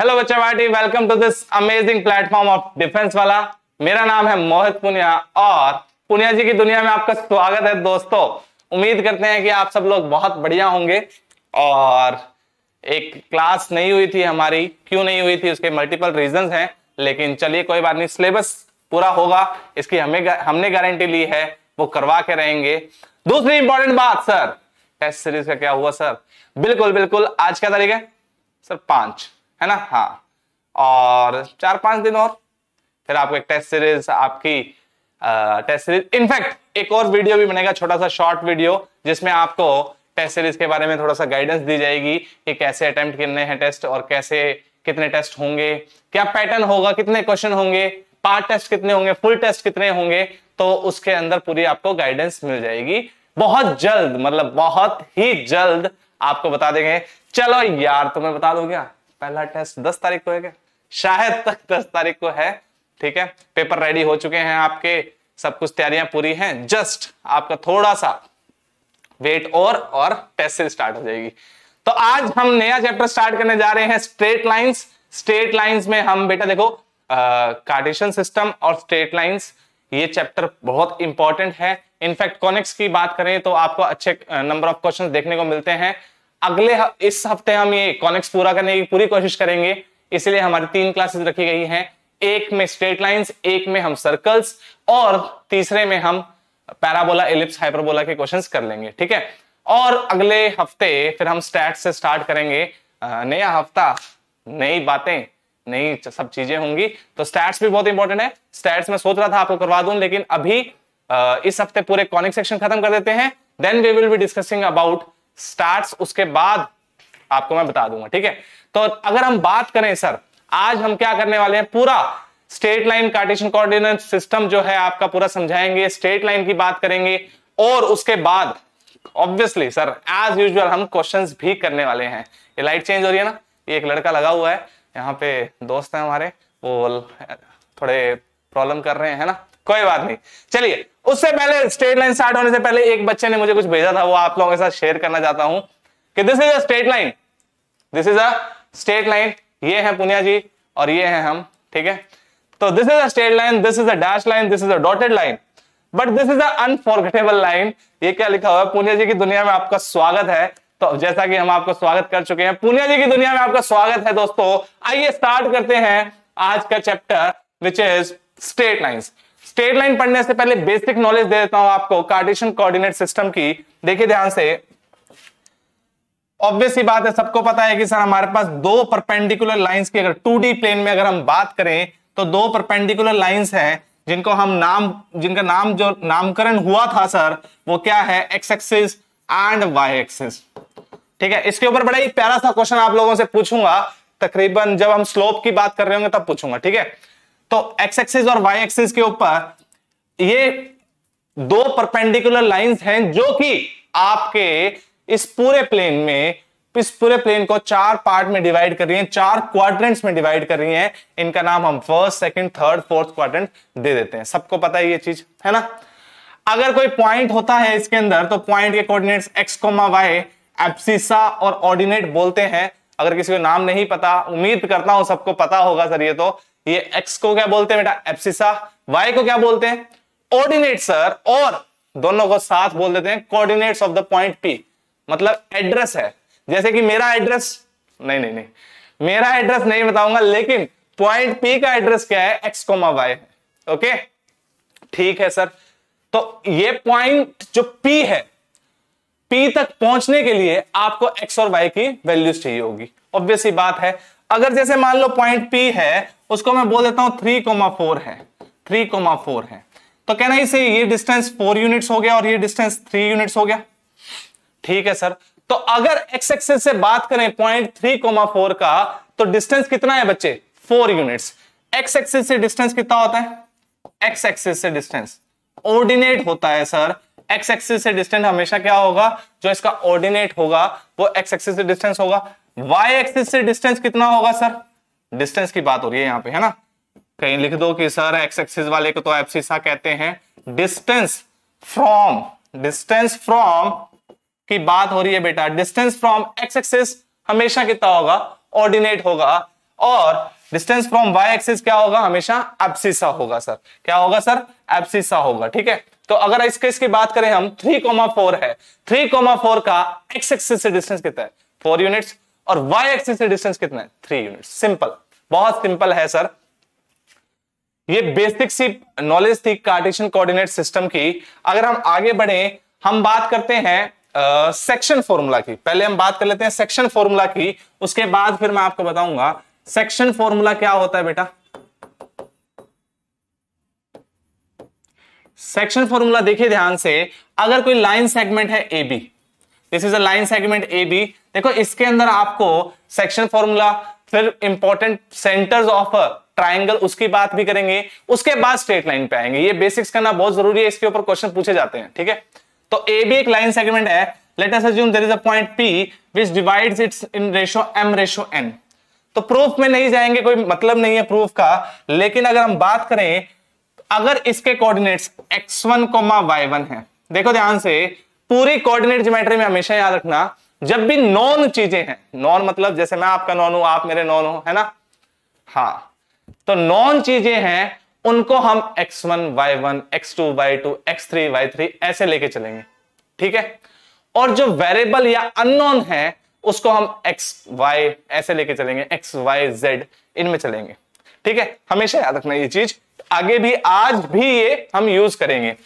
Hello बच्चा भाटी welcome to this amazing platform of defence वाला मेरा नाम है मोहित पुनिया और पुनिया जी की दुनिया में आपका स्वागत है दोस्तों उम्मीद करते हैं कि आप सब लोग बहुत बढ़िया होंगे और एक क्लास नहीं हुई थी हमारी क्यों नहीं हुई थी उसके मल्टीपल रीजन हैं लेकिन चलिए कोई बात नहीं सिलेबस पूरा होगा इसकी हमें हमने गारंटी ली है वो करवा के रहेंगे दूसरी इंपॉर्टेंट बात सर टेस्ट सीरीज का क्या हुआ सर बिल्कुल बिल्कुल आज क्या तारीख है सर पांच है ना हाँ और चार पांच दिन और फिर आपको एक टेस्ट सीरीज आपकी टेस्ट सीरीज इनफैक्ट एक और वीडियो भी बनेगा छोटा सा शॉर्ट वीडियो जिसमें आपको टेस्ट सीरीज के बारे में थोड़ा सा गाइडेंस दी जाएगी कि कैसे अटेम्प्ट करने हैं टेस्ट और कैसे कितने टेस्ट होंगे क्या पैटर्न होगा कितने क्वेश्चन होंगे पार्ट टेस्ट कितने होंगे फुल टेस्ट कितने होंगे तो उसके अंदर पूरी आपको गाइडेंस मिल जाएगी बहुत जल्द मतलब बहुत ही जल्द आपको बता देंगे चलो यार तुम्हें बता दो क्या पहला टेस्ट दस तारीख को है शायद तक दस तारीख को है ठीक है पेपर रेडी हो चुके हैं आपके सब कुछ तैयारियां पूरी हैं जस्ट आपका थोड़ा सा वेट और और टेस्ट से स्टार्ट हो जाएगी तो आज हम नया चैप्टर स्टार्ट करने जा रहे हैं स्ट्रेट लाइंस स्ट्रेट लाइंस में हम बेटा देखो कार्टेशियन सिस्टम और स्ट्रेट लाइंस ये चैप्टर बहुत इंपॉर्टेंट है इनफैक्ट कॉनिक्स की बात करें तो आपको अच्छे नंबर ऑफ क्वेश्चन देखने को मिलते हैं अगले इस हफ्ते हम ये कॉनिक्स पूरा करने की पूरी कोशिश करेंगे इसलिए हमारी तीन क्लासेस रखी गई हैं एक में स्ट्रेट लाइंस एक में हम सर्कल्स और तीसरे में हम पैराबोला एलिप्स हाइपरबोला के क्वेश्चंस कर लेंगे ठीक है और अगले हफ्ते फिर हम स्टैट से स्टार्ट करेंगे नया हफ्ता नई बातें नई सब चीजें होंगी तो स्टैट्स भी बहुत इंपॉर्टेंट है स्टैट्स में सोच रहा था आपको करवा दूं लेकिन अभी इस हफ्ते पूरे कॉनिक सेक्शन खत्म कर देते हैं then we will be discussing about start उसके बाद आपको मैं बता दूंगा ठीक है तो अगर हम बात करें सर आज हम क्या करने वाले हैं पूरा straight line Cartesian coordinate system जो है आपका पूरा समझाएंगे स्टेट लाइन की बात करेंगे और उसके बाद ऑब्वियसली सर एज यूजल हम क्वेश्चंस भी करने वाले हैं ये लाइट चेंज हो रही है ना ये एक लड़का लगा हुआ है यहाँ पे दोस्त है हमारे वो थोड़े प्रॉब्लम कर रहे हैं ना कोई बात नहीं चलिए उससे पहले स्ट्रेट लाइन स्टार्ट होने से पहले एक बच्चे ने मुझे कुछ भेजा था वो आप लोगों के साथ शेयर करना चाहता हूं कि this is a straight line this is a straight line ये है पुनिया जी और ये है हम ठीक है तो this is a straight line this is a dash line this is a dotted line but this is unforgettable line ये क्या लिखा हुआ है पुनिया जी की दुनिया में आपका स्वागत है तो जैसा कि हम आपको स्वागत कर चुके हैं पुनिया जी की दुनिया में आपका स्वागत है दोस्तों आइए स्टार्ट करते हैं आज का chapter which is straight lines straight line पढ़ने से पहले बेसिक नॉलेज दे देता हूं आपको कार्टेशियन कोऑर्डिनेट सिस्टम की देखिए ध्यान से ऑब्वियस ही बात है सबको पता है कि सर हमारे पास दो परपेंडिकुलर लाइंस की अगर 2D प्लेन में अगर हम बात करें तो दो परपेंडिकुलर लाइंस हैं जिनको हम नाम जिनका नाम जो नामकरण हुआ था सर वो क्या है X axis and Y axis ठीक है इसके ऊपर बड़ा ही प्यारा सा क्वेश्चन आप लोगों से पूछूंगा तकरीबन जब हम स्लोप की बात कर रहे होंगे तब पूछूंगा ठीक है तो एक्स एक्सिस और वाई एक्सिस के ऊपर ये दो परपेंडिकुलर लाइंस हैं जो कि आपके इस पूरे प्लेन में इस पूरे प्लेन को चार पार्ट में डिवाइड कर रही हैं चार क्वाड्रेंट्स में डिवाइड कर रही हैं इनका नाम हम first second third fourth quadrant दे देते हैं सबको पता है ये चीज है ना अगर कोई पॉइंट होता है इसके अंदर तो पॉइंट के coordinates X comma Y abscissa और ऑर्डिनेट बोलते हैं अगर किसी को नाम नहीं पता उम्मीद करता हूं सबको पता होगा सर ये तो ये एक्स को क्या बोलते हैं बेटा एप्सिसा वाई को क्या बोलते हैं ऑर्डिनेट सर और दोनों को साथ बोल देते हैं coordinates of the point P मतलब एड्रेस है जैसे कि मेरा एड्रेस नहीं नहीं नहीं मेरा एड्रेस नहीं बताऊंगा लेकिन पॉइंट पी का एड्रेस क्या है एक्स कोमा वाई ओके ठीक है सर तो ये पॉइंट जो पी है पी तक पहुंचने के लिए आपको एक्स और वाई की वैल्यूज चाहिए होगी ऑब्वियस ही बात है अगर जैसे मान लो पॉइंट पी है उसको मैं बोल देता हूं थ्री कोमा फोर है थ्री कोमा फोर है तो कहना ही सही ये डिस्टेंस फोर यूनिट्स हो गया और ये डिस्टेंस थ्री यूनिट्स हो गया ठीक है सर तो अगर एक्स एक्सेस से बात करें पॉइंट थ्री कोमा फोर का तो डिस्टेंस कितना है बच्चे फोर यूनिट्स एक्स एक्सेस से डिस्टेंस कितना होता है एक्स एक्सेस से डिस्टेंस ऑर्डिनेट होता है सर एक्स एक्सेस से डिस्टेंस हमेशा क्या होगा जो इसका ऑर्डिनेट होगा वो एक्स एक्सेस से डिस्टेंस होगा वाई एक्सिस से डिस्टेंस कितना होगा सर डिस्टेंस की बात हो रही है यहां पे है ना कहीं लिख दो कि सर एक्स एक्सिस वाले को तो एप्सिसा कहते हैं डिस्टेंस फ्रॉम डिस्टेंस फ्रॉम की बात हो रही है बेटा डिस्टेंस फ्रॉम एक्स एक्सिस हमेशा कितना होगा ऑर्डिनेट होगा और डिस्टेंस फ्रॉम वाई एक्सिस क्या होगा हमेशा एप्सिसा होगा सर क्या होगा सर एप्सिसा होगा ठीक है तो अगर इस केस की बात करें हम 3.4 है 3.4 का एक्स एक्सिस से डिस्टेंस कितना है फोर यूनिट्स और वाई एक्सिस से डिस्टेंस कितना है थ्री यूनिट सिंपल बहुत सिंपल है सर ये बेसिक सी नॉलेज थी कार्टेशियन कोऑर्डिनेट सिस्टम की अगर हम आगे बढ़े हम बात करते हैं सेक्शन फॉर्मूला की पहले हम बात कर लेते हैं सेक्शन फॉर्मूला की उसके बाद फिर मैं आपको बताऊंगा सेक्शन फॉर्मूला क्या होता है बेटा सेक्शन फॉर्मूला देखिए ध्यान से अगर कोई लाइन सेगमेंट है A B this is a segment A B देखो इसके अंदर आपको सेक्शन फॉर्मूला फिर इंपॉर्टेंट सेंटर्स ऑफ ट्राइंगल उसकी बात भी करेंगे उसके बाद स्ट्रेट लाइन पे आएंगे ये बेसिक्स करना बहुत जरूरी है इसके ऊपर क्वेश्चन पूछे जाते हैं ठीक है तो ए बी एक लाइन सेगमेंट है let us assume there is a point P which divides its in ratio M ratio N तो प्रूफ में नहीं जाएंगे कोई मतलब नहीं है प्रूफ का लेकिन अगर हम बात करें अगर इसके कोऑर्डिनेट्स x1, y1 है देखो ध्यान से पूरी कोऑर्डिनेट ज्योमेट्री में हमेशा याद रखना जब भी नॉन चीजें हैं नॉन मतलब जैसे मैं आपका नॉन हूं आप मेरे नॉन हो है ना हाँ तो नॉन चीजें हैं उनको हम x1, y1, x2, y2, x3, y3 ऐसे लेके चलेंगे ठीक है और जो वेरिएबल या अननोन है उसको हम x, y ऐसे लेके चलेंगे x, y, z इनमें चलेंगे ठीक है हमेशा याद रखना ये चीज आगे भी आज भी ये हम यूज करेंगे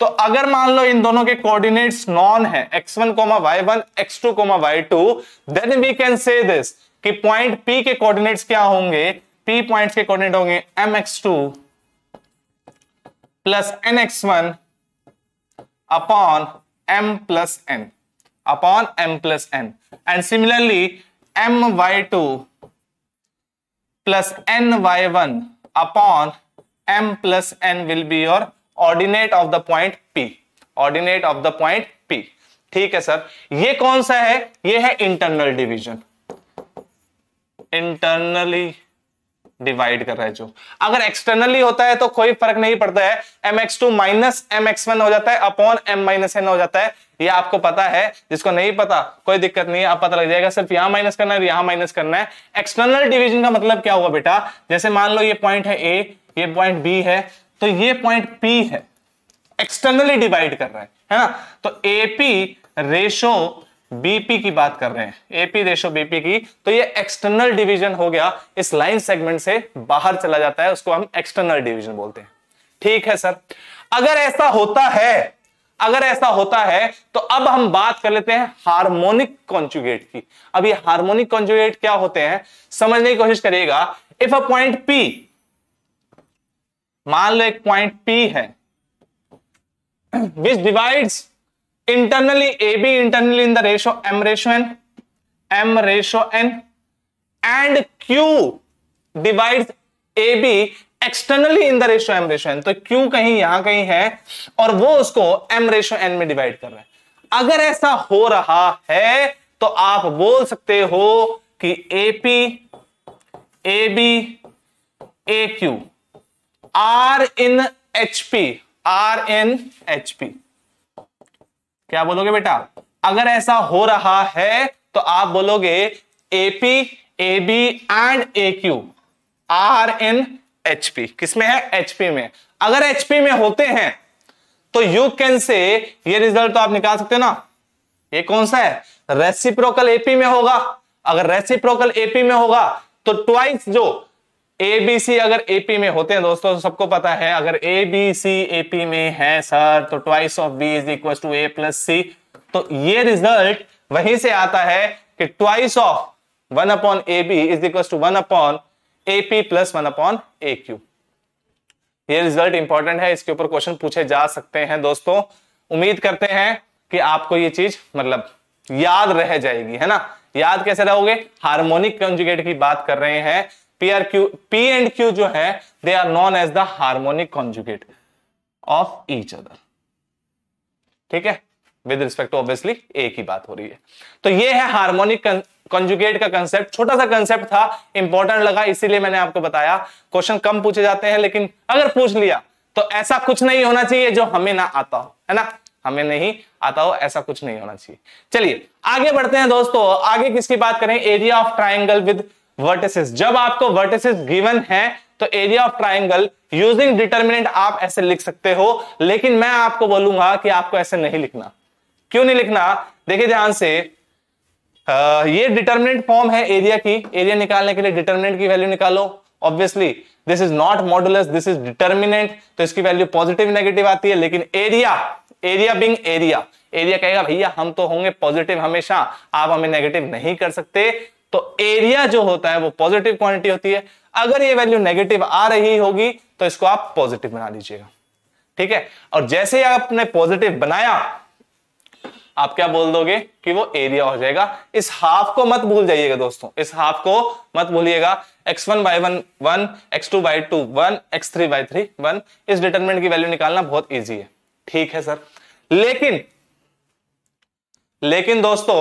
तो अगर मान लो इन दोनों के कोऑर्डिनेट्स नॉन है x one comma Y one x two comma Y two then we can say this कि पॉइंट पी के कोऑर्डिनेट्स क्या होंगे पी पॉइंट्स के कोऑर्डिनेट होंगे M X two plus N X one upon M plus N upon M plus N and similarly M Y two plus N Y one upon M plus N will be your ordinate of the point P ordinate of the point P ठीक है sir ये कौन सा है ये है internal division internally divide कर रहा है जो अगर एक्सटर्नली होता है तो कोई फर्क नहीं पड़ता है M X two minus M X one हो जाता है अपॉन एम माइनस एन हो जाता है ये आपको पता है जिसको नहीं पता कोई दिक्कत नहीं है आप पता लग जाएगा सिर्फ यहां माइनस करना है यहां माइनस करना है एक्सटर्नल डिवीजन का मतलब क्या हुआ बेटा जैसे मान लो ये पॉइंट है ए ये पॉइंट बी है तो ये पॉइंट P है एक्सटर्नली डिवाइड कर रहा है है ना तो AP रेशो BP की बात कर रहे हैं AP रेशो BP की तो ये एक्सटर्नल डिवीजन हो गया इस लाइन सेगमेंट से बाहर चला जाता है उसको हम एक्सटर्नल डिवीजन बोलते हैं ठीक है सर अगर ऐसा होता है अगर ऐसा होता है तो अब हम बात कर लेते हैं हार्मोनिक कॉन्जुगेट की अब ये हार्मोनिक कॉन्जुगेट क्या होते हैं समझने की कोशिश करिएगा इफ अ पॉइंट पी मान लो एक पॉइंट पी है which divides internally A B internally in the ratio M ratio N M ratio N and Q divide A B externally in the ratio M ratio N तो Q कहीं यहां कहीं है और वो उसको एम रेशो एन में divide कर रहा है अगर ऐसा हो रहा है तो आप बोल सकते हो कि AP A B A Q are in HP are in HP क्या बोलोगे बेटा अगर ऐसा हो रहा है तो आप बोलोगे AP A B and A Q are in P किसमें है एचपी में अगर एचपी में होते हैं तो यू कैन से ये रिजल्ट तो आप निकाल सकते हो ना ये कौन सा है रेसिप्रोकल एपी में होगा अगर रेसिप्रोकल एपी में होगा तो ट्वाइस जो एबीसी अगर एपी में होते हैं दोस्तों तो सबको पता है अगर एबीसी एपी में है सर तो twice of B is equal to A plus C तो ये रिजल्ट वहीं से आता है कि twice of one upon A B is equal to one upon A P plus one upon A Q ये रिजल्ट इंपॉर्टेंट है इसके ऊपर क्वेश्चन पूछे जा सकते हैं दोस्तों उम्मीद करते हैं कि आपको ये चीज मतलब याद रह जाएगी है ना याद कैसे रहोगे हार्मोनिक कंजुगेट की बात कर रहे हैं P R Q P and Q जो है they are known as the harmonic conjugate of each other ठीक है विद रिस्पेक्ट टू ऑब्वियसली एक ही बात हो रही है तो ये है हार्मोनिक कंजुगेट का कंसेप्ट छोटा सा कंसेप्ट था इंपॉर्टेंट लगा इसीलिए मैंने आपको बताया क्वेश्चन कम पूछे जाते हैं लेकिन अगर पूछ लिया तो ऐसा कुछ नहीं होना चाहिए जो हमें ना आता हो है ना हमें नहीं आता हो ऐसा कुछ नहीं होना चाहिए चलिए आगे बढ़ते हैं दोस्तों आगे किसकी बात करें area of triangle with vertices जब आपको वर्टिसेस गिवन है तो area of triangle using determinant आप ऐसे लिख सकते हो लेकिन मैं आपको बोलूंगा कि आपको ऐसे नहीं लिखना क्यों नहीं लिखना देखिए ध्यान से आ, ये डिटर्मिनेंट फॉर्म है एरिया की एरिया निकालने के लिए डिटर्मिनेंट की वैल्यू निकालो obviously this is not modulus this is determinant तो इसकी वैल्यू पॉजिटिव नेगेटिव आती है लेकिन area area being area area कहेगा भैया हम तो होंगे पॉजिटिव हमेशा आप हमें नेगेटिव नहीं कर सकते तो एरिया जो होता है वो पॉजिटिव क्वांटिटी होती है अगर ये वैल्यू नेगेटिव आ रही होगी तो इसको आप पॉजिटिव बना लीजिएगा ठीक है और जैसे ही आपने पॉजिटिव बनाया आप क्या बोल दोगे कि वो एरिया हो जाएगा इस हाफ को मत भूल जाइएगा दोस्तों इस हाफ को मत भूलिएगा X one by one one x two by two one X three by three one इस डिटर्मेंट की वैल्यू निकालना बहुत ईजी है ठीक है सर लेकिन लेकिन दोस्तों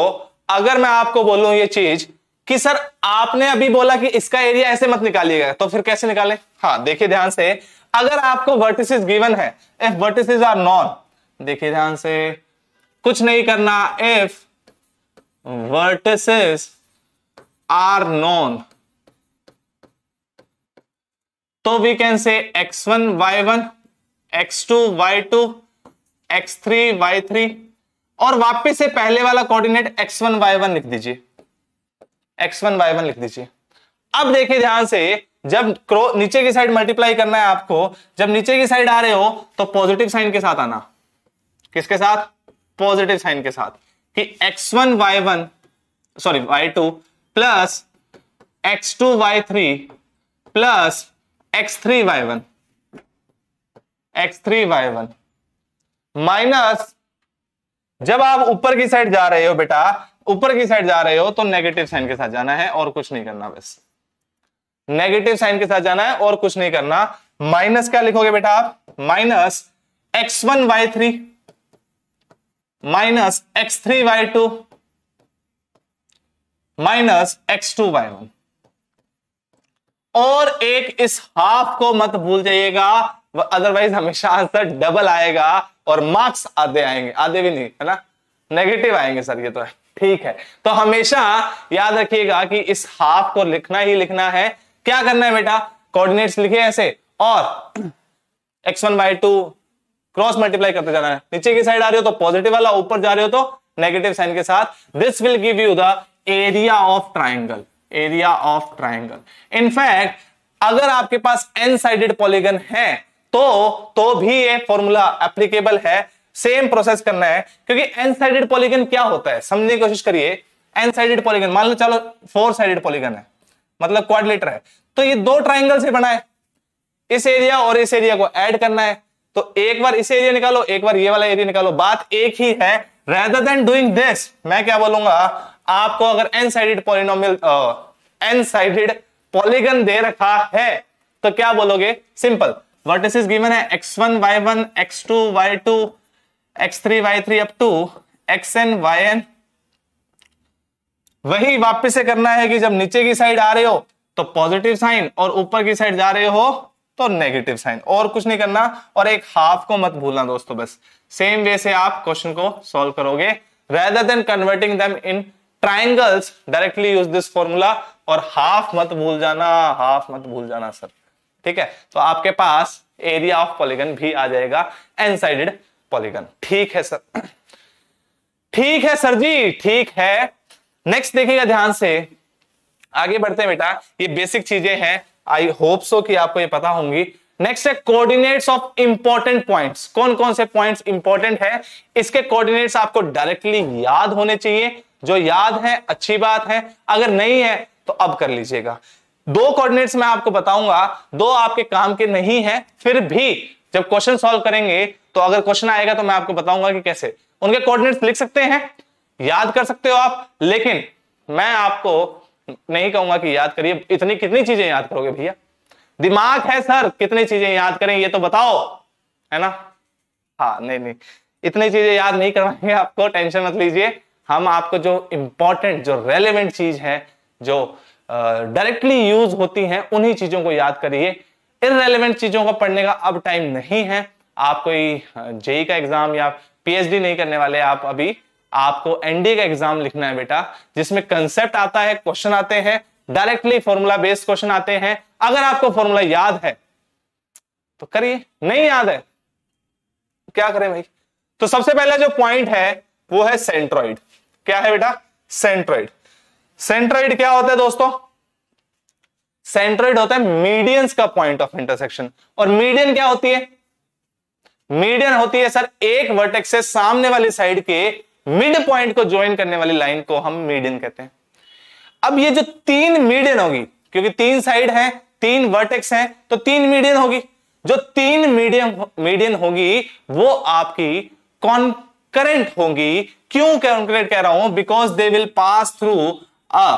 अगर मैं आपको बोलूं ये चीज कि सर आपने अभी बोला कि इसका एरिया ऐसे मत निकालिएगा तो फिर कैसे निकाले हाँ देखिए ध्यान से अगर आपको वर्टिसेस गिवन है इफ वर्टिसेस आर नॉन देखिए ध्यान से कुछ नहीं करना इफ वर्टिसेस आर नॉन तो we can say X one Y one x two Y two X three Y three और वापिस से पहले वाला coordinate X one Y one लिख दीजिए एक्स वन वाई वन लिख दीजिए अब देखिए ध्यान से जब क्रो नीचे की साइड मल्टीप्लाई करना है आपको जब नीचे की साइड आ रहे हो तो पॉजिटिव साइन के साथ आना किसके साथ पॉजिटिव साइन के साथ कि X one Y one sorry Y two plus x two Y three plus x three Y one X three Y one minus जब आप ऊपर की साइड जा रहे हो बेटा ऊपर की साइड जा रहे हो तो नेगेटिव साइन के साथ जाना है और कुछ नहीं करना बस नेगेटिव साइन के साथ जाना है और कुछ नहीं करना माइनस क्या लिखोगे बेटा आप minus x one Y three minus X three Y two minus x two Y one और एक इस हाफ को मत भूल जाइएगा अदरवाइज हमेशा आंसर डबल आएगा और मार्क्स आधे आएंगे आधे भी नहीं है ना नेगेटिव आएंगे सर ये तो है ठीक है तो हमेशा याद रखिएगा कि इस हाफ को लिखना ही लिखना है क्या करना है बेटा कोऑर्डिनेट्स लिखे ऐसे और x1 one by two cross multiply करते जाना है नीचे की साइड आ रहे हो तो पॉजिटिव वाला ऊपर जा रहे हो तो नेगेटिव साइन के साथ this will give you the area of triangle area of triangle in fact अगर आपके पास एन साइडेड पॉलीगन है तो तो भी ये फॉर्मूला एप्लीकेबल है सेम प्रोसेस करना है क्योंकि एन साइडेड पॉलीगन क्या होता है समझने की कोशिश करिए एन साइडेड पॉलीगन मान लो चलो फोर साइडेड पॉलीगन है मतलब क्वाड्रेटर है तो ये दो ट्राइंगल से बना है इस एरिया और इस एरिया को एड करना है तो एक बार इस एरिया निकालो एक बार ये वाला एरिया निकालो बात एक ही है रेदर देन डूइंग दिस मैं क्या बोलूंगा आपको अगर N sided polynomial N sided polygon दे रखा है तो क्या बोलोगे सिंपल वर्टिसेस गिवन है x1 y1 x2 y2 X three Y three up to X N Y N वही वापिस से करना है कि जब नीचे की साइड आ रहे हो तो पॉजिटिव साइन और ऊपर की साइड जा रहे हो तो नेगेटिव साइन और कुछ नहीं करना और एक हाफ को मत भूलना दोस्तों बस सेम वे से आप क्वेश्चन को सॉल्व करोगे rather than converting them in triangles directly use this formula और हाफ मत भूल जाना हाफ मत भूल जाना सर ठीक है तो आपके पास एरिया ऑफ पॉलीगन भी आ जाएगा एन साइडेड पॉलीगन ठीक है सर ठीक है सर जी ठीक है नेक्स्ट देखिएगा ध्यान से आगे बढ़ते हैं बेटा ये बेसिक चीजें हैं आई होप सो कि आपको ये पता होंगी नेक्स्ट है कोऑर्डिनेट्स ऑफ इंपॉर्टेंट पॉइंट्स कौन कौन से पॉइंट्स इंपॉर्टेंट है इसके कोऑर्डिनेट्स आपको डायरेक्टली याद होने चाहिए जो याद है अच्छी बात है अगर नहीं है तो अब कर लीजिएगा दो कोऑर्डिनेट्स मैं आपको बताऊंगा दो आपके काम के नहीं है फिर भी जब क्वेश्चन सॉल्व करेंगे तो अगर क्वेश्चन आएगा तो मैं आपको बताऊंगा कि कैसे उनके कोऑर्डिनेट्स लिख सकते हैं याद कर सकते हो आप लेकिन मैं आपको नहीं कहूंगा कि याद करिए इतनी कितनी चीजें याद करोगे भैया दिमाग है सर कितनी चीजें याद करें ये तो बताओ है ना हाँ नहीं नहीं इतनी चीजें याद नहीं करवाएंगे आपको टेंशन मत लीजिए हम आपको जो इंपॉर्टेंट जो रेलिवेंट चीज है जो डायरेक्टली uh, यूज होती है उन्हीं चीजों को याद करिए इनरेलीवेंट चीजों को पढ़ने का अब टाइम नहीं है आप कोई जेई e का एग्जाम या पीएचडी नहीं करने वाले आप अभी आपको एनडीए का एग्जाम लिखना है बेटा जिसमें कंसेप्ट आता है क्वेश्चन आते हैं डायरेक्टली फॉर्मूला बेस्ड क्वेश्चन आते हैं अगर आपको फॉर्मूला याद है तो करिए नहीं याद है तो क्या करें भाई तो सबसे पहला जो पॉइंट है वो है सेंट्रॉइड क्या है बेटा सेंट्रॉइड सेंट्रॉइड क्या होता है दोस्तों सेंट्रोइड होता है मीडियंस का पॉइंट ऑफ इंटरसेक्शन और मीडियन क्या होती है मीडियन होती है सर एक वर्टेक्स से सामने वाली साइड के मिड पॉइंट को ज्वाइन करने वाली लाइन को हम मीडियन कहते हैं अब ये जो तीन मीडियन होगी क्योंकि तीन साइड है तीन वर्टेक्स हैं तो तीन मीडियन होगी जो तीन मीडियम मीडियन होगी वो आपकी कॉन्करेंट होगी क्यों कॉन्करेंट कह रहा हूं because they will pass through a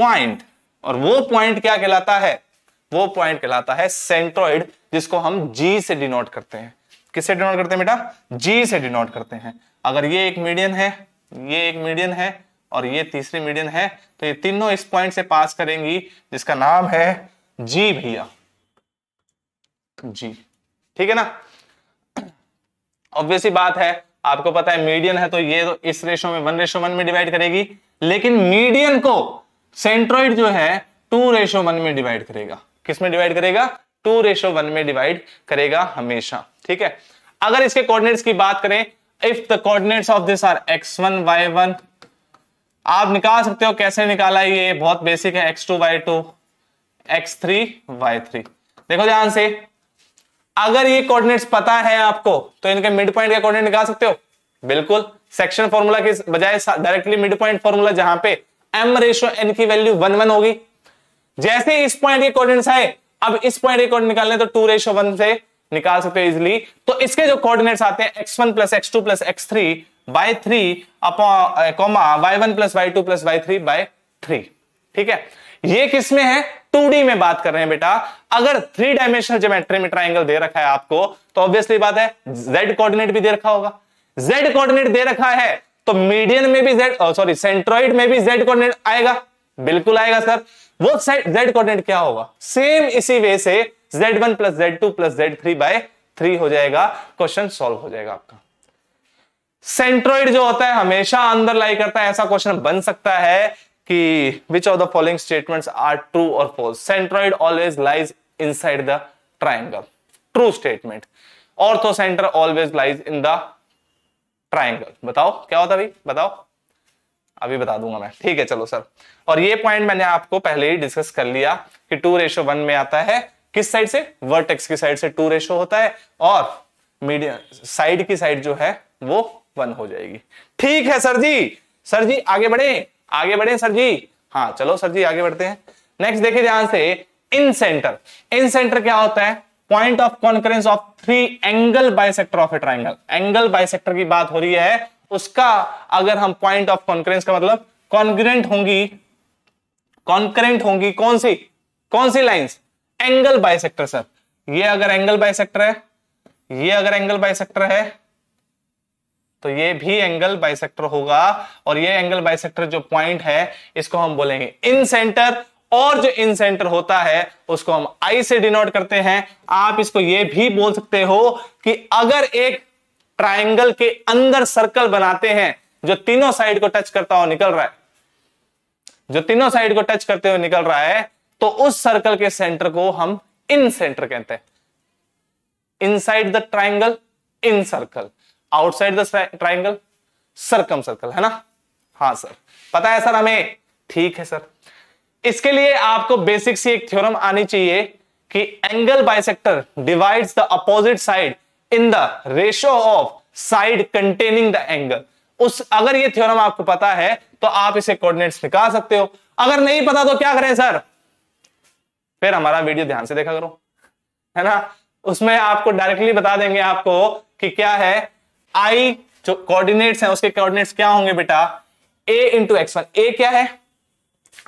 point और वो पॉइंट क्या कहलाता है वो पॉइंट कहलाता है सेंट्रोइड जिसको हम जी से डिनोट करते हैं किससे डिनोट करते हैं बेटा जी से डिनोट करते हैं अगर ये एक मीडियन है ये एक मीडियन है और ये तीसरी मीडियन है तो ये तीनों इस पॉइंट से पास करेंगी जिसका नाम है जी भैया जी ठीक है ना ऑब्वियसली बात है आपको पता है मीडियन है तो ये तो इस रेशो में वन रेशो वन में डिवाइड करेगी लेकिन मीडियन को सेंट्रोइड जो है टू रेशो वन में डिवाइड करेगा किस में डिवाइड करेगा टू रेशो वन में डिवाइड करेगा हमेशा ठीक है अगर इसके कोऑर्डिनेट्स की बात करें if the coordinates of this are X one Y one आप निकाल सकते हो कैसे निकाला ये बहुत बेसिक है x two Y two X three Y three देखो ध्यान से अगर ये कोऑर्डिनेट्स पता है आपको तो इनके मिड पॉइंट के कोऑर्डिनेट निकाल सकते हो बिल्कुल सेक्शन फॉर्मूला के बजाय डायरेक्टली मिड पॉइंट फॉर्मूला जहां पे एम रेशो एन की वैल्यू वन वन होगी जैसे इस पॉइंट के कोऑर्डिनेट्स है अब इस पॉइंट के कोऑर्डिनेट निकालने तो टू रेशो वन से निकाल सकते हो इजिली तो इसके जो कोऑर्डिनेट्स आते हैं X one plus x two plus x three by three upon comma Y one plus Y two plus Y three by three ठीक है ये किस में है 2D में बात कर रहे हैं बेटा अगर थ्री डायमेंशनल ज्योमेट्री में ट्राइंगल दे रखा है आपको तो ऑब्वियसली बात है z कोऑर्डिनेट भी दे रखा होगा z कोऑर्डिनेट दे रखा है तो मीडियन में भी जेड सॉरी सेंट्रोइड में भी जेड कोऑर्डिनेट आएगा बिल्कुल आएगा सर वो जेड कोऑर्डिनेट क्या होगा सेम इसी वे से Z one plus Z two plus Z three by three हो जाएगा क्वेश्चन सॉल्व हो जाएगा आपका सेंट्रोइड जो होता है हमेशा अंदर लाई करता है ऐसा क्वेश्चन बन सकता है कि which of the following statements are true और false centroid always lies inside the triangle true statement orthocentre always lies in the triangle बताओ क्या होता भाई बताओ अभी बता दूंगा मैं ठीक है चलो सर और ये पॉइंट मैंने आपको पहले ही डिस्कस कर लिया कि टू रेशो वन में आता है किस साइड से वर्टेक्स की साइड से टू रेशो होता है और मीडियम साइड की साइड जो है वो वन हो जाएगी ठीक है सर जी सर जी आगे बढ़े आगे बढ़े सर जी हाँ चलो सर जी आगे बढ़ते हैं नेक्स्ट देखिए ध्यान से इन सेंटर इन सेंटर क्या होता है point of concurrence of three angle bisector of a triangle angle bisector की बात हो रही है उसका अगर हम पॉइंट ऑफ कॉन्करेंस का मतलब कॉन्ग्रेंट होंगी कॉन्करेंट होंगी कौन सी कौन सी लाइंस एंगल बाइसेक्टर सर ये अगर एंगल बाइसेक्टर है ये अगर एंगल बाइसेक्टर है तो ये भी एंगल बाइसेक्टर होगा और ये एंगल बाइसेक्टर जो पॉइंट है इसको हम बोलेंगे इन सेंटर और जो इन सेंटर होता है उसको हम आई से डिनोट करते हैं आप इसको यह भी बोल सकते हो कि अगर एक ट्राइंगल के अंदर सर्कल बनाते हैं जो तीनों साइड को टच करता हो निकल रहा है जो तीनों साइड को टच करते हुए निकल रहा है तो उस सर्कल के सेंटर को हम इन सेंटर कहते हैं inside the triangle incircle outside the triangle circumcircle है ना हाँ सर पता है सर हमें ठीक है सर इसके लिए आपको बेसिक सी एक थ्योरम आनी चाहिए कि angle bisector divides the opposite side in the ratio of side containing the angle उस अगर ये थ्योरम आपको पता है तो आप इसे कोऑर्डिनेट्स निकाल सकते हो अगर नहीं पता तो क्या करें सर फिर हमारा वीडियो ध्यान से देखा करो है ना उसमें आपको डायरेक्टली बता देंगे आपको कि क्या है आई जो कोऑर्डिनेट्स हैं उसके कोऑर्डिनेट्स क्या होंगे बेटा A into X one A क्या है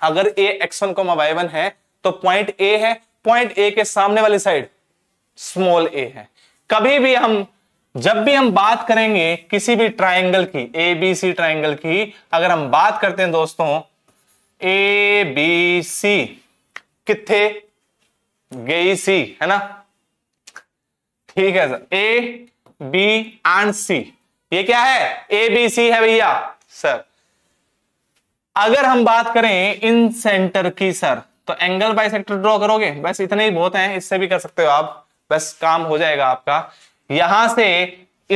अगर A X one comma Y one है तो पॉइंट ए है पॉइंट ए के सामने वाली साइड स्मॉल ए है कभी भी हम जब भी हम बात करेंगे किसी भी ट्राइंगल की ए बी सी ट्राइंगल की अगर हम बात करते हैं दोस्तों ए बी सी किथे गई सी है ना ठीक है sir A B and C ये क्या है ए बी सी है भैया सर अगर हम बात करें इन सेंटर की सर तो एंगल सेक्टर ड्रॉ करोगे बस इतने ही बहुत हैं इससे भी कर सकते हो आप बस काम हो जाएगा आपका यहां से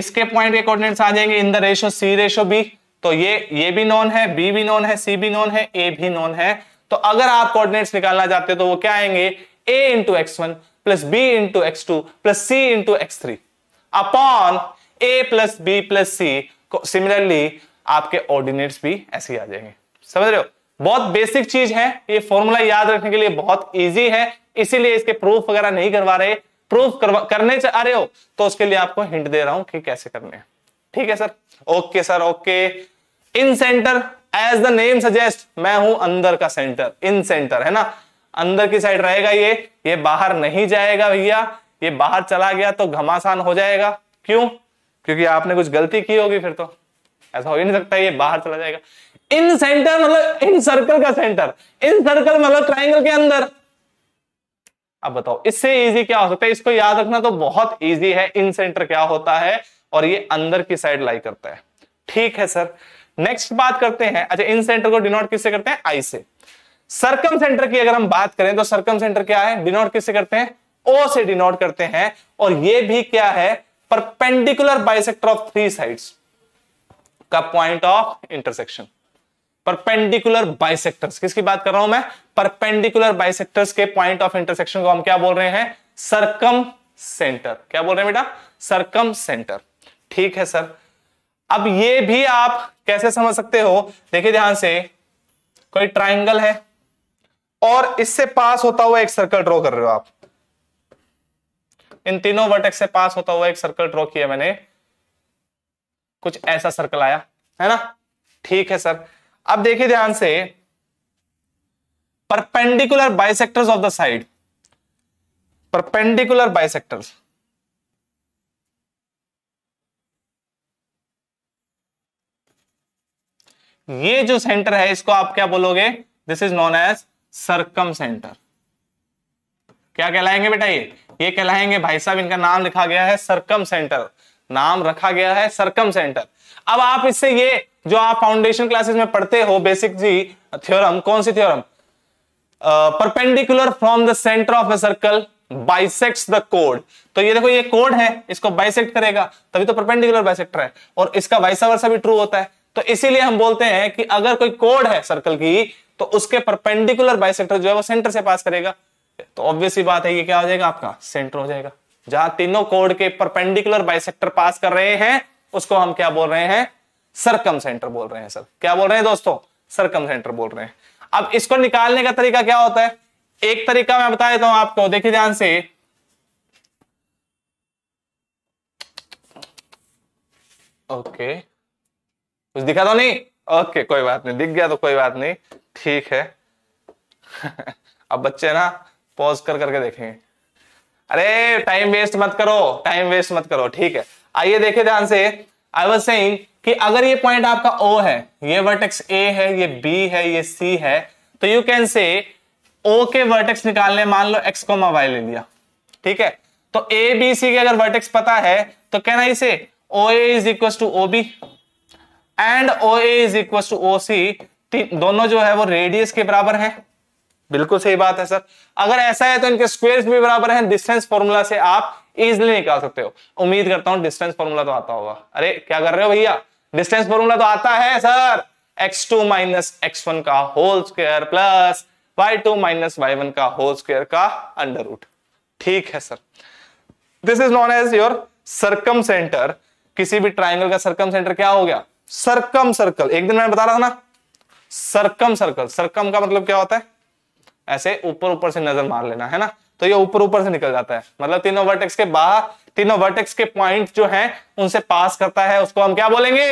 इसके पॉइंट के कोऑर्डिनेट्स आ जाएंगे in the ratio C ratio B तो ये ये भी नॉन है बी भी नॉन है सी भी नॉन है ए भी नॉन है तो अगर आप कोऑर्डिनेट्स निकालना चाहते हो तो वो क्या आएंगे A into X one plus B into X two plus C into X three upon A plus B plus C similarly आपके ऑर्डिनेट्स भी ऐसे ही आ जाएंगे समझ रहे हो बहुत बेसिक चीज है ये फॉर्मूला याद रखने के लिए बहुत इजी है इसीलिए इसके प्रूफ वगैरह नहीं करवा रहे प्रूफ करने चाह रहे हो तो उसके लिए आपको हिंट दे रहा हूं कि कैसे करने हैं ठीक है sir okay sir okay incentre as the name suggest मैं हूं अंदर का सेंटर इन सेंटर है ना अंदर की साइड रहेगा ये ये बाहर नहीं जाएगा भैया ये बाहर चला गया तो घमासान हो जाएगा क्यों क्योंकि आपने कुछ गलती की होगी फिर तो ऐसा हो ही नहीं सकता ये बाहर चला जाएगा इन सेंटर मतलब इन सर्कल का सेंटर इन सर्कल मतलब ट्राइंगल के अंदर अब बताओ इससे इजी क्या हो सकता है इसको याद रखना तो बहुत इजी है इन सेंटर क्या होता है और ये अंदर की साइड लाई करता है ठीक है सर नेक्स्ट बात करते हैं अच्छा इन सेंटर को डिनोट किससे करते हैं आई से सर्कम सेंटर की अगर हम बात करें तो सर्कम सेंटर क्या है डिनोट किससे करते हैं ओ से डिनोट करते हैं और ये भी क्या है perpendicular bisector of three sides का point of intersection perpendicular bisectors किसकी बात कर रहा हूं मैं परपेंडिकुलर बाइसेक्टर्स के पॉइंट ऑफ इंटरसेक्शन को हम क्या बोल रहे हैं सरकम सेंटर क्या बोल रहे हैं बेटा सरकम सेंटर ठीक है सर अब ये भी आप कैसे समझ सकते हो देखिए ध्यान से कोई ट्राइंगल है और इससे पास होता हुआ एक सर्कल ड्रॉ कर रहे हो आप इन तीनों वर्टेक्स से पास होता हुआ एक सर्कल ड्रॉ किया मैंने कुछ ऐसा सर्कल आया है ना ठीक है सर अब देखिए ध्यान से perpendicular bisectors of the side perpendicular bisectors ये जो सेंटर है इसको आप क्या बोलोगे this is known as circumcentre क्या कहलाएंगे बेटा ये ये कहलाएंगे भाई साहब इनका नाम लिखा गया है सरकम सेंटर नाम रखा गया है सरकम सेंटर अब आप इससे ये जो आप फाउंडेशन क्लासेस में पढ़ते हो बेसिक जी थ्योरम कौन सी theorem perpendicular from the centre of a circle bisect the कोड तो ये देखो ये कोड है इसको बाइसेक्ट करेगा तभी तो परपेंडिकुलर बाइसेक्टर है और इसका वाइसा वर्सा भी ट्रू होता है तो इसीलिए हम बोलते हैं कि अगर कोई कोड है सर्कल की तो उसके परपेंडिकुलर बाइसेक्टर जो है वो सेंटर से पास करेगा तो ऑब्वियस ही बात है ये क्या हो जाएगा आपका सेंटर हो जाएगा जहां तीनों कोड के परपेंडिकुलर बाइसेक्टर पास कर रहे हैं उसको हम क्या बोल रहे हैं सरकम सेंटर बोल रहे हैं सर क्या बोल रहे हैं दोस्तों सरकम सेंटर बोल रहे हैं अब इसको निकालने का तरीका क्या होता है एक तरीका मैं बता देता हूं आपको देखिए ध्यान से ओके कुछ दिखा दो तो नहीं ओके कोई बात नहीं दिख गया तो कोई बात नहीं ठीक है अब बच्चे ना पॉज कर करके देखेंगे अरे टाइम वेस्ट मत करो टाइम वेस्ट मत करो ठीक है आइए देखे ध्यान से आई वॉज सेइंग कि अगर ये पॉइंट आपका ओ है ये वर्टेक्स ए है ये बी है ये सी है तो यू कैन से ओ के वर्टेक्स निकालने मान लो एक्स को मोबाइल ले लिया ठीक है तो ए बी सी के अगर वर्टेक्स पता है तो can I say O A is equal to O B and O A is equal to O C दोनों जो है वो रेडियस के बराबर है बिल्कुल सही बात है सर अगर ऐसा है तो इनके स्क्वेयर्स भी बराबर हैं डिस्टेंस फॉर्मूला से आप इजिली निकाल सकते हो उम्मीद करता हूं डिस्टेंस फॉर्मूला तो आता होगा अरे क्या कर रहे हो भैया डिस्टेंस फॉर्मूला तो आता है sir X two minus x one का whole square plus Y two minus Y one का होल स्क्वायर का अंडर रूट ठीक है sir this is known as your circumcentre किसी भी ट्राइंगल का सर्कम सेंटर क्या हो गया सर्कम सर्कल एक दिन मैंने बता रहा था ना सर्कम सर्कल सर्कम का मतलब क्या होता है ऐसे ऊपर ऊपर से नजर मार लेना है ना तो ये ऊपर ऊपर से निकल जाता है मतलब तीनों वर्टेक्स के बाहर तीनों वर्टेक्स के पॉइंट जो हैं उनसे पास करता है उसको हम क्या बोलेंगे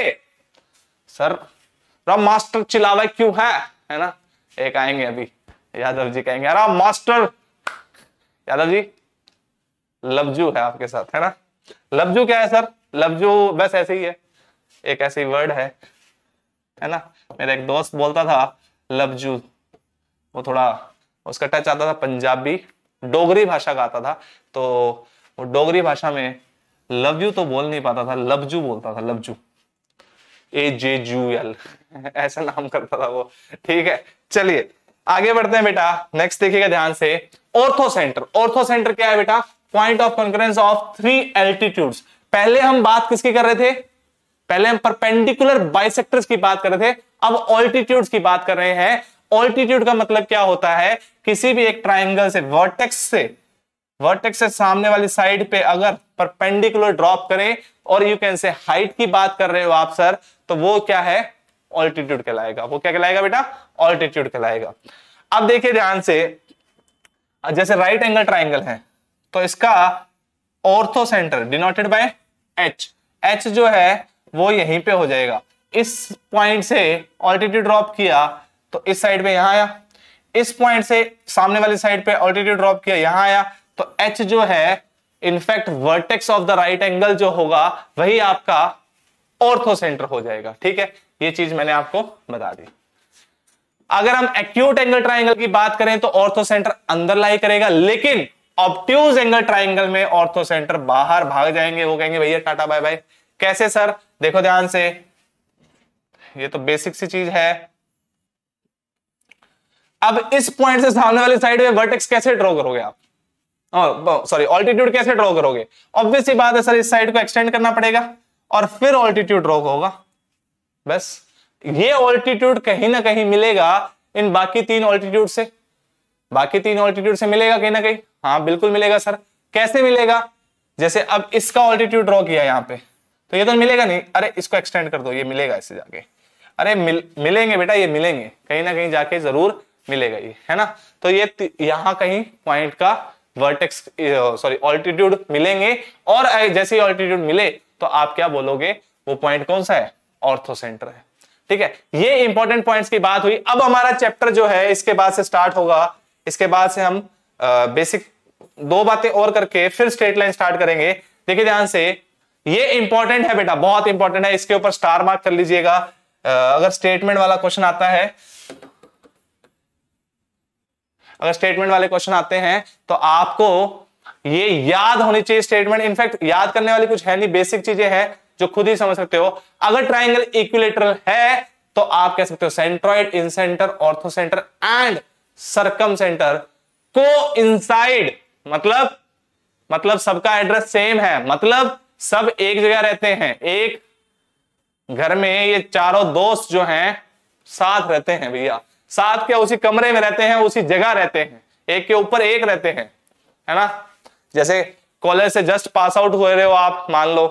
सर राम मास्टर चिलावा क्यों है है ना एक आएंगे अभी यादव जी कहेंगे राम मास्टर यादव जी लवजू है आपके साथ है ना लवजू क्या है सर लवजू बस ऐसे ही है एक ऐसी वर्ड है है ना मेरा एक दोस्त बोलता था लवजू वो थोड़ा उसका टच आता था पंजाबी डोगरी भाषा का आता था तो वो डोगरी भाषा में लव यू तो बोल नहीं पाता था लवजू बोलता था लवजू ए जे जू एल ऐसा नाम करता था वो ठीक है चलिए आगे बढ़ते हैं बेटा नेक्स्ट देखिएगा ध्यान से ऑर्थो सेंटर ऑर्थो सेंटर क्या है बेटा point of conference of three altitudes पहले हम बात किसकी कर रहे थे पहले हम परपेंडिकुलर बाइसेक्टर्स की बात कर रहे थे अब ऑल्टीट्यूड्स की बात कर रहे हैं ऑल्टीट्यूड का मतलब क्या होता है किसी भी एक ट्राइंगल से वर्टेक्स से वर्टेक्स से सामने वाली साइड पे अगर परपेंडिकुलर ड्रॉप करें और यू कैन से हाइट की बात कर रहे हो आप सर तो वो क्या है ऑल्टीट्यूड कहलाएगा वो क्या कहलाएगा बेटा ऑल्टीट्यूड कहलाएगा अब देखिए ध्यान से जैसे राइट एंगल ट्राइंगल है तो इसका orthocentre denoted by H H जो है वो यहीं पे हो जाएगा इस पॉइंट से ऑल्टीट्यूड ड्रॉप किया तो इस साइड पे यहां आया इस पॉइंट से सामने वाली साइड पे ऑल्टीट्यूड ड्रॉप किया यहां आया तो एच जो है in fact vertex of the right angle जो होगा वही आपका ऑर्थो सेंटर हो जाएगा ठीक है ये चीज मैंने आपको बता दी अगर हम एक्यूट एंगल ट्राइंगल की बात करें तो ऑर्थो सेंटर अंदर लाई करेगा लेकिन ऑप्ट्यूज एंगल ट्राइंगल में ऑर्थो सेंटर बाहर भाग जाएंगे वो कहेंगे भैया टाटा बाय बाय कैसे सर देखो ध्यान से ये तो बेसिक सी चीज है अब इस पॉइंट से सामने वाली साइड में वर्टेक्स कैसे ड्रॉ करोगे आप सॉरी ऑल्टीट्यूड कैसे ड्रॉ करोगे ऑब्वियसली बात है सर इस साइड को एक्सटेंड करना पड़ेगा और फिर ऑल्टीट्यूड ड्रॉ होगा बस ये ऑल्टीट्यूड कहीं ना कहीं मिलेगा इन बाकी तीन ऑल्टीट्यूड से बाकी तीन ऑल्टीट्यूड से मिलेगा कहीं ना कहीं हाँ बिल्कुल मिलेगा सर कैसे मिलेगा जैसे अब इसका ऑल्टीट्यूड ड्रॉ किया यहाँ पे तो ये तो मिलेगा नहीं अरे इसको एक्सटेंड कर दो ये मिलेगा इससे जाके अरे मिल, मिलेंगे बेटा ये मिलेंगे कहीं ना कहीं जाके जरूर मिलेगा ये है ना तो ये यहाँ कहीं पॉइंट का वर्टेक्स सॉरी ऑल्टीट्यूड मिलेंगे और जैसे ही ऑल्टीट्यूड मिले तो आप क्या बोलोगे वो पॉइंट कौन सा है ऑर्थोसेंटर है ठीक है ये इंपॉर्टेंट पॉइंट्स की बात हुई अब हमारा चैप्टर जो है इसके बाद से स्टार्ट होगा इसके बाद से हम आ, बेसिक दो बातें और करके फिर स्ट्रेट लाइन स्टार्ट करेंगे देखिए ध्यान से ये इंपॉर्टेंट है बेटा बहुत इंपॉर्टेंट है इसके ऊपर स्टार मार्क कर लीजिएगा अगर स्टेटमेंट वाला क्वेश्चन आता है अगर स्टेटमेंट वाले क्वेश्चन आते हैं तो आपको ये याद होनी चाहिए स्टेटमेंट इनफैक्ट याद करने वाली कुछ है नहीं बेसिक चीजें हैं जो खुद ही समझ सकते हो अगर ट्राइंगल इक्विलेटरल है तो आप कह सकते हो centroid incentre orthocentre and circumcentre को इनसाइड मतलब मतलब सबका एड्रेस सेम है मतलब सब एक जगह रहते हैं एक घर में ये चारों दोस्त जो हैं साथ रहते हैं भैया साथ क्या उसी कमरे में रहते हैं उसी जगह रहते हैं एक के ऊपर एक रहते हैं है ना जैसे कॉलेज से जस्ट पास आउट हो रहे हो आप मान लो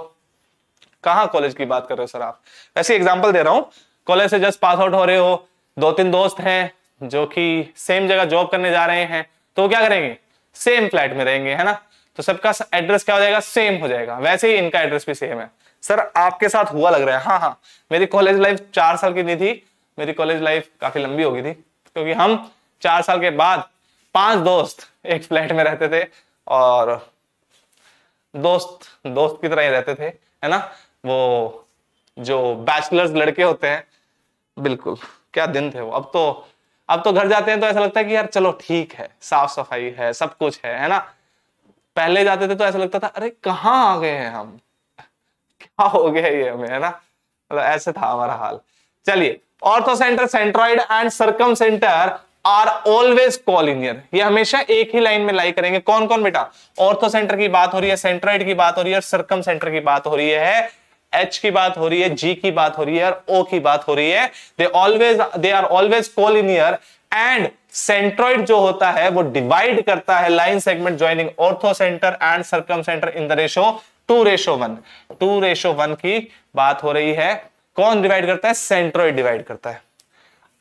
कहा कॉलेज की बात कर रहे हो सर आप वैसे एग्जाम्पल दे रहा हूँ कॉलेज से जस्ट पास आउट हो रहे हो दो तीन दोस्त हैं जो कि सेम जगह जॉब करने जा रहे हैं तो क्या करेंगे सेम फ्लैट में रहेंगे है ना तो सबका एड्रेस क्या हो जाएगा सेम हो जाएगा वैसे ही इनका एड्रेस भी सेम है सर आपके साथ हुआ लग रहा है हाँ हाँ मेरी कॉलेज लाइफ चार साल की नहीं थी मेरी कॉलेज लाइफ काफी लंबी हो गई थी क्योंकि हम चार साल के बाद पांच दोस्त एक फ्लैट में रहते थे और दोस्त दोस्त की तरह ही रहते थे है ना वो जो बैचलर्स लड़के होते हैं बिल्कुल क्या दिन थे वो अब तो अब तो घर जाते हैं तो ऐसा लगता है कि यार चलो ठीक है साफ सफाई है सब कुछ है है ना पहले जाते थे तो ऐसा लगता था अरे कहाँ आ गए हैं हम क्या हो गया ये हमें है ना मतलब ऐसे था हमारा हाल चलिए orthocentre centroid and circumcentre are always collinear ये हमेशा एक ही लाइन में लाई करेंगे कौन कौन बेटा ऑर्थोसेंटर की बात हो रही है सेंट्रॉइड की बात हो रही है और सर्कम सेंटर की बात हो रही है एच की बात हो रही है जी की बात हो रही है और ओ की बात हो रही है they always they are always collinear and centroid जो होता है वो डिवाइड करता है line segment joining orthocentre and circumcentre in the ratio two ratio one two ratio one की बात हो रही है कौन डिवाइड करता है सेंट्रोइड डिवाइड करता है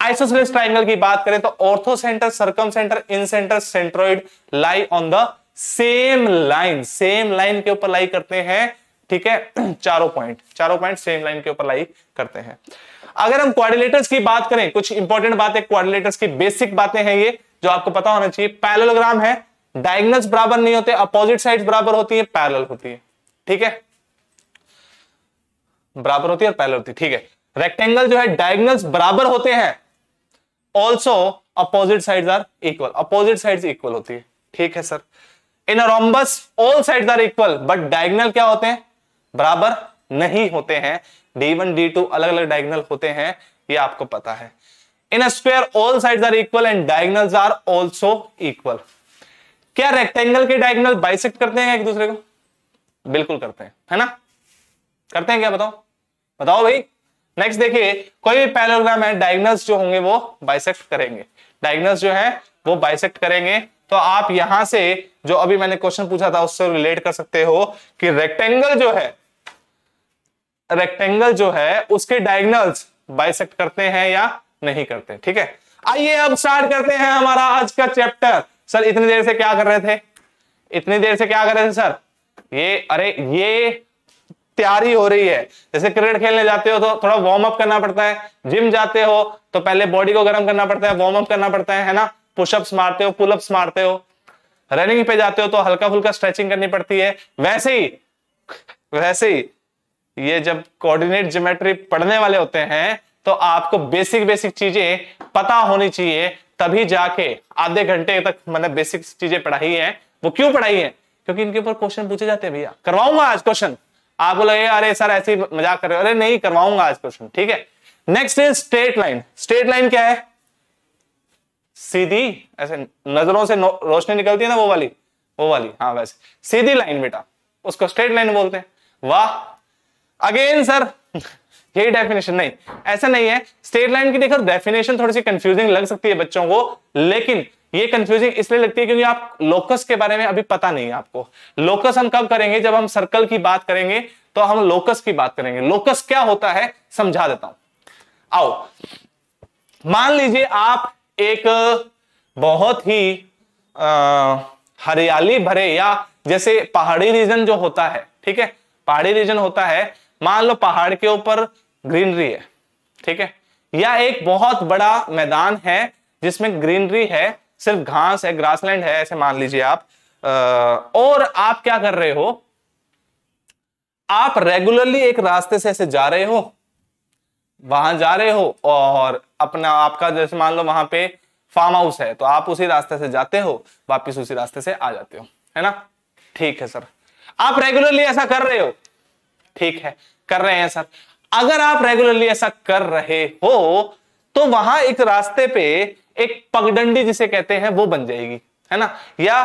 आइसोसेलेस ट्राइंगल की बात करें तो orthocentre circumcentre incentre centroid lie on the same line same line के ऊपर लाई करते हैं ठीक है चारों पॉइंट चारों पॉइंट सेम लाइन के ऊपर लाई करते हैं अगर हम क्वारिलेटर्स की बात करें कुछ इंपॉर्टेंट बातें क्वारिलेटर्स की बेसिक बातें हैं ये जो आपको पता होना चाहिए पैरेललोग्राम है डायगनल्स बराबर नहीं होते अपोजिट साइड बराबर होती है पैरेलल होती है ठीक है बराबर होती है और पैरल होती है ठीक है रेक्टेंगल जो है डायगनल बराबर होते हैं also opposite side are equal opposite side equal होती है ठीक है sir in rhombus all side are equal but diagonal क्या होते हैं बराबर नहीं होते हैं डी वन डी टू अलग अलग डायगनल होते हैं ये आपको पता है in a square all side are equal and diagonal are also equal क्या रेक्टेंगल के डायगनल बाइसेक्ट करते हैं एक दूसरे को बिल्कुल करते हैं है ना करते हैं क्या बताओ बताओ भाई नेक्स्ट देखिए कोई भी पैरोग्राम है डायग्नस जो होंगे वो बाइसेक्ट करेंगे डायग्नस जो है वो बाइसेक्ट करेंगे तो आप यहां से जो अभी मैंने क्वेश्चन पूछा था उससे रिलेट कर सकते हो कि रेक्टेंगल जो है रेक्टेंगल जो है उसके डायग्नल्स बाइसेक्ट करते हैं या नहीं करते ठीक है आइए अब स्टार्ट करते हैं हमारा आज का चैप्टर सर इतनी देर से क्या कर रहे थे इतनी देर से क्या कर रहे थे सर ये अरे ये तैयारी हो रही है जैसे क्रिकेट खेलने जाते हो तो थोड़ा वार्म अप करना पड़ता है जिम जाते हो तो पहले बॉडी को गर्म करना पड़ता है वार्म अप करना पड़ता है है ना पुशअप्स मारते हो पुलअप्स मारते हो रनिंग पे जाते हो तो हल्का फुल्का स्ट्रेचिंग करनी पड़ती है वैसे ही वैसे ही ये जब कोऑर्डिनेट ज्योमेट्री पढ़ने वाले होते हैं तो आपको बेसिक बेसिक चीजें पता होनी चाहिए तभी जाके आधे घंटे तक मैंने बेसिक चीजें पढ़ाई है वो क्यों पढ़ाई है क्योंकि इनके ऊपर क्वेश्चन पूछे जाते हैं भैया करवाऊंगा आज क्वेश्चन आप बोला अरे सर ऐसे ही मजाक कर रहे हो अरे नहीं करवाऊंगा आज क्वेश्चन ठीक है next is straight line straight line क्या है सीधी ऐसे नजरों से रोशनी निकलती है ना वो वाली वो वाली हाँ वैसे सीधी लाइन बेटा उसको स्ट्रेट लाइन बोलते हैं वाह अगेन सर यही डेफिनेशन नहीं ऐसा नहीं है स्ट्रेट लाइन की देखो डेफिनेशन थोड़ी सी कंफ्यूजिंग लग सकती है बच्चों को लेकिन ये कंफ्यूजिंग इसलिए लगती है क्योंकि आप लोकस के बारे में अभी पता नहीं है आपको लोकस हम कब करेंगे जब हम सर्कल की बात करेंगे तो हम लोकस की बात करेंगे लोकस क्या होता है समझा देता हूं आओ मान लीजिए आप एक बहुत ही हरियाली भरे या जैसे पहाड़ी रीजन जो होता है ठीक है पहाड़ी रीजन होता है मान लो पहाड़ के ऊपर ग्रीनरी है ठीक है या एक बहुत बड़ा मैदान है जिसमें ग्रीनरी है सिर्फ घास है ग्रासलैंड है ऐसे मान लीजिए आप और आप क्या कर रहे हो आप रेगुलरली एक रास्ते से ऐसे जा रहे हो वहां जा रहे हो और अपना आपका जैसे मान लो वहां पे फार्म हाउस है तो आप उसी रास्ते से जाते हो वापिस उसी रास्ते से आ जाते हो है ना ठीक है सर आप रेगुलरली ऐसा कर रहे हो ठीक है कर रहे हैं सर अगर आप रेगुलरली ऐसा कर रहे हो तो वहां एक रास्ते पे एक पगडंडी जिसे कहते हैं वो बन जाएगी है ना या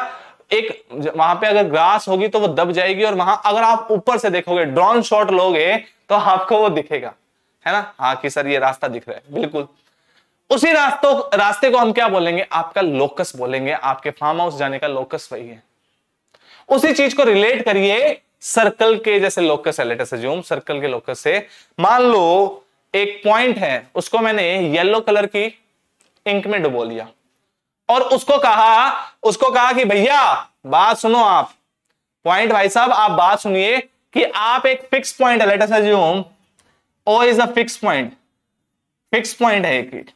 एक वहां पे अगर ग्रास होगी तो वो दब जाएगी और वहां अगर आप ऊपर से देखोगे ड्रोन शॉट लोगे तो आपको वो दिखेगा है ना हाँ कि सर ये रास्ता दिख रहा है बिल्कुल उसी रास्तों रास्ते को हम क्या बोलेंगे आपका लोकस बोलेंगे आपके फार्म हाउस जाने का लोकस वही है उसी चीज को रिलेट करिए सर्कल के जैसे लोकस है लेटर से जूम सर्कल के लोकस से मान लो एक पॉइंट है उसको मैंने येलो कलर की इंक में डुबो लिया और उसको कहा उसको कहा कि भैया बात सुनो आप पॉइंट भाई साहब आप बात सुनिए कि आप एक fix point let us assume O is a fix point fix point है एक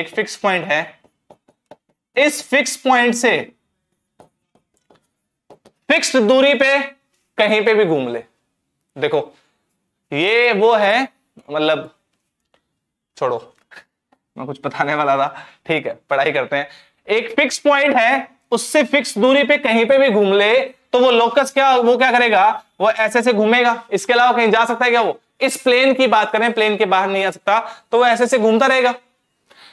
एक फिक्स पॉइंट है इस फिक्स पॉइंट से फिक्स दूरी पे कहीं पे भी घूम ले देखो ये वो है मतलब छोड़ो मैं कुछ बताने वाला था ठीक है पढ़ाई करते हैं एक फिक्स पॉइंट है उससे फिक्स दूरी पे कहीं पे भी घूम ले तो वो लोकस क्या वो क्या करेगा वो ऐसे ऐसे घूमेगा इसके अलावा कहीं जा सकता है क्या वो इस प्लेन की बात करें प्लेन के बाहर नहीं आ सकता तो वो ऐसे ऐसे घूमता रहेगा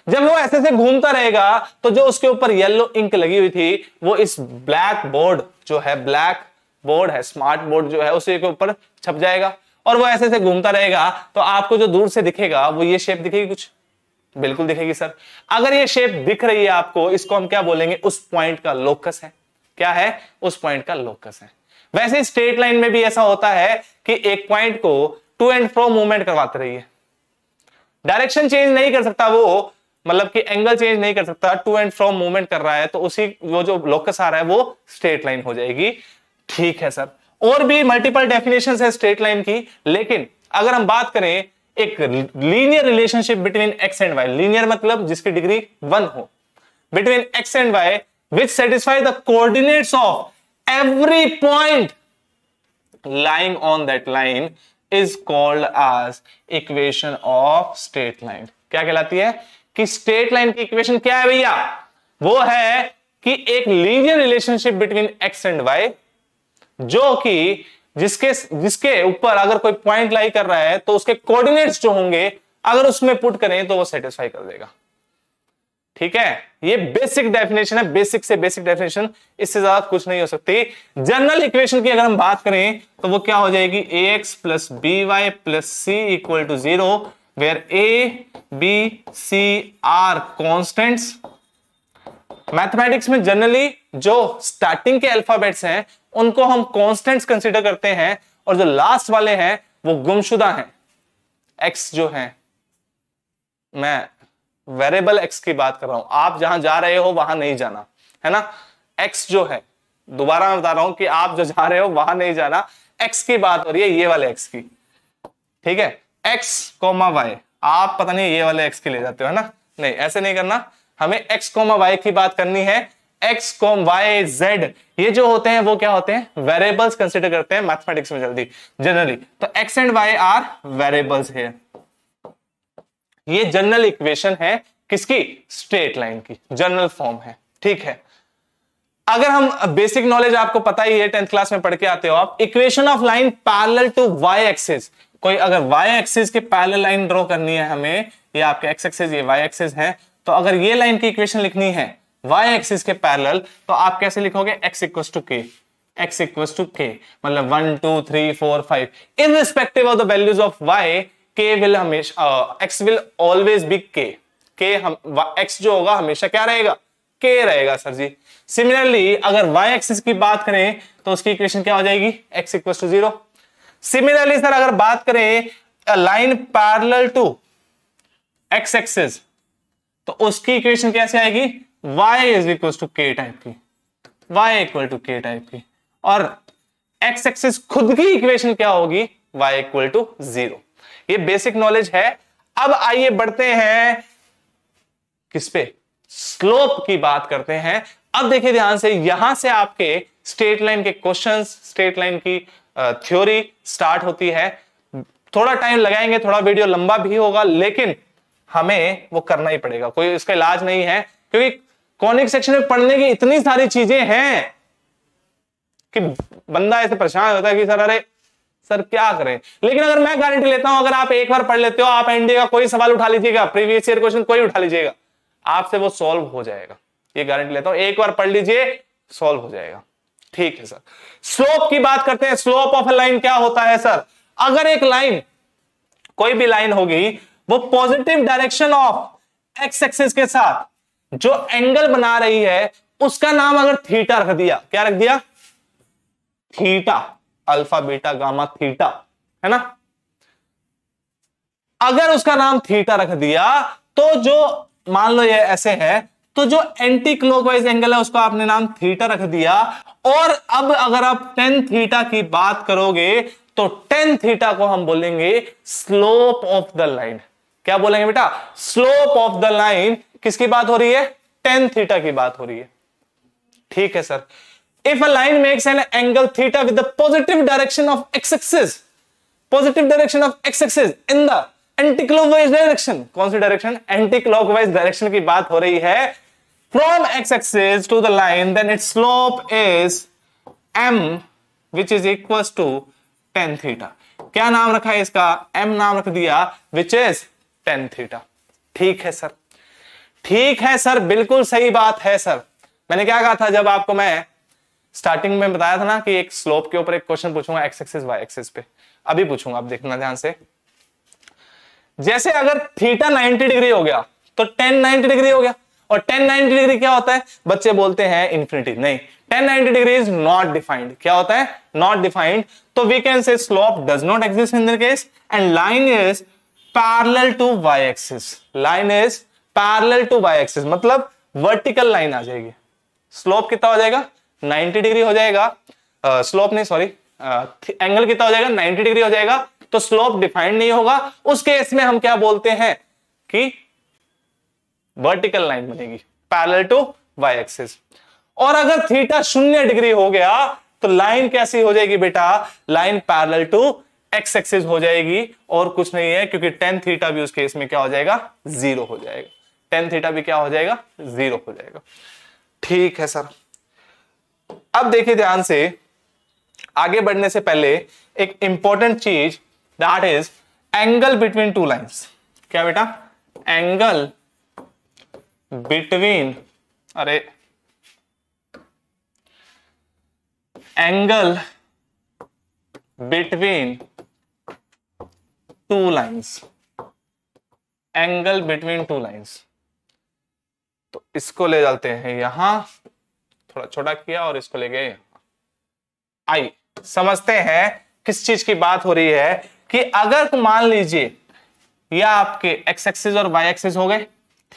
जब वो ऐसे ऐसे घूमता रहेगा तो जो उसके ऊपर येलो इंक लगी हुई थी वो इस ब्लैक बोर्ड जो है ब्लैक बोर्ड है स्मार्ट बोर्ड जो है उसी के ऊपर छप जाएगा और वो ऐसे ऐसे घूमता रहेगा तो आपको जो दूर से दिखेगा वो ये शेप दिखेगी कुछ बिल्कुल दिखेगी सर अगर ये शेप दिख रही है आपको इसको हम क्या बोलेंगे उस पॉइंट का लोकस है क्या है उस पॉइंट का लोकस है वैसे स्ट्रेट लाइन में भी ऐसा होता है कि एक पॉइंट को टू एंड फ्रो मूवमेंट करवाते रहिए डायरेक्शन चेंज नहीं कर सकता वो मतलब कि एंगल चेंज नहीं कर सकता टू एंड फ्रो मूवमेंट कर रहा है तो उसी वो जो लोकस आ रहा है वो स्ट्रेट लाइन हो जाएगी ठीक है सर और भी मल्टीपल डेफिनेशन है स्ट्रेट लाइन की लेकिन अगर हम बात करें एक linear relationship between x and y linear मतलब जिसकी डिग्री वन हो between x and y which satisfy the coordinates of every point lying on that line is called as equation of straight line क्या कहलाती है कि straight line की equation क्या है भैया वो है कि एक linear relationship between x and y जो कि जिसके जिसके ऊपर अगर कोई पॉइंट लाई कर रहा है तो उसके कोऑर्डिनेट्स जो होंगे अगर उसमें पुट करें तो वो सेटिस्फाई कर देगा ठीक है ये बेसिक डेफिनेशन है बेसिक से बेसिक डेफिनेशन इससे ज्यादा कुछ नहीं हो सकती जनरल इक्वेशन की अगर हम बात करें तो वो क्या हो जाएगी a x plus B Y plus C equal to zero where a b c are constants mathematics में जनरली जो स्टार्टिंग के अल्फाबेट्स हैं उनको हम कॉन्स्टेंट्स कंसिडर करते हैं और जो लास्ट वाले हैं वो गुमशुदा हैं एक्स जो है मैं वेरिएबल एक्स की बात कर रहा हूं आप जहां जा रहे हो वहां नहीं जाना है ना एक्स जो है दोबारा बता रहा हूं कि आप जो जा रहे हो वहां नहीं जाना एक्स की बात हो रही है ये वाले एक्स की ठीक है एक्स कोमा वाई आप पता नहीं ये वाले एक्स की ले जाते हो है ना नहीं ऐसे नहीं करना हमें एक्स कोमा वाई की बात करनी है एक्स कोम वाई जेड ये जो होते हैं वो क्या होते हैं वेरिएबल्स कंसिडर करते हैं मैथमेटिक्स में जल्दी जनरली तो x and y are variables है ये जनरल इक्वेशन है किसकी स्ट्रेट लाइन की जनरल फॉर्म है ठीक है अगर हम बेसिक नॉलेज आपको पता ही है टेंथ क्लास में पढ़ के आते हो आप equation of line parallel to y axis कोई अगर वाई एक्सिस के पैरेलल लाइन ड्रॉ करनी है हमें ये आपके एक्स एक्सिस ये वाई एक्सिस है तो अगर ये लाइन की इक्वेशन लिखनी है y एक्सिस के पैरेलल तो आप कैसे लिखोगे x equal to k x equal to k मतलब one two three four five in respective of the values of y k will हमेशा x will always be k k हम x जो होगा हमेशा क्या रहेगा k रहेगा सर जी सिमिलरली अगर y एक्सिस की बात करें तो उसकी इक्वेशन क्या हो जाएगी x equal to zero similarly sir अगर बात करें line parallel to x axis तो उसकी इक्वेशन कैसे आएगी y is equal to k type की y equal to k type की और x एक्सिस खुद की इक्वेशन क्या होगी y equal to zero basic knowledge है अब आइए बढ़ते हैं किस पे स्लोप की बात करते हैं अब देखिए ध्यान से यहां से आपके स्टेट लाइन के क्वेश्चंस स्टेट लाइन की थ्योरी स्टार्ट होती है थोड़ा टाइम लगाएंगे थोड़ा वीडियो लंबा भी होगा लेकिन हमें वो करना ही पड़ेगा कोई इसका इलाज नहीं है क्योंकि कॉनिक सेक्शन में पढ़ने की इतनी सारी चीजें हैं कि बंदा ऐसे परेशान होता है कि सर अरे सर क्या करें लेकिन अगर मैं गारंटी लेता हूं अगर आप एक बार पढ़ लेते हो आप एनडीए का कोई सवाल उठा लीजिएगा प्रीवियस ईयर क्वेश्चन कोई उठा लीजिएगा आपसे वो सॉल्व हो जाएगा ये गारंटी लेता हूं एक बार पढ़ लीजिए सॉल्व हो जाएगा ठीक है सर स्लोप की बात करते हैं स्लोप ऑफ अ लाइन क्या होता है सर अगर एक लाइन कोई भी लाइन होगी वो positive direction of x axis के साथ जो एंगल बना रही है उसका नाम अगर थीटा रख दिया क्या रख दिया theta alpha beta gamma theta है ना अगर उसका नाम थीटा रख दिया तो जो मान लो ये ऐसे है तो जो एंटी क्लोकवाइज एंगल है उसको आपने नाम थीटा रख दिया और अब अगर आप टेन थीटा की बात करोगे तो टेन थीटा को हम बोलेंगे स्लोप ऑफ द लाइन क्या बोलेंगे बेटा स्लोप ऑफ द लाइन किसकी बात हो रही है टेन थीटा की बात हो रही है ठीक है sir if a line makes an angle theta with positive direction of x axis positive direction of x axis in the anticlockwise direction कौन सी डायरेक्शन एंटीक्लॉकवाइज डायरेक्शन की बात हो रही है from x axis to the line then it slope is m which is equal to tan theta क्या नाम रखा है इसका एम नाम रख दिया विच इज टेन थीटा ठीक है सर ठीक है सर बिल्कुल सही बात है सर मैंने क्या कहा था जब आपको मैं स्टार्टिंग में बताया था ना कि एक स्लोप के ऊपर एक क्वेश्चन पूछूंगा एक्स एक्सिस वाई एक्सिस पे अभी पूछूंगा आप देखना ध्यान से जैसे अगर थीटा 90 डिग्री हो गया तो टेन 90 डिग्री हो गया और टेन 90 डिग्री क्या होता है बच्चे बोलते हैं इंफिनिटी नहीं tan 90 degree is not defined क्या होता है नॉट डिफाइंड तो we can say slope does not exist in case and line is parallel to y axis line is parallel to y axis मतलब वर्टिकल लाइन आ जाएगी slope कितना हो जाएगा 90 डिग्री हो जाएगा स्लोप uh, नहीं सॉरी एंगल uh, कितना हो जाएगा 90 डिग्री हो जाएगा तो स्लोप डिफाइंड नहीं होगा उस केस में हम क्या बोलते हैं कि वर्टिकल लाइन बनेगी पैरेलल टू वाई एक्सिस और अगर थीटा शून्य डिग्री हो गया तो लाइन कैसी हो जाएगी बेटा line parallel to x axis हो जाएगी और कुछ नहीं है क्योंकि टेन थीटा भी उस केस में क्या हो जाएगा जीरो हो जाएगा टेन थीटा भी क्या हो जाएगा जीरो हो जाएगा ठीक है सर अब देखिए ध्यान से आगे बढ़ने से पहले एक इंपॉर्टेंट चीज that is angle between two lines क्या बेटा एंगल बिटवीन अरे angle between two lines angle between two lines तो इसको ले जाते हैं यहां थोड़ा छोटा किया और इसको ले गए यहां आई समझते हैं किस चीज की बात हो रही है कि अगर तो मान लीजिए या आपके एक्स एक्सिस और वाई एक्सिस हो गए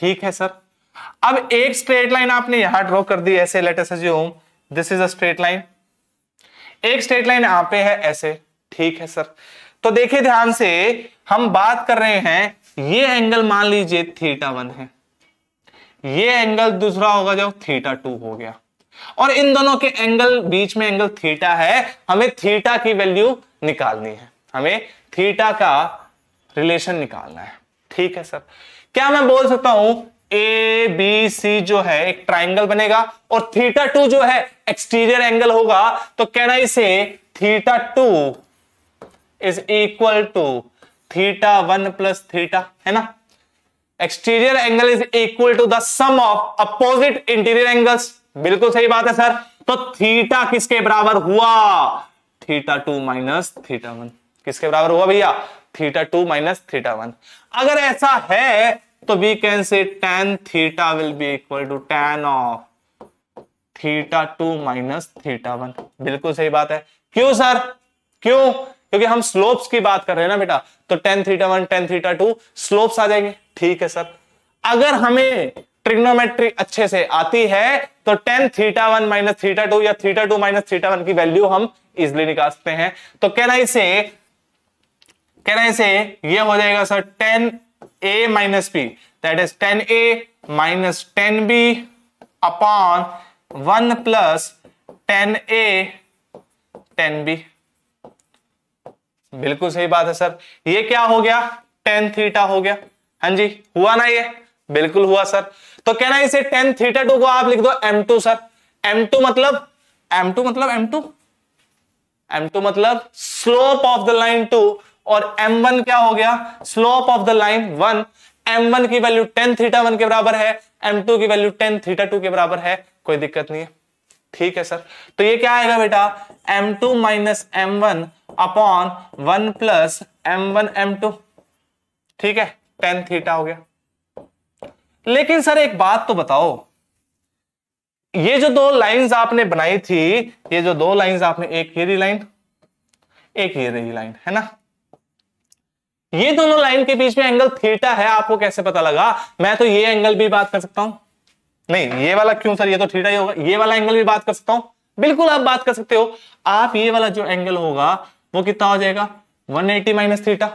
ठीक है सर अब एक स्ट्रेट लाइन आपने यहां ड्रॉ कर दी ऐसे latest this is a straight line एक स्ट्रेट लाइन यहां पे है ऐसे ठीक है सर तो देखिए ध्यान से हम बात कर रहे हैं ये एंगल मान लीजिए थीटा वन है ये एंगल दूसरा होगा जो थीटा टू हो गया और इन दोनों के एंगल बीच में एंगल थीटा है हमें थीटा की वैल्यू निकालनी है हमें थीटा का रिलेशन निकालना है ठीक है सर क्या मैं बोल सकता हूं ए बी सी जो है एक ट्राइंगल बनेगा और थीटा टू जो है एक्सटीरियर एंगल होगा तो can I say theta two is equal to theta one plus theta है ना exterior angle is equal to the sum of opposite interior angles बिल्कुल सही बात है सर तो थीटा किसके बराबर हुआ theta two minus theta one किसके बराबर हुआ भैया theta two minus theta one अगर ऐसा है तो we can say tan theta will be equal to tan of theta two minus theta one बिल्कुल सही बात है क्यों सर क्यों क्योंकि हम स्लोप्स की बात कर रहे हैं ना बेटा तो tan theta one tan theta two slopes आ जाएंगे ठीक है सर अगर हमें ट्रिग्नोमेट्री अच्छे से आती है तो tan theta one minus theta two या theta two minus theta one की वैल्यू हम इजिली निकाल सकते हैं तो कहना इसे कहना इसे ये हो जाएगा sir tan a minus b that is 10a minus 10b upon 1 plus 10a 10b बिल्कुल सही बात है सर ये क्या हो गया टेन थीटा हो गया हाँ जी हुआ ना ये बिल्कुल हुआ सर तो कहना इसे टेन थीटा टू को आप लिख दो m two sir m two मतलब एम टू मतलब एम टू एम टू मतलब slope of the line two और m1 क्या हो गया slope of the line one m1 की वैल्यू टेन थीटा वन के बराबर है m2 की वैल्यू टेन थीटा टू के बराबर है कोई दिक्कत नहीं है ठीक है सर तो ये क्या आएगा बेटा m2 two minus m one upon one plus m one M two ठीक है टेन थीटा हो गया लेकिन सर एक बात तो बताओ ये जो दो लाइंस आपने बनाई थी ये जो दो लाइंस आपने एक ये रही लाइन एक ये रही लाइन है ना ये दोनों लाइन के बीच में एंगल थीटा है आपको कैसे पता लगा मैं तो ये एंगल भी बात कर सकता हूं नहीं ये वाला क्यों सर ये तो थीटा ही होगा ये वाला एंगल भी बात कर सकता हूं बिल्कुल आप बात कर सकते हो आप ये वाला जो एंगल होगा वो कितना हो जाएगा 180 एटी माइनस थीटा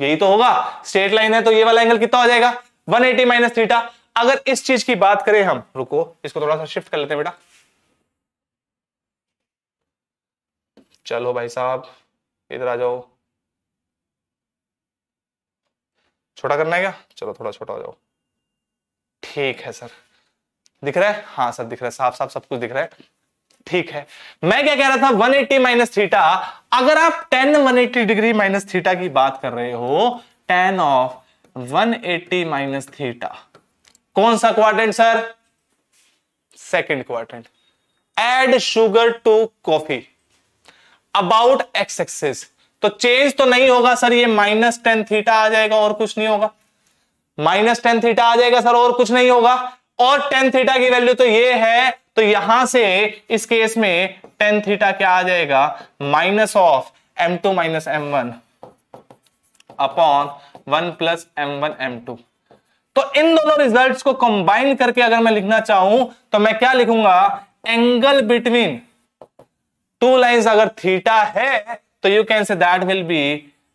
यही तो होगा स्ट्रेट लाइन है तो ये वाला एंगल कितना हो जाएगा 180 एटी माइनस थीटा अगर इस चीज की बात करें हम रुको इसको थोड़ा सा शिफ्ट कर लेते हैं बेटा चलो भाई साहब इधर आ जाओ छोटा करना है क्या चलो थोड़ा छोटा हो जाओ ठीक है सर दिख रहा है हाँ सर दिख रहा है साफ साफ सब कुछ दिख रहा है ठीक है मैं क्या कह रहा था 180 एट्टी माइनस थीटा अगर आप वन 180 डिग्री माइनस थीटा की बात कर रहे हो tan of 180 eighty minus theta कौन सा quadrant sir second quadrant add sugar to coffee about x axis तो चेंज तो नहीं होगा सर ये माइनस टेन थीटा आ जाएगा और कुछ नहीं होगा माइनस टेन थीटा आ जाएगा सर और कुछ नहीं होगा और टेन थीटा की वैल्यू तो ये है तो यहां से इस केस में टेन थीटा क्या आ जाएगा minus of m two minus m one upon one plus m one M two तो इन दोनों रिजल्ट्स को कंबाइन करके अगर मैं लिखना चाहूं तो मैं क्या लिखूंगा एंगल बिटवीन टू लाइंस अगर थीटा है तो you can say that will be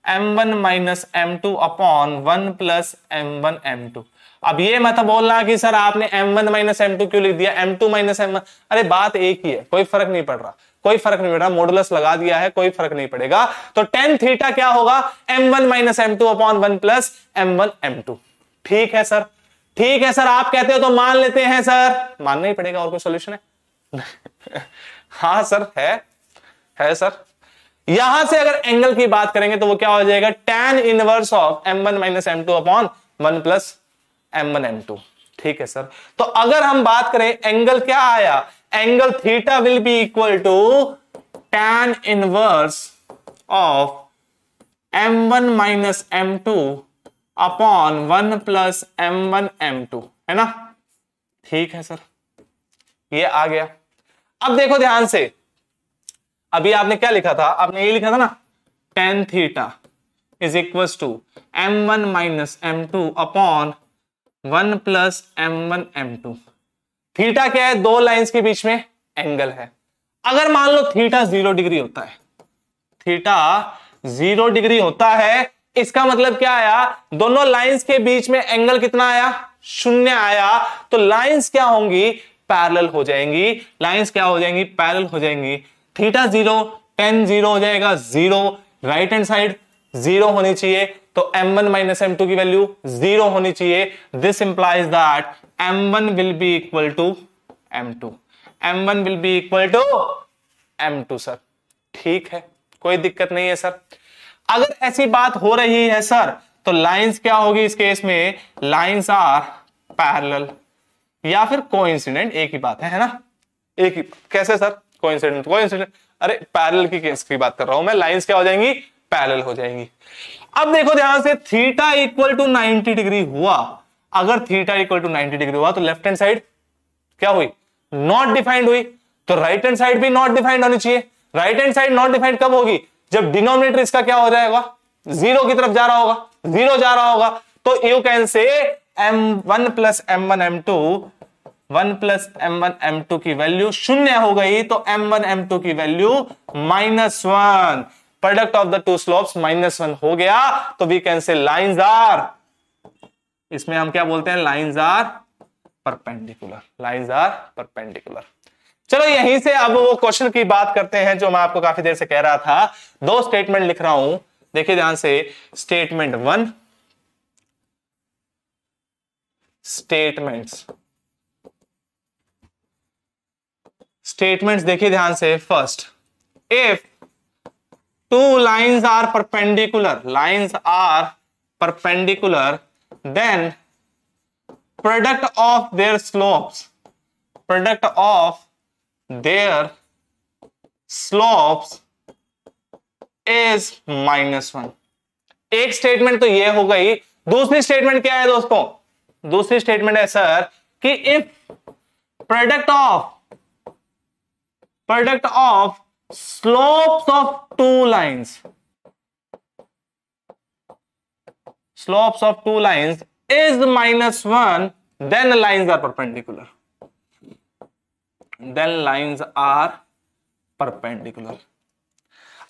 m one minus M two upon one plus m one M two अब ये मत बोलना कि सर आपने m one minus M two क्यों लिख दिया एम m2 minus m1 अरे बात एक ही है कोई फर्क नहीं पड़ रहा कोई फर्क नहीं पड़ा मोडुलस लगा दिया है कोई फर्क नहीं पड़ेगा तो टेन थीटा क्या होगा m one minus M two upon one plus m one M two ठीक है सर ठीक है सर आप कहते हो तो मान लेते हैं सर मानना ही पड़ेगा और कोई सोल्यूशन है हाँ सर है है सर यहां से अगर एंगल की बात करेंगे तो वो क्या हो जाएगा tan inverse of m one minus M two upon one plus m one M two ठीक है सर तो अगर हम बात करें एंगल क्या आया angle theta will be equal to tan inverse of m one minus M two upon one plus m one M two है ना ठीक है सर ये आ गया अब देखो ध्यान से अभी आपने क्या लिखा था आपने ये लिखा था ना tan theta is equal to m one minus M two upon one plus m one M two theta क्या है दो लाइंस के बीच में एंगल है अगर मान लो थीटा जीरो डिग्री होता है थीटा जीरो डिग्री होता है इसका मतलब क्या आया दोनों लाइंस के बीच में एंगल कितना आया शून्य आया तो लाइंस क्या होंगी पैरल हो जाएंगी लाइंस क्या हो जाएंगी पैरल हो जाएंगी थीटा जीरो टेन जीरो हो जाएगा zero right hand side zero होनी चाहिए तो m one minus M two की वैल्यू जीरो होनी चाहिए this implies that m one will be equal to m two m one will be equal to m two sir ठीक है कोई दिक्कत नहीं है सर अगर ऐसी बात हो रही है सर तो लाइंस क्या होगी इस केस में लाइंस आर पैरेलल या फिर कोइंसिडेंट एक ही बात है, है ना एक ही कैसे सर कोइंसिडेंट कोइंसिडेंट अरे पैरेलल की केस की बात कर रहा हूं मैं लाइंस क्या हो जाएंगी पैरेलल हो जाएंगी अब देखो ध्यान से थीटा इक्वल टू 90 डिग्री हुआ अगर थीटा इक्वल टू 90 डिग्री हुआ तो लेफ्ट हैंड साइड क्या हुई नॉट डिफाइंड हुई तो राइट हैंड साइड भी नॉट डिफाइंड होनी चाहिए right hand side not defined कब होगी जब डिनोमिनेटर इसका क्या हो जाएगा जीरो की तरफ जा रहा होगा जीरो जा रहा होगा तो you can say M one plus m one M two one plus m one M two की वैल्यू शून्य हो गई तो एम वन एम टू की value minus one product of the two slopes minus one हो गया तो we can say line are इसमें हम क्या बोलते हैं line are perpendicular line are perpendicular चलो यहीं से अब वो क्वेश्चन की बात करते हैं जो मैं आपको काफी देर से कह रहा था दो स्टेटमेंट लिख रहा हूं देखिए ध्यान से स्टेटमेंट वन स्टेटमेंट्स स्टेटमेंट्स देखिए ध्यान से first if two lines are perpendicular lines are perpendicular then product of their slopes product of their slopes is minus one एक स्टेटमेंट तो ये हो गई दूसरी स्टेटमेंट क्या है दोस्तों दूसरी स्टेटमेंट है सर कि if product of product of slopes of two lines slopes of two lines is minus 1 then lines are perpendicular then lines are perpendicular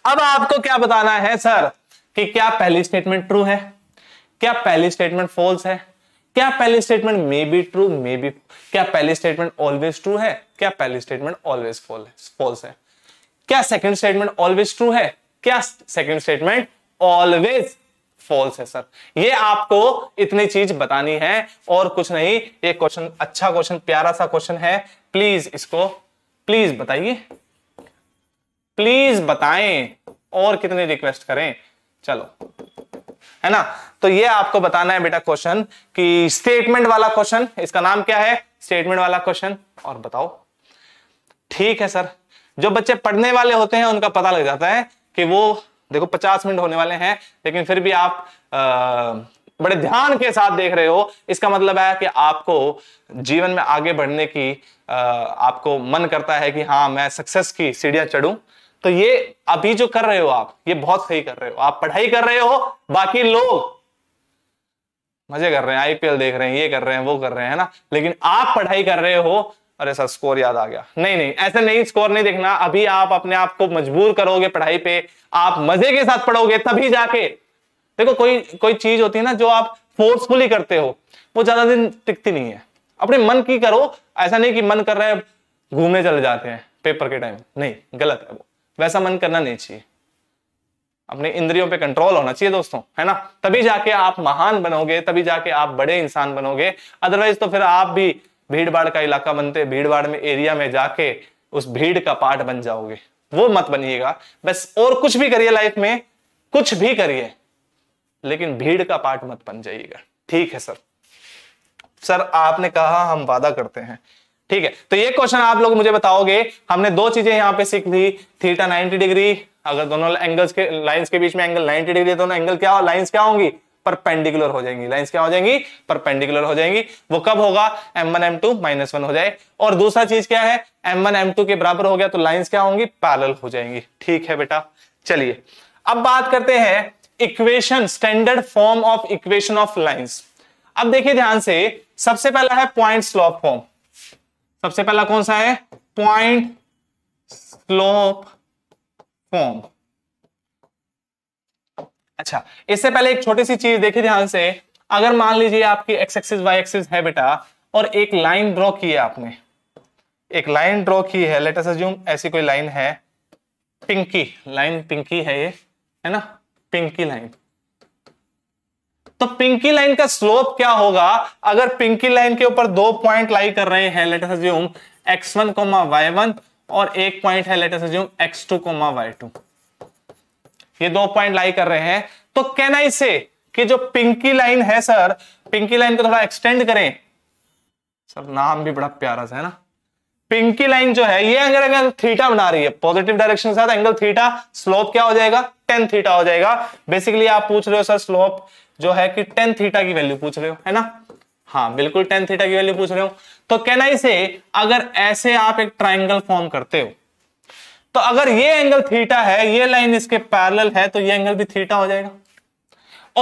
अब आपको क्या बताना है सर कि क्या पहली स्टेटमेंट ट्रू है क्या पहली स्टेटमेंट फॉल्स है क्या पहले statement may be true may be क्या पहले स्टेटमेंट ऑलवेज ट्रू है क्या पहले स्टेटमेंट ऑलवेज फॉल्स है क्या सेकंड स्टेटमेंट ऑलवेज ट्रू है क्या सेकंड स्टेटमेंट ऑलवेज फॉल्स है सर ये आपको इतनी चीज बतानी है और कुछ नहीं ये क्वेश्चन अच्छा क्वेश्चन प्यारा सा क्वेश्चन है प्लीज इसको प्लीज बताइए प्लीज बताएं और कितने रिक्वेस्ट करें चलो है ना तो ये आपको बताना है बेटा क्वेश्चन कि स्टेटमेंट वाला क्वेश्चन इसका नाम क्या है स्टेटमेंट वाला क्वेश्चन और बताओ ठीक है सर जो बच्चे पढ़ने वाले होते हैं उनका पता लग जाता है कि वो देखो पचास मिनट होने वाले हैं लेकिन फिर भी आप आ, बड़े ध्यान के साथ देख रहे हो इसका मतलब है कि आपको जीवन में आगे बढ़ने की आ, आपको मन करता है कि हाँ मैं सक्सेस की सीढ़ियां चढ़ूं तो ये अभी जो कर रहे हो आप ये बहुत सही कर रहे हो आप पढ़ाई कर रहे हो बाकी लोग मजे कर रहे हैं आईपीएल देख रहे हैं ये कर रहे हैं वो कर रहे हैं ना लेकिन आप पढ़ाई कर रहे हो अरे सर स्कोर याद आ गया नहीं नहीं ऐसे नहीं स्कोर नहीं देखना अभी आप अपने आप को मजबूर करोगे पढ़ाई पे आप मजे के साथ पढ़ोगे तभी जाके देखो कोई कोई चीज होती है ना जो आप फोर्सफुली करते हो वो ज्यादा दिन टिकती नहीं है अपने मन की करो ऐसा नहीं कि मन कर रहे हैं घूमने चले जाते हैं पेपर के टाइम नहीं गलत है वो वैसा मन करना नहीं चाहिए अपने इंद्रियों पे कंट्रोल होना चाहिए दोस्तों है ना तभी जाके आप महान बनोगे तभी जाके आप बड़े इंसान बनोगे अदरवाइज तो फिर आप भी भीड़ भाड़ का इलाका बनते भीड़ भाड़ में एरिया में जाके उस भीड़ का पार्ट बन जाओगे वो मत बनिएगा बस और कुछ भी करिए लाइफ में कुछ भी करिए लेकिन भीड़ का पार्ट मत बन जाइएगा ठीक है सर सर आपने कहा हम वादा करते हैं ठीक है तो ये क्वेश्चन आप लोग मुझे बताओगे हमने दो चीजें यहाँ पे सीख ली थीटा 90 डिग्री अगर दोनों एंगल्स के लाइंस के बीच में एंगल 90 डिग्री दोनों एंगल क्या लाइंस क्या होंगी परपेंडिकुलर हो जाएंगी लाइंस क्या हो जाएंगी परपेंडिकुलर हो जाएंगी वो कब होगा m1 m2 माइनस वन हो जाए और दूसरा चीज क्या है m1 m2 के बराबर हो गया तो लाइंस क्या होंगी पैरल हो जाएंगी ठीक है बेटा चलिए अब बात करते हैं equation standard form of equation of lines अब देखिए ध्यान से सबसे पहला है पॉइंट स्लॉप फॉर्म सबसे पहला कौन सा है पॉइंट स्लोप फॉर्म अच्छा इससे पहले एक छोटी सी चीज देखिए ध्यान से अगर मान लीजिए आपकी एक्स एक्सिस वाई एक्सिस है बेटा और एक लाइन ड्रॉ की है आपने एक लाइन ड्रॉ की है लेट अस अज्यूम ऐसी कोई लाइन है पिंकी लाइन पिंकी है ये है ना पिंकी लाइन तो पिंकी लाइन का स्लोप क्या होगा अगर पिंकी लाइन के ऊपर दो पॉइंट लाई कर रहे हैं let us assume x one comma Y one और एक पॉइंट है let us assume x two comma Y two ये दो पॉइंट लाई कर रहे हैं तो कैन आई से कि जो पिंकी लाइन है सर पिंकी लाइन को थोड़ा एक्सटेंड करें सर नाम भी बड़ा प्यारा सा है ना पिंकी लाइन जो है ये अगर एंगल थीटा बना रही है पॉजिटिव डायरेक्शन के साथ एंगल थीटा स्लोप क्या हो जाएगा टेन थीटा हो जाएगा बेसिकली आप पूछ रहे हो सर स्लोप जो है कि टेन थीटा की वैल्यू पूछ रहे हो है ना हाँ बिल्कुल टेन थीटा की वैल्यू पूछ रहे हो तो कहना इसे अगर ऐसे आप एक ट्राइंगल फॉर्म करते हो तो अगर ये एंगल थीटा है ये लाइन इसके पैरेलल है तो ये एंगल भी थीटा हो जाएगा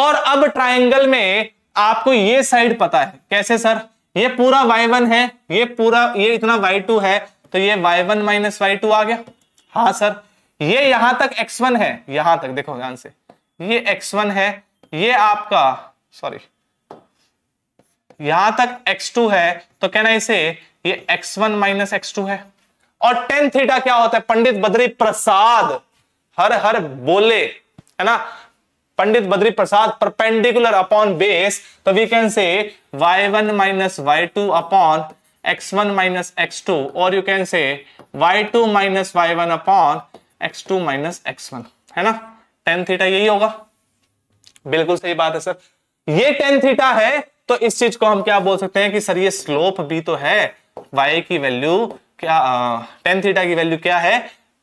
और अब ट्राइंगल में आपको ये साइड पता है कैसे सर ये पूरा वाई वन है ये पूरा ये इतना वाई टू है तो ये y one minus y two आ गया हाँ सर ये यहां तक एक्स वन है यहां तक देखो ध्यान से ये एक्स वन है ये आपका सॉरी यहां तक x2 है तो कहना इसे ये x1 वन माइनस एक्स है और टेन थीटा क्या होता है पंडित बद्री प्रसाद हर हर बोले है ना Pandit Badri Prasad perpendicular upon base तो we can say y1 one minus y two upon x one minus x two और you can say y2 two minus Y one upon x two minus x one है ना tan theta यही होगा बिल्कुल सही बात है सर ये टेन थीटा है तो इस चीज को हम क्या बोल सकते हैं कि सर ये स्लोप भी तो है वाई की वैल्यू क्या टेन थीटा की वैल्यू क्या है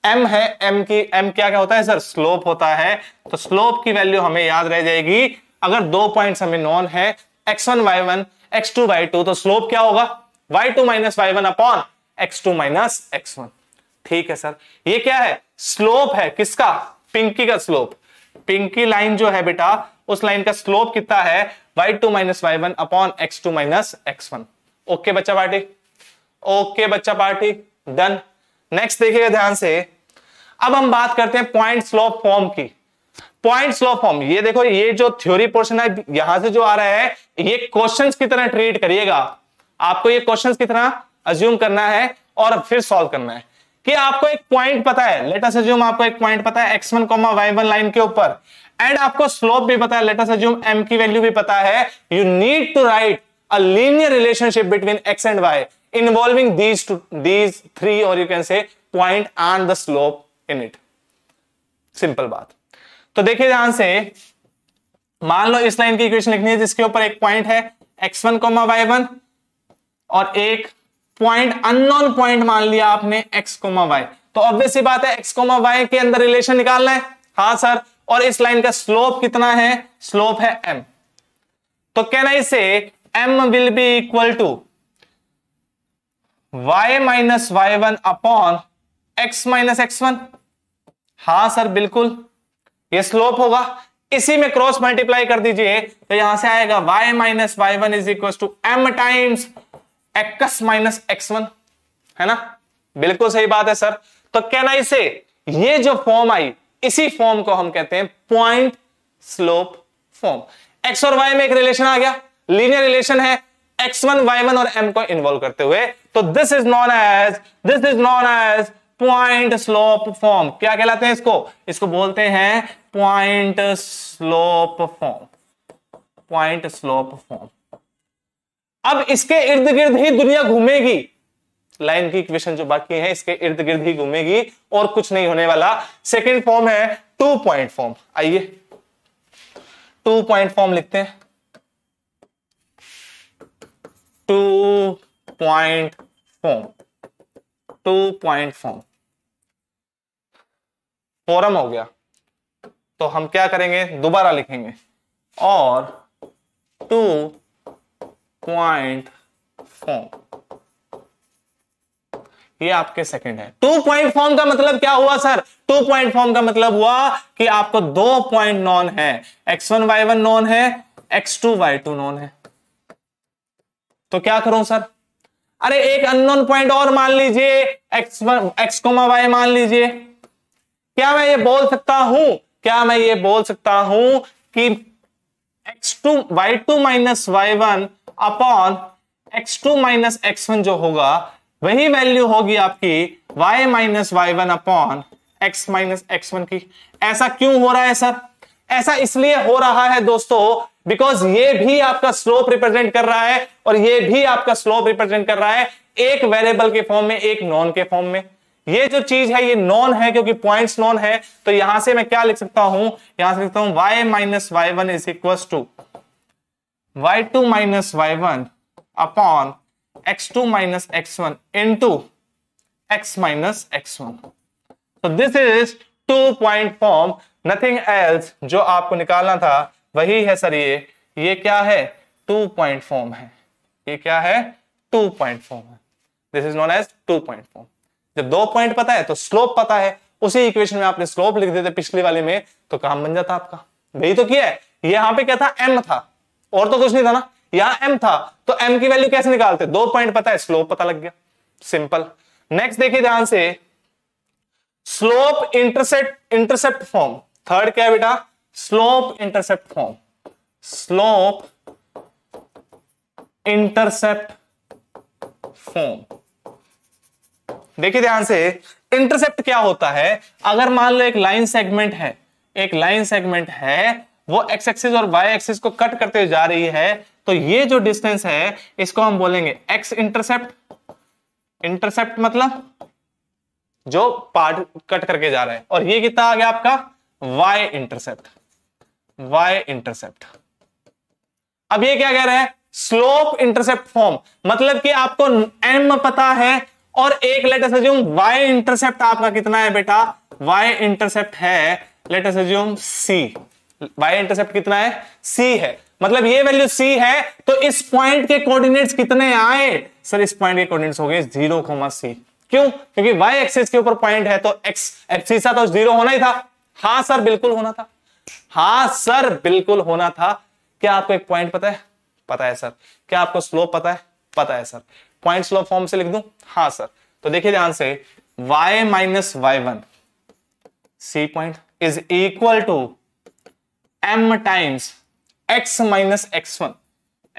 m है m की m क्या क्या होता है सर स्लोप होता है तो स्लोप की वैल्यू हमें याद रह जाएगी अगर दो पॉइंट हमें नॉन है x one Y one x two Y two तो स्लोप क्या होगा y two minus Y one upon x two minus x one ठीक है सर ये क्या है स्लोप है किसका पिंकी का स्लोप पिंकी लाइन जो है बेटा उस लाइन का स्लोप कितना है y2 two minus Y one upon x two minus x one okay बच्चा पार्टी ओके बच्चा पार्टी डन नेक्स्ट देखिएगा ध्यान से अब हम बात करते हैं पॉइंट स्लोप फॉर्म की पॉइंट स्लोप फॉर्म ये देखो ये जो थ्योरी पोर्शन है यहां से जो आ रहा है ये क्वेश्चन की तरह ट्रीट करिएगा आपको ये क्वेश्चन की तरह अज्यूम करना है और फिर सॉल्व करना है कि आपको एक पॉइंट पता है लेट अस अज्यूम आपको एक पॉइंट पता है x one comma Y one line के ऊपर एंड आपको स्लोप भी पता है लेटस अज्यूम एम की वैल्यू भी पता है you need to write a linear relationship between x and y involving these two these three और you can say point on the slope in it simple बात तो देखिए ध्यान से मान लो इस लाइन की इक्वेशन लिखनी है जिसके ऊपर एक पॉइंट है x one comma Y one और एक पॉइंट अननोन पॉइंट मान लिया आपने एक्स कोमा वाई तो ऑब्वियस बात है एक्स कोमा वाई के अंदर रिलेशन निकालना है हाँ सर और इस लाइन का स्लोप कितना है स्लोप है एम तो can I say m will be equal to Y minus Y one upon x minus x one हां सर बिल्कुल ये स्लोप होगा इसी में क्रॉस मल्टीप्लाई कर दीजिए तो यहां से आएगा y minus Y one is equal to M times x minus x one है ना बिल्कुल सही बात है सर तो कैन आई से ये जो फॉर्म आई इसी फॉर्म को हम कहते हैं पॉइंट स्लोप फॉर्म एक्स और वाई में एक रिलेशन आ गया लीनियर रिलेशन है एक्स वन वाई वन और एम को इन्वॉल्व करते हुए तो this is known as this is known as point slope form क्या कहलाते हैं इसको इसको बोलते हैं point slope form point slope form अब इसके इर्द गिर्द ही दुनिया घूमेगी लाइन की इक्वेशन जो बाकी है इसके इर्द गिर्द ही घूमेगी और कुछ नहीं होने वाला सेकेंड फॉर्म है टू पॉइंट फॉर्म आइए टू पॉइंट फॉर्म लिखते हैं two point form two point form form हो गया तो हम क्या करेंगे दोबारा लिखेंगे और टू पॉइंट फॉर्म ये आपके सेकंड है टू पॉइंट फॉर्म का मतलब क्या हुआ सर टू पॉइंट फॉर्म का मतलब हुआ कि आपको दो पॉइंट नॉन है x one Y one known है x two Y two known है तो क्या करूं सर अरे एक अननोन पॉइंट और मान लीजिए x one x comma y मान लीजिए क्या मैं ये बोल सकता हूं क्या मैं ये बोल सकता हूं कि x two Y two minus Y one upon x two minus x one जो होगा वही वैल्यू होगी आपकी y minus Y one upon x minus x one की ऐसा क्यों हो रहा है सर ऐसा इसलिए हो रहा है दोस्तों बिकॉज ये भी आपका स्लोप रिप्रेजेंट कर रहा है और ये भी आपका स्लोप रिप्रेजेंट कर रहा है एक वेरिएबल के फॉर्म में एक नॉन के फॉर्म में ये जो चीज है ये नॉन है क्योंकि पॉइंट्स नॉन है तो यहां से मैं क्या लिख सकता हूं यहां से लिखता हूं y minus Y one is equal to Y two minus Y one upon x2 two minus x1 into x minus x1. So this is two point form. Nothing else जो आपको निकालना था वही है सर ये ये क्या है टू पॉइंट फॉर्म है ये क्या है टू पॉइंट फॉर्म है this is known as two point form जब दो पॉइंट पता है तो स्लोप पता है उसी इक्वेशन में आपने स्लोप लिख देते पिछले वाले में तो काम बन जाता आपका वही तो किया है यहां पे क्या था m था और तो कुछ नहीं था ना यहां एम था तो एम की वैल्यू कैसे निकालते दो पॉइंट पता है स्लोप पता लग गया सिंपल नेक्स्ट देखिए ध्यान से slope intercept intercept form third क्या है बेटा slope intercept form slope intercept form देखिए ध्यान से इंटरसेप्ट क्या होता है अगर मान लो एक लाइन सेगमेंट है एक लाइन सेगमेंट है वो एक्स एक्सिस और वाई एक्सिस को कट करते हुए जा रही है तो ये जो डिस्टेंस है इसको हम बोलेंगे एक्स इंटरसेप्ट इंटरसेप्ट मतलब जो पार्ट कट करके जा रहा है और ये कितना आ गया आपका वाई इंटरसेप्ट वाई इंटरसेप्ट अब ये क्या कह रहा है स्लोप इंटरसेप्ट फॉर्म मतलब कि आपको एम पता है और एक से जूम वाई इंटरसेप्ट आपका कितना है बेटा वाई इंटरसेप्ट है से जूम सी वाई इंटरसेप्ट कितना है सी है मतलब ये वैल्यू सी है तो इस पॉइंट के कोऑर्डिनेट्स कितने आए सर इस पॉइंट के कोऑर्डिनेट्स हो गए जीरो कोमा सी क्यों क्योंकि वाई एक्सिस के ऊपर पॉइंट है तो एक्स एक्सिस था तो जीरो होना ही था हाँ सर बिल्कुल होना था हाँ सर बिल्कुल होना था क्या आपको एक पॉइंट पता है पता है सर क्या आपको स्लोप पता है पता है सर पॉइंट स्लोप फॉर्म से लिख दू हाँ सर तो देखिए ध्यान से y minus Y one c point is equal to M times x minus x one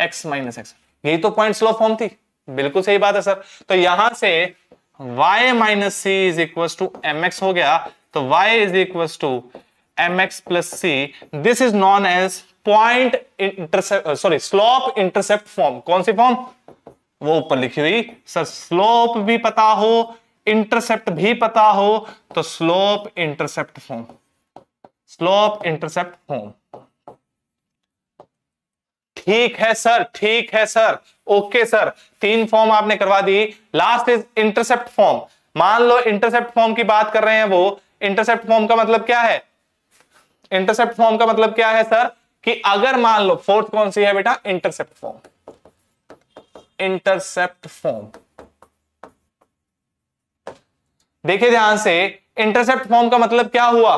x minus x यही तो पॉइंट स्लो फॉर्म थी बिल्कुल सही बात है सर तो यहां से y minus c is equal to m हो गया तो y is equal to M x plus c this is known as point intercept sorry slope intercept form कौन सी फॉर्म वो ऊपर लिखी हुई सर स्लोप भी पता हो इंटरसेप्ट भी पता हो तो slope intercept form slope intercept होम ठीक है सर ठीक है सर ओके सर तीन फॉर्म आपने करवा दी लास्ट इज इंटरसेप्ट फॉर्म मान लो इंटरसेप्ट फॉर्म की बात कर रहे हैं वो इंटरसेप्ट फॉर्म का मतलब क्या है इंटरसेप्ट फॉर्म का मतलब क्या है सर कि अगर मान लो फोर्थ कौन सी है बेटा इंटरसेप्ट फॉर्म इंटरसेप्ट फॉर्म देखिए ध्यान से इंटरसेप्ट फॉर्म का मतलब क्या हुआ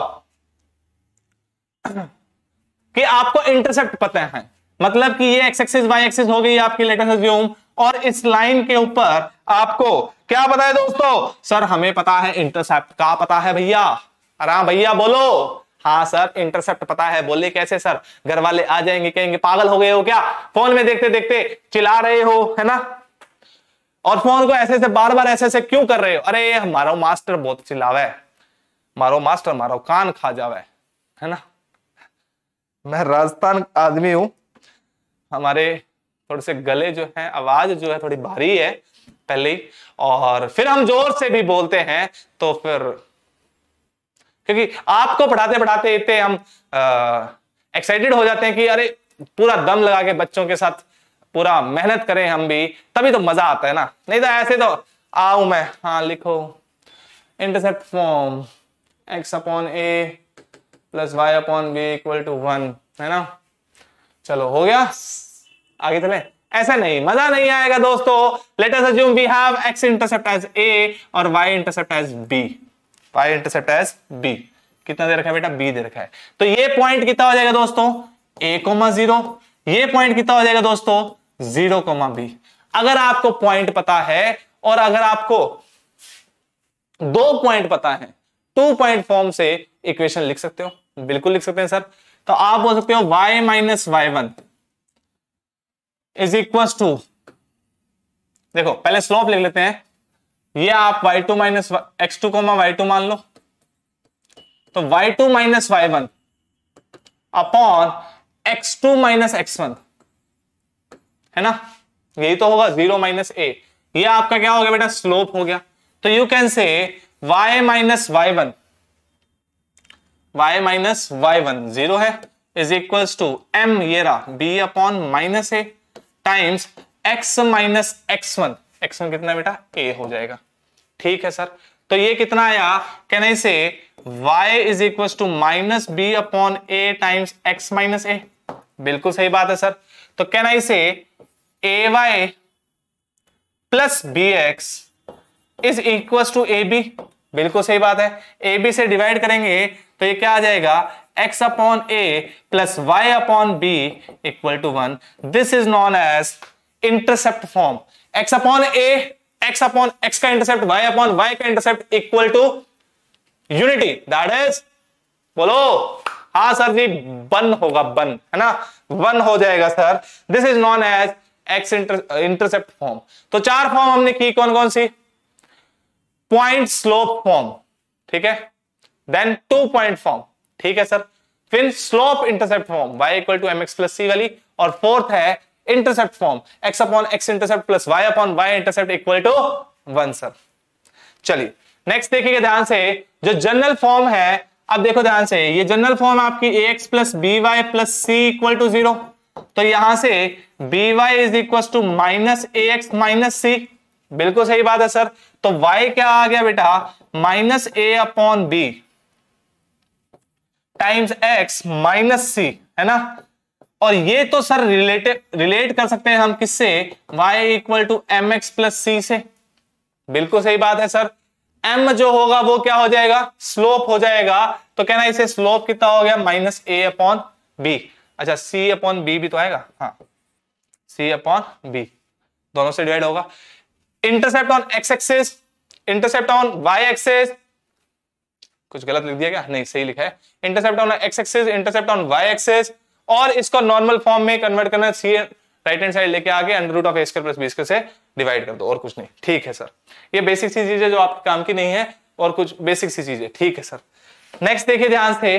कि आपको इंटरसेप्ट पता है मतलब कि ये एक्स एक्सिस वाई एक्सिस हो गई आपकी लेटर अज्यूम और इस लाइन के ऊपर आपको क्या पता है दोस्तों सर हमें पता है इंटरसेप्ट का पता है भैया अरे हाँ भैया बोलो हाँ सर इंटरसेप्ट पता है बोले कैसे सर घर वाले आ जाएंगे कहेंगे पागल हो गए हो क्या फोन में देखते देखते चिल्ला रहे हो है ना और फोन को ऐसे ऐसे बार बार ऐसे ऐसे क्यों कर रहे हो अरे ये हमारा मास्टर बहुत चिल्लावे मारो मास्टर मारो कान खा जावे है ना मैं राजस्थान आदमी हूँ हमारे थोड़े से गले जो है आवाज जो है थोड़ी भारी है पहले ही और फिर हम जोर से भी बोलते हैं तो फिर क्योंकि आपको पढ़ाते पढ़ाते इतने हम एक्साइटेड हो जाते हैं कि अरे पूरा दम लगा के बच्चों के साथ पूरा मेहनत करें हम भी तभी तो मजा आता है ना नहीं तो ऐसे तो आऊ मैं हाँ लिखो intercept form x upon A plus Y upon b equal to one है ना चलो हो गया आगे चले ऐसा नहीं मजा नहीं आएगा दोस्तों let us assume we have x intercept as a और y intercept as b y intercept as b कितना दे रखा है बेटा बी दे रखा है तो ये पॉइंट कितना हो जाएगा दोस्तों ए कोमा जीरो ये पॉइंट कितना हो जाएगा दोस्तों जीरो कोमा बी अगर आपको पॉइंट पता है और अगर आपको दो पॉइंट पता है टू पॉइंट फॉर्म से इक्वेशन लिख सकते हो बिल्कुल लिख सकते हैं सर तो आप बोल सकते हो y minus Y one is equal to देखो पहले स्लोप लिख लेते हैं ये आप y2 two minus x two comma y मान लो तो y2 two minus Y one upon x two minus x one है ना यही तो होगा जीरो माइनस ए ये आपका क्या हो गया बेटा स्लोप हो गया तो you can say y minus Y one y minus Y one zero है इज इक्वल टू एम ये रहा b upon minus a times x minus x one x one कितना बेटा a हो जाएगा ठीक है सर तो ये कितना आया can I say y is equal to minus b upon a times x minus a बिल्कुल सही बात है सर तो can I say a Y plus b x is equal to a b बिल्कुल सही बात है ए बी से डिवाइड करेंगे तो ये क्या आ जाएगा x upon A plus Y upon b equal to one this is known as intercept form x upon a x upon x का इंटरसेप्ट y अपॉन y का intercept equal to unity that is बोलो हाँ sir जी बन होगा बन है ना one हो जाएगा sir this is known as x intercept form तो चार फॉर्म हमने की कौन कौन सी पॉइंट स्लोप फॉर्म ठीक है देन टू पॉइंट फॉर्म ठीक है सर फिर slope intercept form y equal to M x plus c वाली और फोर्थ है intercept form x upon x intercept plus y upon y intercept equal to one sir चलिए next देखिए ध्यान से जो जनरल फॉर्म है अब देखो ध्यान से ये जनरल फॉर्म आपकी a x plus B Y plus C equal to zero तो यहां से b y is equal to minus a x minus c बिल्कुल सही बात है सर तो y क्या आ गया बेटा माइनस ए upon b times x minus c है ना और ये तो सर रिलेटेड रिलेट कर सकते हैं हम किससे y equal to M x plus c से बिल्कुल सही बात है सर m जो होगा वो क्या हो जाएगा स्लोप हो जाएगा तो कहना इसे स्लोप कितना हो गया माइनस ए अपॉन बी अच्छा c अपॉन बी भी तो आएगा हाँ c अपॉन बी दोनों से डिवाइड होगा intercept on x axis intercept on y axis कुछ गलत लिख दिया क्या नहीं सही लिखा है intercept on x axis intercept on y axis और इसको नॉर्मल फॉर्म में कन्वर्ट करना सी राइट हैंड साइड लेके आगे under root of a square plus b square से डिवाइड कर दो और कुछ नहीं ठीक है सर ये बेसिक सी चीजें जो आपके काम की नहीं है और कुछ बेसिक सी चीजें ठीक है सर नेक्स्ट देखिए ध्यान से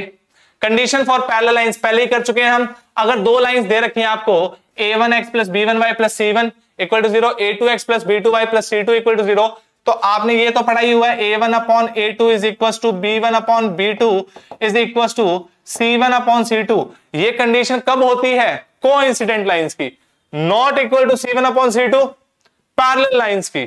कंडीशन फॉर पैरेलल लाइंस पहले ही कर चुके हैं हम अगर दो लाइंस दे रखी हैं आपको a1x b1y c1 equal to zero A two x plus B two Y plus C two equal to zero तो आपने ये तो पढ़ा ही हुआ है a one upon a two is equal to b one upon B two is equal to C one upon c two ये condition कब होती है को इंसिडेंट लाइन्स की not equal to C one upon c two parallel lines की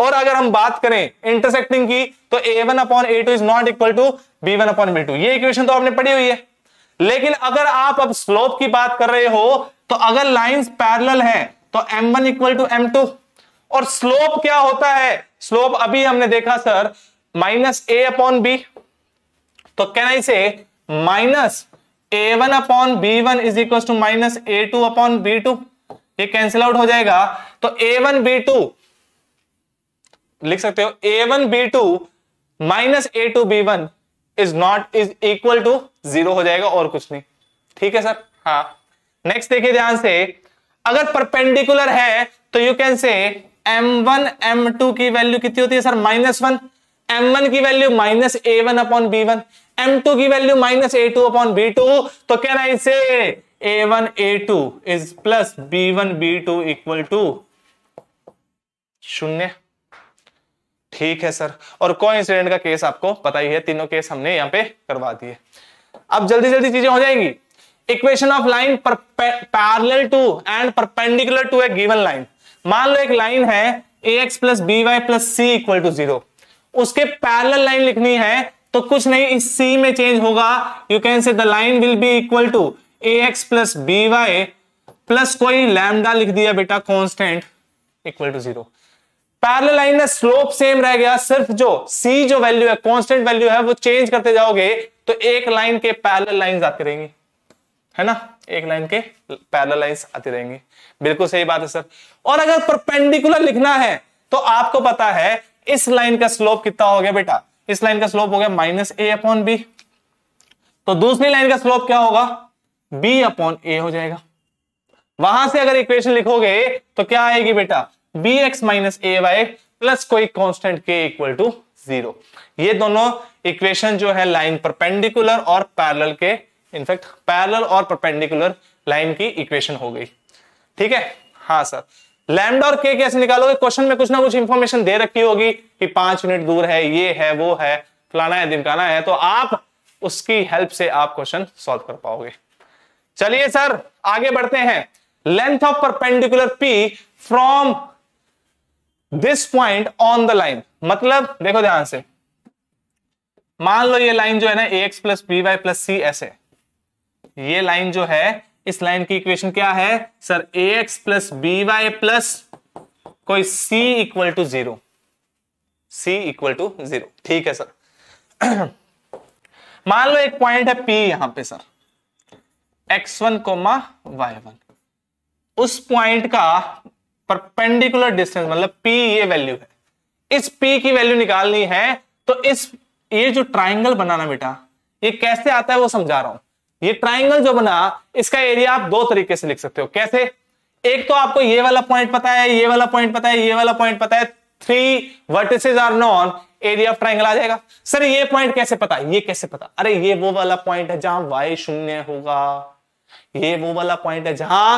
और अगर हम बात करें इंटरसेक्टिंग की तो a one upon a two is not equal to b one upon B two ये इक्वेशन तो आपने पढ़ी हुई है लेकिन अगर आप अब स्लोप की बात कर रहे हो तो अगर लाइंस पैरेलल हैं तो m one equal to m two और स्लोप क्या होता है स्लोप अभी हमने देखा सर माइनस ए अपॉन बी तो can I say minus A one upon B one is equal to minus A two upon B two ये कैंसिल आउट हो जाएगा तो ए वन बी टू लिख सकते हो ए one B two minus A two b one is not is equal to zero हो जाएगा और कुछ नहीं ठीक है सर हाँ नेक्स्ट देखिए ध्यान से अगर परपेंडिकुलर है तो you can say M one M two की वैल्यू कितनी होती है sir minus one M one की वैल्यू माइनस ए one upon B one M two की वैल्यू माइनस ए टू अपॉन बी टू तो can I say A one A two is plus B one B two equal to शून्य ठीक है sir और कौन incident का case आपको पता ही है तीनों केस हमने यहां पे करवा दिए अब जल्दी जल्दी चीजें हो जाएंगी equation of line parallel to and perpendicular to a given line मान लो एक लाइन है A x plus B Y plus C equal to zero उसके पैरल लाइन लिखनी है तो कुछ नहीं इस सी में चेंज होगा you can say the line will be equal to A x plus B Y plus कोई लैमडा लिख दिया बेटा constant equal to zero parallel line में स्लोप सेम रह गया सिर्फ जो सी जो वैल्यू है कॉन्स्टेंट वैल्यू है वो चेंज करते जाओगे तो एक लाइन के पैरल लाइन आती रहेंगी है ना एक लाइन के पैरल लाइंस आती रहेंगी बिल्कुल सही बात है सर और अगर परपेंडिकुलर लिखना है तो आपको पता है इस लाइन का स्लोप कितना हो गया बेटा इस लाइन का स्लोप हो गया माइनस ए अपॉन बी तो दूसरी लाइन का स्लोप क्या होगा बी अपॉन ए हो जाएगा वहां से अगर इक्वेशन लिखोगे तो क्या आएगी बेटा B X minus A Y plus कोई कॉन्स्टेंट के इक्वल टू जीरो ये दोनों इक्वेशन जो है लाइन परपेंडिकुलर और पैरल के इनफैक्ट पैरल और परपेंडिकुलर लाइन की इक्वेशन हो गई ठीक है हाँ सर लैमडा और के कैसे निकालोगे क्वेश्चन में कुछ ना कुछ इंफॉर्मेशन दे रखी होगी कि पांच मिनट दूर है ये है वो है फलाना है दिमकाना है तो आप उसकी हेल्प से आप क्वेश्चन सॉल्व कर पाओगे चलिए सर आगे बढ़ते हैं length of perpendicular P from this point on the line मतलब देखो ध्यान से मान लो ये लाइन जो है ना A x plus B Y plus C ऐसे ये लाइन जो है इस लाइन की इक्वेशन क्या है sir A x plus B Y plus कोई C equal to zero C equal to zero ठीक है सर मान लो एक पॉइंट है पी यहां पे sir X one comma Y one उस पॉइंट का परपेंडिकुलर डिस्टेंस मतलब पी ये वैल्यू है इस पी की वैल्यू निकालनी है तो इस ये जो ट्राइंगल बनाना बेटा ये कैसे आता है वो समझा रहा हूं ये ट्राइंगल जो बना इसका एरिया आप दो तरीके से लिख सकते हो कैसे एक तो आपको ये वाला पॉइंट पता है ये वाला पॉइंट पता है ये वाला पॉइंट पता है three vertices are known area of triangle आ जाएगा सर ये पॉइंट कैसे पता ये कैसे पता अरे ये वो वाला पॉइंट है जहां वाई शून्य होगा ये वो वाला पॉइंट है जहां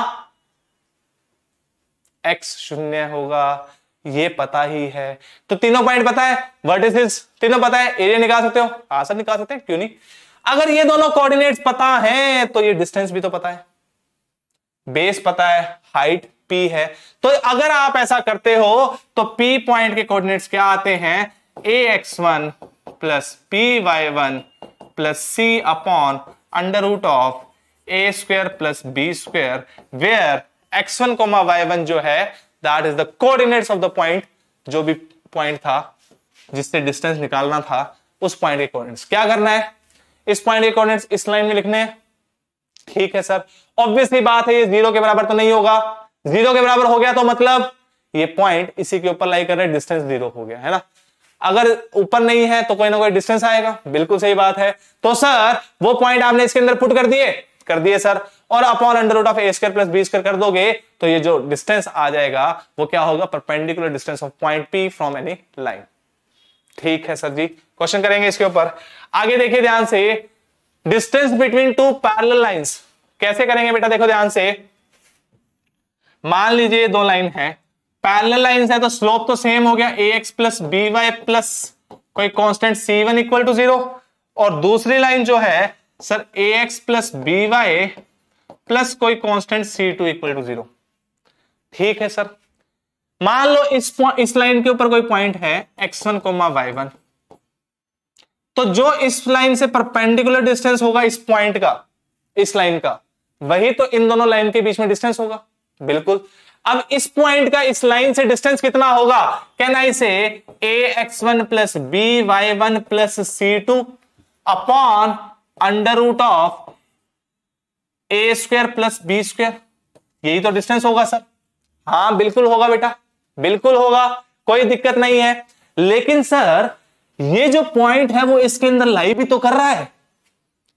एक्स शून्य होगा ये पता ही है तो तीनों पॉइंट पता है वर्टिसेस तीनों पता है एरिया निकाल सकते हो आसन निकाल सकते हैं क्यों नहीं अगर ये दोनों कोऑर्डिनेट्स पता हैं तो ये डिस्टेंस भी तो पता है बेस पता है हाइट पी है तो अगर आप ऐसा करते हो तो पी पॉइंट के कोऑर्डिनेट्स क्या आते हैं A X one plus P Y one plus C upon under root of A square plus B square where X one comma Y one जो है that is the coordinates of the point जो भी point था जिससे distance निकालना था उस point के कोऑर्डिनेट्स क्या करना है इस पॉइंट के कोऑर्डिनेट्स इस लाइन में लिखने ठीक है सर ऑब्वियसली बात है ये जीरो के बराबर तो नहीं होगा जीरो के बराबर हो गया तो मतलब ये पॉइंट इसी के ऊपर लाई कर रहे डिस्टेंस जीरो हो गया है ना अगर ऊपर नहीं है तो कोई ना कोई डिस्टेंस आएगा बिल्कुल सही बात है तो सर वो पॉइंट आपने इसके अंदर पुट कर दिए कर दिए सर और upon under root of A square plus B square कर दोगे तो ये जो डिस्टेंस आ जाएगा वो क्या होगा perpendicular distance of point P from any line ठीक है सर जी क्वेश्चन करेंगे इसके ऊपर आगे देखिए ध्यान से distance between two parallel lines कैसे करेंगे बेटा देखो ध्यान से मान लीजिए दो लाइन है पैरल लाइन्स है तो स्लोप तो सेम हो गया A x plus B Y plus कोई constant C one equal to zero और दूसरी लाइन जो है sir A x plus B Y plus कोई constant C two equal to zero ठीक है सर मान लो इस इस लाइन के ऊपर कोई पॉइंट है x one comma Y one तो जो इस लाइन से परपेंडिकुलर डिस्टेंस होगा इस पॉइंट का इस लाइन का वही तो इन दोनों लाइन के बीच में डिस्टेंस होगा बिल्कुल अब इस पॉइंट का इस लाइन से डिस्टेंस कितना होगा can I say A X one plus B Y one plus C two upon under root of A square plus B square यही तो डिस्टेंस होगा सर हाँ बिल्कुल होगा बेटा बिल्कुल होगा कोई दिक्कत नहीं है लेकिन सर ये जो पॉइंट है वो इसके अंदर लाई भी तो कर रहा है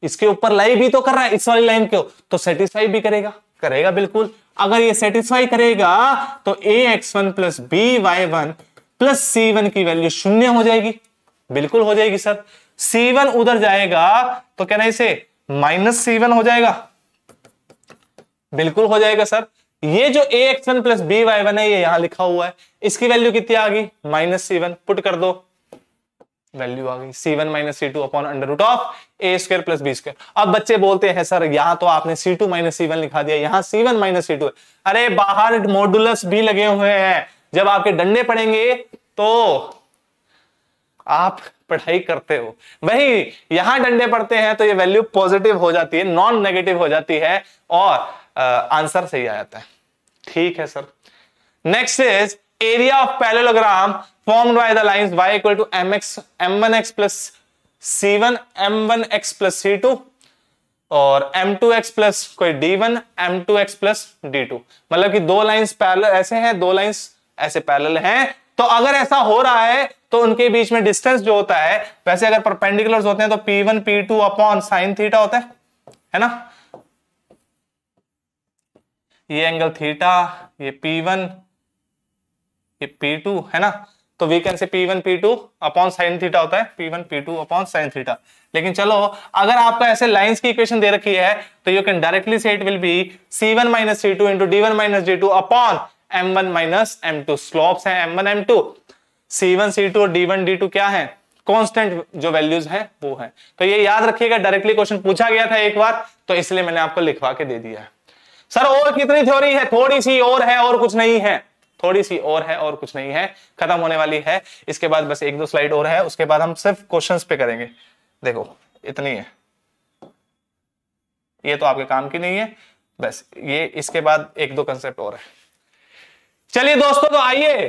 इसके ऊपर लाई भी तो कर रहा है इस वाली लाइन को तो सेटिस्फाई भी करेगा करेगा बिल्कुल अगर ये सेटिस्फाई करेगा तो A X one plus B Y one plus C one की वैल्यू शून्य हो जाएगी बिल्कुल हो जाएगी सर सी वन उधर जाएगा तो क्या ना इसे माइनस सी वन हो जाएगा बिल्कुल हो जाएगा सर ये जो A X one plus B Y one है ये यहां लिखा हुआ है इसकी वैल्यू कितनी आ गई माइनस सी वन पुट कर दो वैल्यू आ गई C one minus C two upon under root of A square plus B square अब बच्चे बोलते हैं सर यहां तो आपने C two minus C one लिखा दिया यहां सी वन माइनस सी टू अरे बाहर मॉडुलस भी लगे हुए हैं जब आपके डंडे पड़ेंगे तो आप पढ़ाई करते हो वही यहां डंडे पड़ते हैं तो ये वैल्यू पॉजिटिव हो जाती है नॉन नेगेटिव हो जाती है और आंसर सही आ जाता है ठीक है sir next is area of parallelogram form by the line Y equal to M X M one X plus C one M one X plus C two और एम टू एक्स प्लस कोई D one M two x plus D two मतलब कि दो lines parallel ऐसे हैं दो lines ऐसे parallel हैं तो अगर ऐसा हो रहा है तो उनके बीच में डिस्टेंस जो होता है वैसे अगर परपेंडिकुलर्स होते हैं तो P one P two upon sine theta होता है है ना ये एंगल थीटा ये पी वन ये पी टू है ना तो we can say P one P two upon sine theta होता है P one P two upon sine theta लेकिन चलो अगर आपको ऐसे लाइंस की इक्वेशन दे रखी है तो you can directly say it will be C one minus C two into D one minus D two upon M one minus M two slopes है एम वन एम टू सी one C two और D one D two क्या है constant जो values है वो है तो ये याद रखिएगा डायरेक्टली क्वेश्चन पूछा गया था एक बार तो इसलिए मैंने आपको लिखवा के दे दिया है सर और कितनी थ्योरी है थोड़ी सी और है और कुछ नहीं है थोड़ी सी और है और कुछ नहीं है खत्म होने वाली है इसके बाद बस एक दो स्लाइड और है उसके बाद हम सिर्फ क्वेश्चंस पे करेंगे देखो इतनी है ये तो आपके काम की नहीं है बस ये इसके बाद एक दो कंसेप्ट और है चलिए दोस्तों तो आइए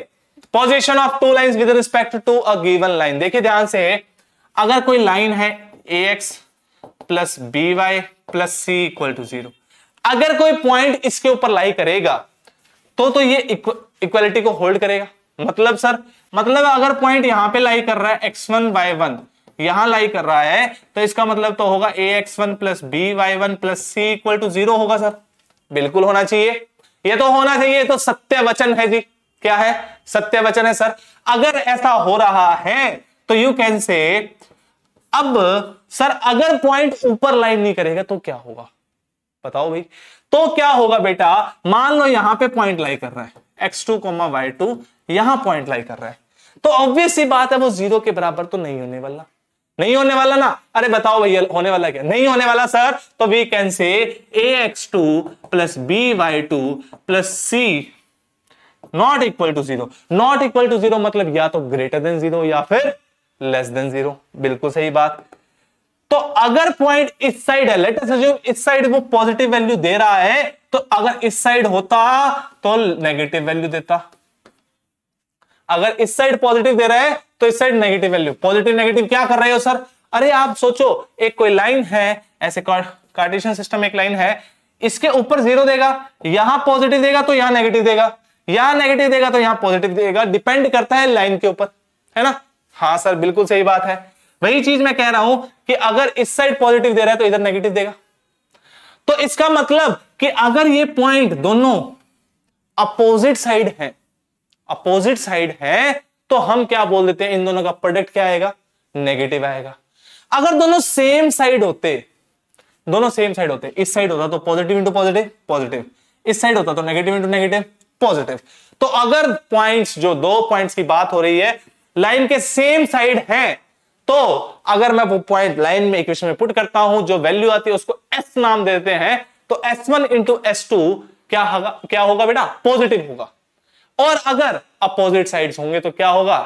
position of two line with respect to a given line देखिए ध्यान से अगर कोई लाइन है A x plus B Y plus C equal to zero अगर कोई पॉइंट इसके ऊपर लाई करेगा तो तो ये इक्वालिटी को होल्ड करेगा मतलब सर मतलब अगर पॉइंट यहां पे लाई कर रहा है एक्स वन वाई वन यहां लाई कर रहा है तो इसका मतलब तो होगा A X one plus B Y one plus C equal to zero होगा सर बिल्कुल होना चाहिए ये तो होना चाहिए तो सत्य वचन है जी क्या है सत्य वचन है सर अगर ऐसा हो रहा है तो यू कैन से अब सर अगर पॉइंट ऊपर लाइन नहीं करेगा तो क्या होगा बताओ भाई तो क्या होगा बेटा मान लो यहां पे पॉइंट लाई कर रहा है x two comma Y two यहां पॉइंट लाई कर रहा है तो ऑब्वियस ही बात है वो जीरो के बराबर तो नहीं होने वाला नहीं होने वाला ना अरे बताओ भैया होने वाला क्या नहीं होने वाला सर तो we can say A X two plus B Y two plus C not equal to zero not equal to zero मतलब या तो ग्रेटर देन जीरो या फिर लेस देन जीरो बिल्कुल सही बात तो अगर पॉइंट इस साइड है लेट अज्यूम इस साइड वो पॉजिटिव वैल्यू दे रहा है तो अगर इस साइड होता तो नेगेटिव वैल्यू देता अगर इस साइड पॉजिटिव दे रहा है तो इस side negative value positive negative क्या कर रहे हो सर अरे आप सोचो एक कोई लाइन है ऐसे कार्टेशियन सिस्टम एक लाइन है इसके ऊपर जीरो देगा यहां पॉजिटिव देगा तो यहां नेगेटिव देगा यहां नेगेटिव देगा तो यहां पॉजिटिव देगा डिपेंड करता है लाइन के ऊपर है ना हाँ सर बिल्कुल सही बात है वही चीज मैं कह रहा हूं कि अगर इस साइड पॉजिटिव दे रहा है तो इधर नेगेटिव देगा तो इसका मतलब कि अगर ये पॉइंट दोनों अपोजिट साइड है अपोजिट साइड है तो हम क्या बोल देते हैं इन दोनों का प्रोडक्ट क्या आएगा नेगेटिव आएगा अगर दोनों सेम साइड होते दोनों सेम साइड होते इस साइड होता तो पॉजिटिव इंटू पॉजिटिव पॉजिटिव इस साइड होता तो नेगेटिव इंटू नेगेटिव पॉजिटिव तो अगर पॉइंट्स जो दो पॉइंट्स की बात हो रही है लाइन के सेम साइड हैं तो अगर मैं वो पॉइंट लाइन में इक्वेशन में पुट करता हूं जो वैल्यू आती है उसको एस नाम देते हैं तो S one into S two क्या होगा क्या होगा बेटा पॉजिटिव होगा और अगर अपोजिट साइड होंगे तो क्या होगा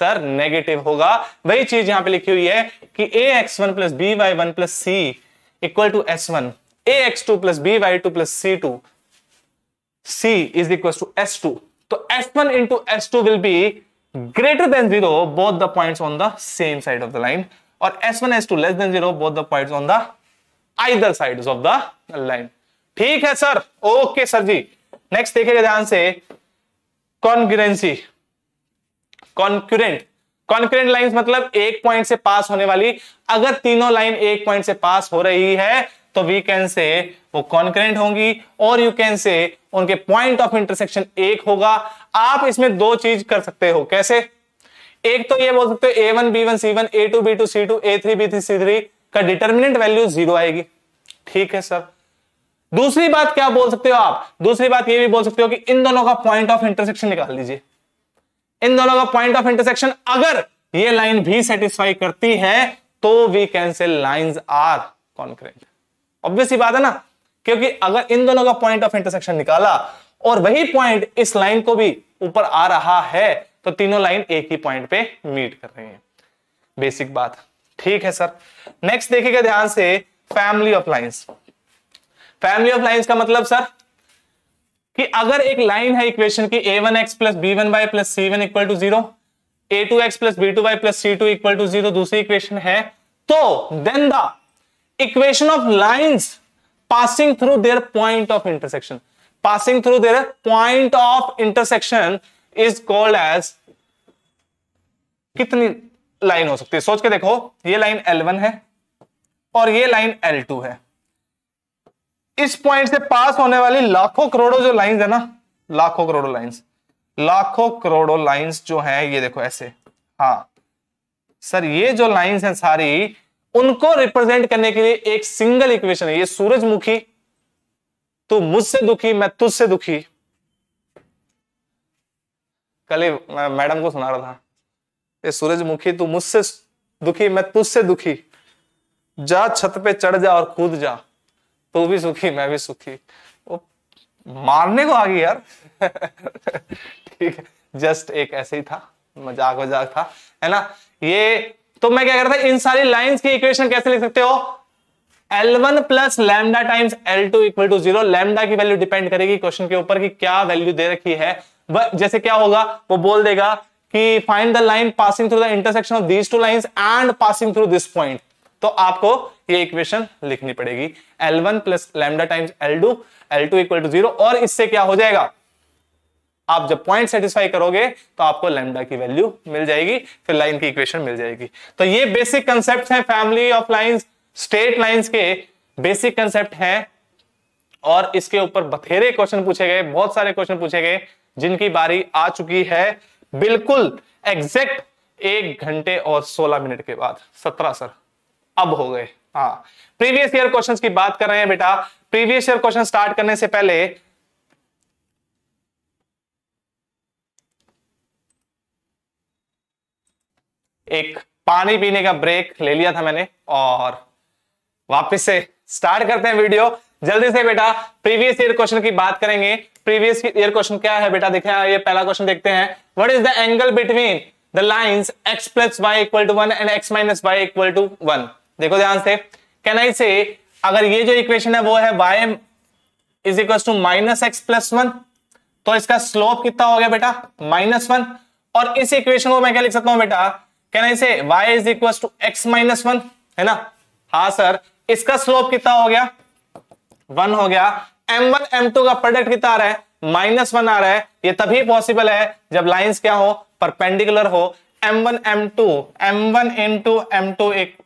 सर नेगेटिव होगा वही चीज यहां पे लिखी हुई है कि A X one plus B Y one plus C equal to S one A X two plus B Y two plus C two C is equal to S two तो S one into S two will be greater than zero both the points on the same side of the line और S one S two less than zero both the point on the either side of the line ठीक है sir okay sir जी next देखेगा ध्यान से कॉन्ग्रेंसी concurrent concurrent line मतलब एक point से पास होने वाली अगर तीनों लाइन एक पॉइंट से पास हो रही है तो वी कैन से वो कॉन्करेंट होंगी और यू कैन से उनके पॉइंट ऑफ इंटरसेक्शन एक होगा आप इसमें दो चीज कर सकते हो कैसे एक तो ये बोल सकते हो ए one B one C one A two B two C two A three B three C three का डिटर्मिनेंट वैल्यू जीरो आएगी ठीक है सर दूसरी बात क्या बोल सकते हो आप दूसरी बात ये भी बोल सकते हो कि इन दोनों का पॉइंट ऑफ इंटरसेक्शन निकाल लीजिए इन दोनों का पॉइंट ऑफ इंटरसेक्शन अगर ये लाइन भी सेटिस्फाई करती है तो we can say lines are concurrent obvious ही बात है ना क्योंकि अगर इन दोनों का पॉइंट ऑफ इंटरसेक्शन निकाला और वही पॉइंट इस लाइन को भी ऊपर आ रहा है तो तीनों लाइन एक ही पॉइंट पे मीट कर रही है बेसिक बात ठीक है सर नेक्स्ट देखिएगा ध्यान से family of lines family of lines का मतलब सर कि अगर एक लाइन है इक्वेशन की A one X plus B one Y plus C one equal to zero A two x plus B two Y plus C two equal to zero दूसरी equation है तो then the equation of lines passing through their point of intersection passing through their point of intersection is called as कितनी लाइन हो सकती है सोच के देखो ये लाइन एल वन है और ये लाइन एल टू है इस पॉइंट से पास होने वाली लाखों करोड़ों जो लाइंस है ना लाखों करोड़ों लाइंस लाखों करोड़ों लाइंस जो है ये देखो ऐसे हाँ सर ये जो लाइंस हैं सारी उनको रिप्रेजेंट करने के लिए एक सिंगल इक्वेशन है ये सूरजमुखी तू मुझसे दुखी मैं तुझसे दुखी कल ही मैडम को सुना रहा था ये सूरजमुखी तू मुझसे दुखी मैं तुझसे दुखी जा छत पे चढ़ जा और कूद जा तू भी सुखी मैं भी सुखी वो मारने को आ गई यार ठीक है जस्ट एक ऐसे ही था मजाक मजाक था है ना ये तो मैं क्या करता इन सारी लाइंस की इक्वेशन कैसे लिख सकते हो L1 one plus lambda times L two equal to zero lambda की वैल्यू डिपेंड करेगी क्वेश्चन के ऊपर कि क्या वैल्यू दे रखी है जैसे क्या होगा वो बोल देगा कि find the line passing through the intersection of these two lines and passing through this point तो आपको ये इक्वेशन लिखनी पड़ेगी L1 one plus lambda times L two L two equal to zero और इससे क्या हो जाएगा आप जब पॉइंट सेटिस्फाई करोगे तो आपको लैम्डा की वैल्यू मिल जाएगी फिर लाइन की इक्वेशन मिल जाएगी तो ये बेसिक कंसेप्ट है family of line straight lines के बेसिक कंसेप्ट है और इसके ऊपर बथेरे क्वेश्चन पूछे गए बहुत सारे क्वेश्चन पूछे गए जिनकी बारी आ चुकी है बिल्कुल एग्जैक्ट एक घंटे और सोलह मिनट के बाद सत्रह सर अब हो गए हाँ प्रीवियस ईयर क्वेश्चंस की बात कर रहे हैं बेटा प्रीवियस ईयर क्वेश्चन स्टार्ट करने से पहले एक पानी पीने का ब्रेक ले लिया था मैंने और वापस से स्टार्ट करते हैं वीडियो जल्दी से बेटा प्रीवियस ईयर क्वेश्चन की बात करेंगे प्रीवियस ईयर क्वेश्चन क्या है बेटा देखे ये पहला क्वेश्चन देखते हैं what is the angle between the lines X plus Y equal to one and X minus Y equal to one देखो ध्यान से कैन आई से अगर ये जो इक्वेशन है वो है Y is equal to minus X plus one तो इसका स्लोप कितना हो गया बेटा माइनस वन और इस इक्वेशन को मैं क्या लिख सकता हूं बेटा can I say y is equal to X minus one है ना हाँ सर इसका स्लोप कितना हो गया वन हो गया m1 m2 का प्रोडक्ट कितना आ रहा है माइनस वन आ रहा है ये तभी पॉसिबल है जब लाइंस क्या हो परपेंडिकुलर हो m1 m2 m1 M two एक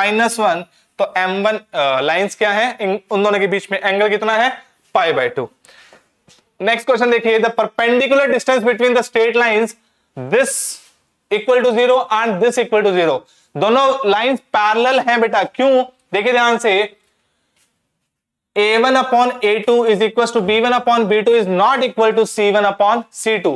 माइनस वन तो m1 लाइंस uh, क्या है उन दोनों के बीच में एंगल कितना है pi by two next question देखिए the perpendicular distance between the straight lines this equal to zero and this equal to zero दोनों लाइंस पैरेलल हैं बेटा क्यों देखिए ध्यान से ए one upon a two is equal to b one upon B two is not equal to C one upon c two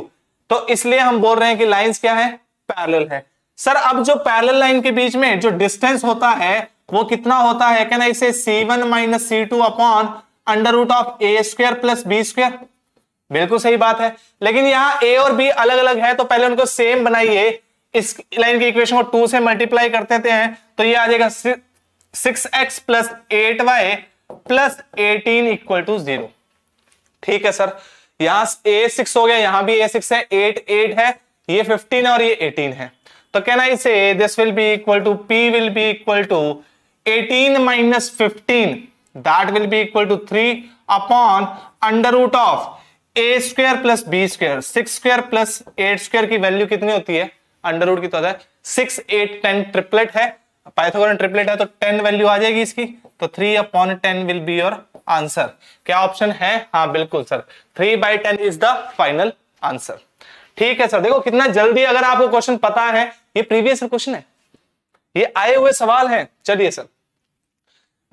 तो इसलिए हम बोल रहे हैं कि लाइंस क्या है पैरेलल है सर अब जो पैरेलल लाइन के बीच में जो डिस्टेंस होता है वो कितना होता है क्या ना इसे c one minus C two upon under root of a square plus b square बिल्कुल सही बात है लेकिन यहाँ ए और बी अलग अलग है तो पहले उनको सेम बनाइए इस लाइन की इक्वेशन को टू से मल्टीप्लाई करते थे हैं तो ये तो आ जाएगा six x plus eight y plus eighteen equal to zero ठीक है सर यहां ए सिक्स हो गया यहां भी ए सिक्स है एट एट है ये फिफ्टीन है और ये एटीन है तो कहना इसे this will be equal to p will be equal to eighteen minus fifteen that will be equal to three upon under root of A square plus B square six square plus eight square की value कितनी होती है अंडरवुड की तो आ जाए six eight ten triplet है पाइथागोरन ट्रिपलेट है तो टेन वैल्यू आ जाएगी इसकी तो three upon ten will be your answer क्या ऑप्शन है हाँ बिल्कुल sir three by ten is the final answer ठीक है सर देखो कितना जल्दी अगर आपको क्वेश्चन पता है ये प्रीवियस क्वेश्चन है ये आए हुए सवाल है चलिए सर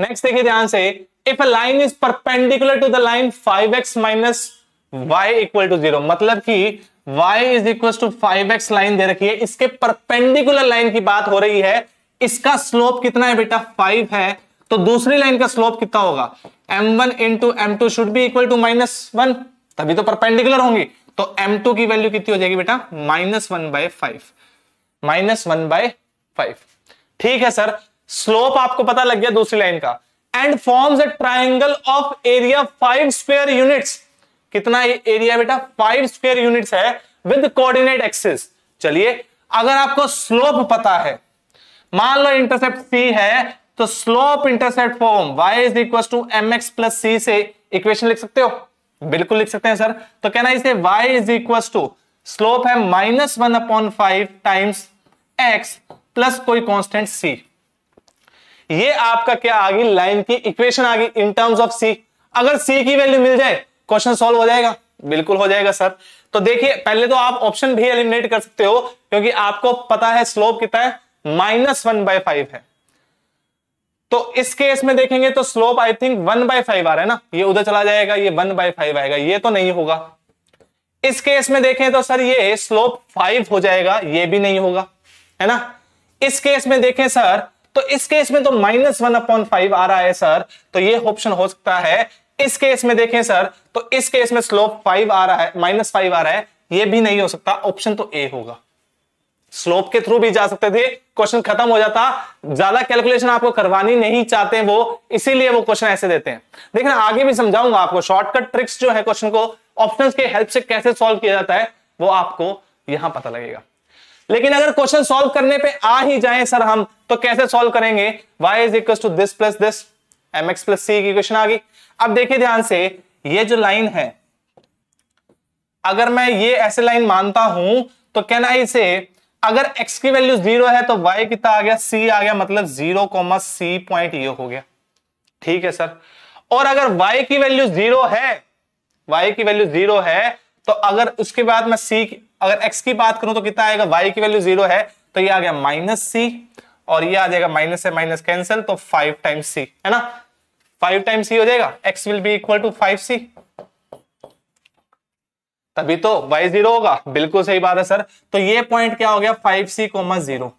नेक्स्ट देखिए ध्यान से if a line is perpendicular to the line five x minus Y equal to zero मतलब कि y is equal to five x line दे रखी है इसके परपेंडिकुलर लाइन की बात हो रही है इसका स्लोप कितना है बेटा फाइव है तो दूसरी लाइन का स्लोप कितना होगा m1 one into m two should भी इक्वल टू माइनस वन तभी तो परपेंडिकुलर होंगी तो m2 की वैल्यू कितनी हो जाएगी बेटा minus one by five minus one by five ठीक है सर स्लोप आपको पता लग गया दूसरी लाइन का and forms a triangle of area five square units कितना एरिया बेटा फाइव स्क्वेयर यूनिट्स है विद कोऑर्डिनेट एक्सिस चलिए अगर आपको स्लोप पता है मान लो इंटरसेप्ट सी है तो slope intercept form y is equal to M x plus c से इक्वेशन लिख सकते हो बिल्कुल लिख सकते हैं सर तो कहना इसे y is equal to slope है minus one upon five times x plus कोई कॉन्स्टेंट c ये आपका क्या आ गई लाइन की इक्वेशन आ गई इन टर्म्स ऑफ c अगर c की वैल्यू मिल जाए क्वेश्चन सॉल्व हो जाएगा बिल्कुल हो जाएगा सर तो देखिए पहले तो आप ऑप्शन भी एलिमिनेट कर सकते हो क्योंकि आपको पता है स्लोप कितना है माइनस वन बाय फाइव है तो इस केस में देखेंगे तो slope I think one by five आ रहा है ना ये उधर चला जाएगा ये वन बाय फाइव आएगा ये तो नहीं होगा इस केस में देखें तो सर ये स्लोप फाइव हो जाएगा ये भी नहीं होगा है ना इस केस में देखें सर तो इस केस में तो माइनस वन अपॉइंट फाइव आ रहा है सर तो ये ऑप्शन हो सकता है इस केस में देखें सर तो इस केस में स्लोप फाइव आ रहा है माइनस फाइव आ रहा है ये भी नहीं हो सकता ऑप्शन तो ए होगा स्लोप के थ्रू भी जा सकते थे क्वेश्चन खत्म हो जाता ज्यादा कैलकुलेशन आपको करवानी नहीं चाहते वो इसीलिए वो क्वेश्चन ऐसे देते हैं देखना आगे भी समझाऊंगा आपको शॉर्टकट ट्रिक्स जो है क्वेश्चन को ऑप्शन के हेल्प से कैसे सॉल्व किया जाता है वो आपको यहां पता लगेगा लेकिन अगर क्वेश्चन सोल्व करने पर आ ही जाए सर हम तो कैसे सोल्व करेंगे y is equal to this plus this m x plus c की क्वेश्चन आ गई अब देखिए ध्यान से ये जो लाइन है अगर मैं ये ऐसे लाइन मानता हूं तो कहना इसे अगर x की वैल्यू जीरो है तो y कितना आ गया c आ गया मतलब जीरो कॉमा सी पॉइंट ये हो गया ठीक है सर और अगर y की वैल्यू जीरो है y की वैल्यू जीरो है तो अगर उसके बाद मैं c की अगर x की बात करूं तो कितना आएगा y की वैल्यू जीरो है तो ये आ गया माइनस सी और ये आ जाएगा माइनस से माइनस कैंसिल तो फाइव टाइम्स सी है ना फाइव टाइम सी हो जाएगा x will be equal to five c तभी तो वाई जीरो होगा बिल्कुल सही बात है सर तो ये पॉइंट क्या हो गया फाइव सी कोमा जीरो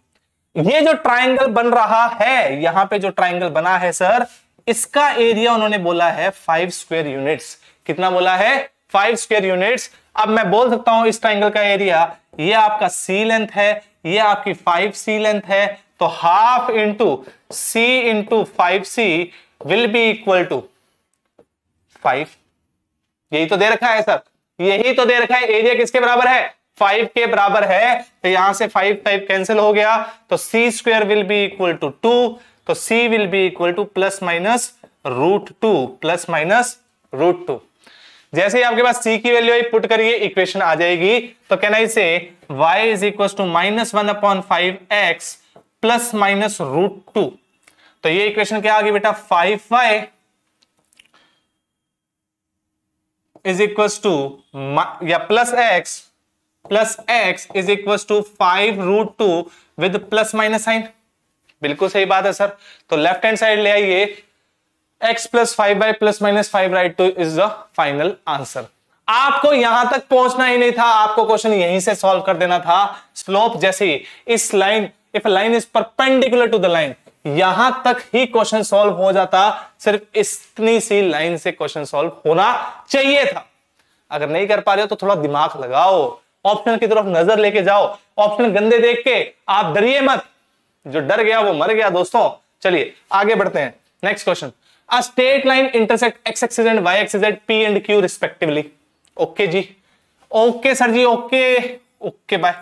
ये जो ट्राइंगल बन रहा है यहां पे जो ट्राइंगल बना है सर इसका एरिया उन्होंने बोला है फाइव स्क्वेयर यूनिट्स कितना बोला है फाइव स्क्वेयर यूनिट्स अब मैं बोल सकता हूं इस ट्राइंगल का एरिया ये आपका सी लेंथ है ये आपकी फाइव सी लेंथ है तो half into c into five c will be equal to five यही तो दे रखा है सर यही तो दे रखा है एरिया किसके बराबर है फाइव के बराबर है तो यहां से फाइव फाइव कैंसिल हो गया तो C square will be equal to two तो C will be equal to plus minus root two plus minus root two जैसे ही आपके पास सी की वैल्यू पुट करिए इक्वेशन आ जाएगी तो can I say y is equal to minus one upon five x plus minus root two तो ये इक्वेशन क्या आ गई बेटा five y is equal to या plus x plus x is equal to five root two with plus minus sign बिल्कुल सही बात है सर तो लेफ्ट हैंड साइड ले आइए x plus five by plus minus five right two is the final answer आपको यहां तक पहुंचना ही नहीं था आपको क्वेश्चन यहीं से सॉल्व कर देना था स्लोप जैसे इस line if line is perpendicular to the line यहां तक ही क्वेश्चन सॉल्व हो जाता सिर्फ इतनी सी लाइन से क्वेश्चन सॉल्व होना चाहिए था अगर नहीं कर पा रहे हो तो थोड़ा दिमाग लगाओ ऑप्शन की तरफ नजर लेके जाओ ऑप्शन गंदे देख के आप डरिए मत जो डर गया वो मर गया दोस्तों चलिए आगे बढ़ते हैं next question a line intersect x axis and Y axis at p and q respectively okay जी ओके सर जी ओके ओके बाय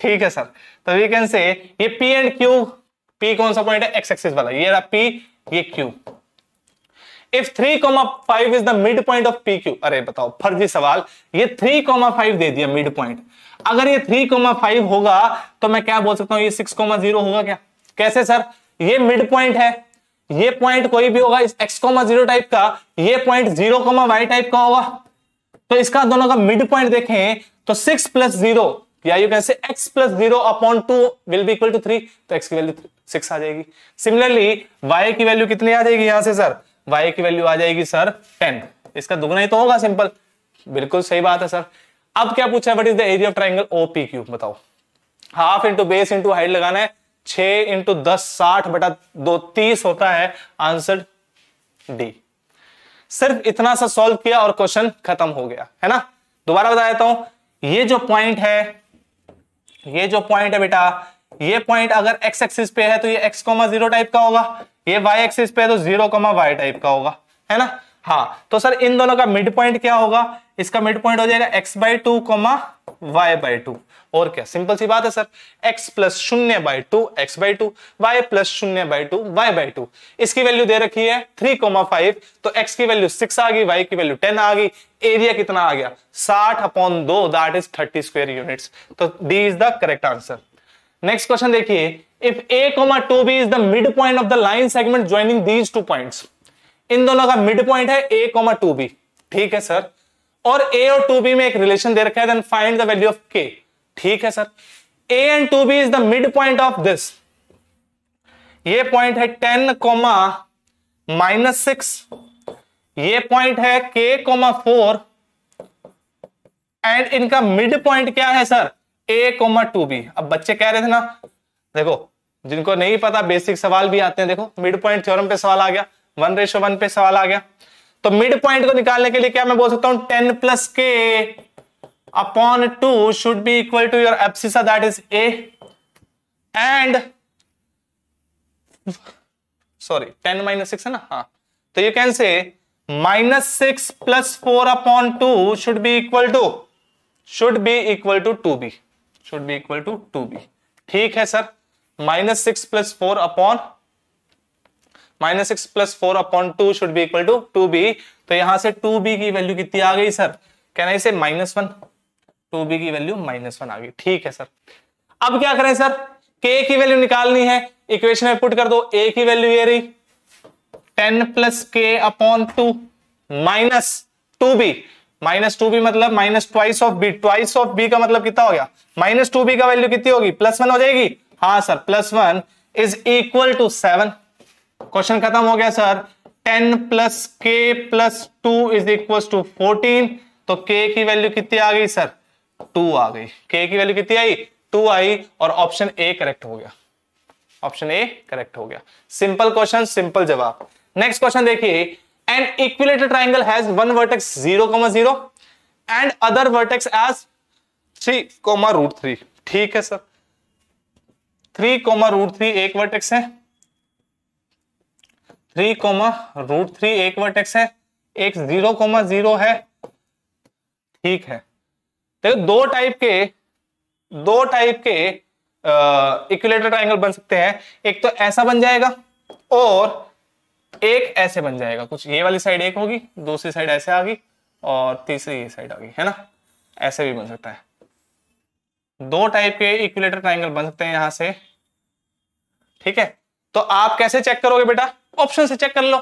ठीक है सर तो वी कैन से ये पी एंड क्यू P कौन सा पॉइंट है एक्स एक्सिस वाला ये रहा P, ये Q. If 3.5 is the midpoint of PQ, अरे बताओ फर्जी सवाल ये 3.5 दे दिया मिड पॉइंट अगर ये 3.5 होगा तो मैं क्या बोल सकता हूं ये 6.0 होगा क्या कैसे सर ये मिड पॉइंट है ये पॉइंट कोई भी होगा इस x कॉमा जीरो टाइप का ये point zero comma y type का होगा तो इसका दोनों का मिड पॉइंट देखें तो सिक्स प्लस जीरो या you can say x plus zero upon two will be equal to three तो x की वैल्यू सिक्स आ जाएगी सिमिलरली वाई की वैल्यू कितनी आ जाएगी यहां से सर वाई की वैल्यू आ जाएगी सर टेन इसका दुगना ही तो होगा सिंपल बिल्कुल सही बात है सर अब क्या पूछा है what is the area of triangle O P Q बताओ half into base into height लगाना है छ इंटू दस साठ बटा दो तीस होता है आंसर डी सिर्फ इतना सा सॉल्व किया और क्वेश्चन खत्म हो गया है ना दोबारा बता देता हूं ये जो पॉइंट है ये जो पॉइंट है बेटा ये पॉइंट अगर एक्स एक्सिस पे है तो ये एक्स कोमा जीरो टाइप का होगा ये वाई एक्सिस पे है तो जीरो कोमा वाई टाइप का होगा है ना हाँ तो सर इन दोनों का मिड पॉइंट क्या होगा इसका मिड पॉइंट हो जाएगा x by two comma y by two और क्या सिंपल सी बात है सर x प्लस शून्य by two x by two Y plus शून्य by two y by two इसकी वैल्यू दे रखी है थ्री कोमा फाइव तो x की वैल्यू सिक्स आ गई y की वैल्यू टेन आ गई एरिया कितना आ गया साठ अपॉन दो that is thirty square units तो D is the correct answer next question देखिए if a comma two b is the mid point of the line segment joining these two point इन दोनों का mid point है ए comma two b ठीक है sir और ए और टू बी में एक रिलेशन दे रखा है then find the value of k ठीक है sir a and two b is the mid point of this ये पॉइंट है टेन कोमा माइनस सिक्स ये पॉइंट है के कोमा फोर एंड इनका मिड पॉइंट क्या है sir a comma two b अब बच्चे कह रहे थे ना देखो जिनको नहीं पता बेसिक सवाल भी आते हैं देखो मिड पॉइंट थ्योरम पे सवाल आ गया वन रेशो वन पे सवाल आ गया तो मिड पॉइंट को निकालने के लिए क्या मैं बोल सकता हूं ten plus k upon two should be equal to your abscissa that is a and sorry ten minus six है ना हाँ तो you can say minus six plus four upon two should be equal to should be equal to two b should be equal to two b ठीक है sir minus six plus four upon minus six plus four upon two should be equal to two b तो यहां से to b की value कितनी आ गई sir कहना इसे माइनस वन टू बी की वैल्यू माइनस वन आ गई ठीक है सर अब क्या करें सर के की वैल्यू निकालनी है इक्वेशन में पुट कर दो ए की वैल्यू ये रही ten plus k upon two minus two b minus two b मतलब minus twice of b twice of b का मतलब कितना हो गया माइनस टू बी का वैल्यू कितनी होगी प्लस वन हो जाएगी हाँ sir plus one is equal to seven question खत्म हो गया sir ten plus k plus two is equal to fourteen तो के की वैल्यू कितनी आ गई सर टू आ गई के की वैल्यू कितनी आई टू आई और ऑप्शन ए करेक्ट हो गया ऑप्शन ए करेक्ट हो गया सिंपल क्वेश्चन सिंपल जवाब नेक्स्ट क्वेश्चन देखिए an equilateral triangle has one vertex zero comma zero and other vertex as three comma root three ठीक है sir three comma root three एक vertex है three comma root three एक vertex है एक zero comma zero है ठीक है देखो तो दो टाइप के दो टाइप के इक्विलेटर ट्राइंगल बन सकते हैं एक तो ऐसा बन जाएगा और एक ऐसे बन जाएगा कुछ ये वाली साइड एक होगी दूसरी साइड ऐसे आ गई और तीसरी ये साइड आ गई है ना ऐसे भी बन सकता है दो टाइप के इक्विलेटर ट्राइंगल बन सकते हैं यहां से ठीक है तो आप कैसे चेक करोगे बेटा ऑप्शन से चेक कर लो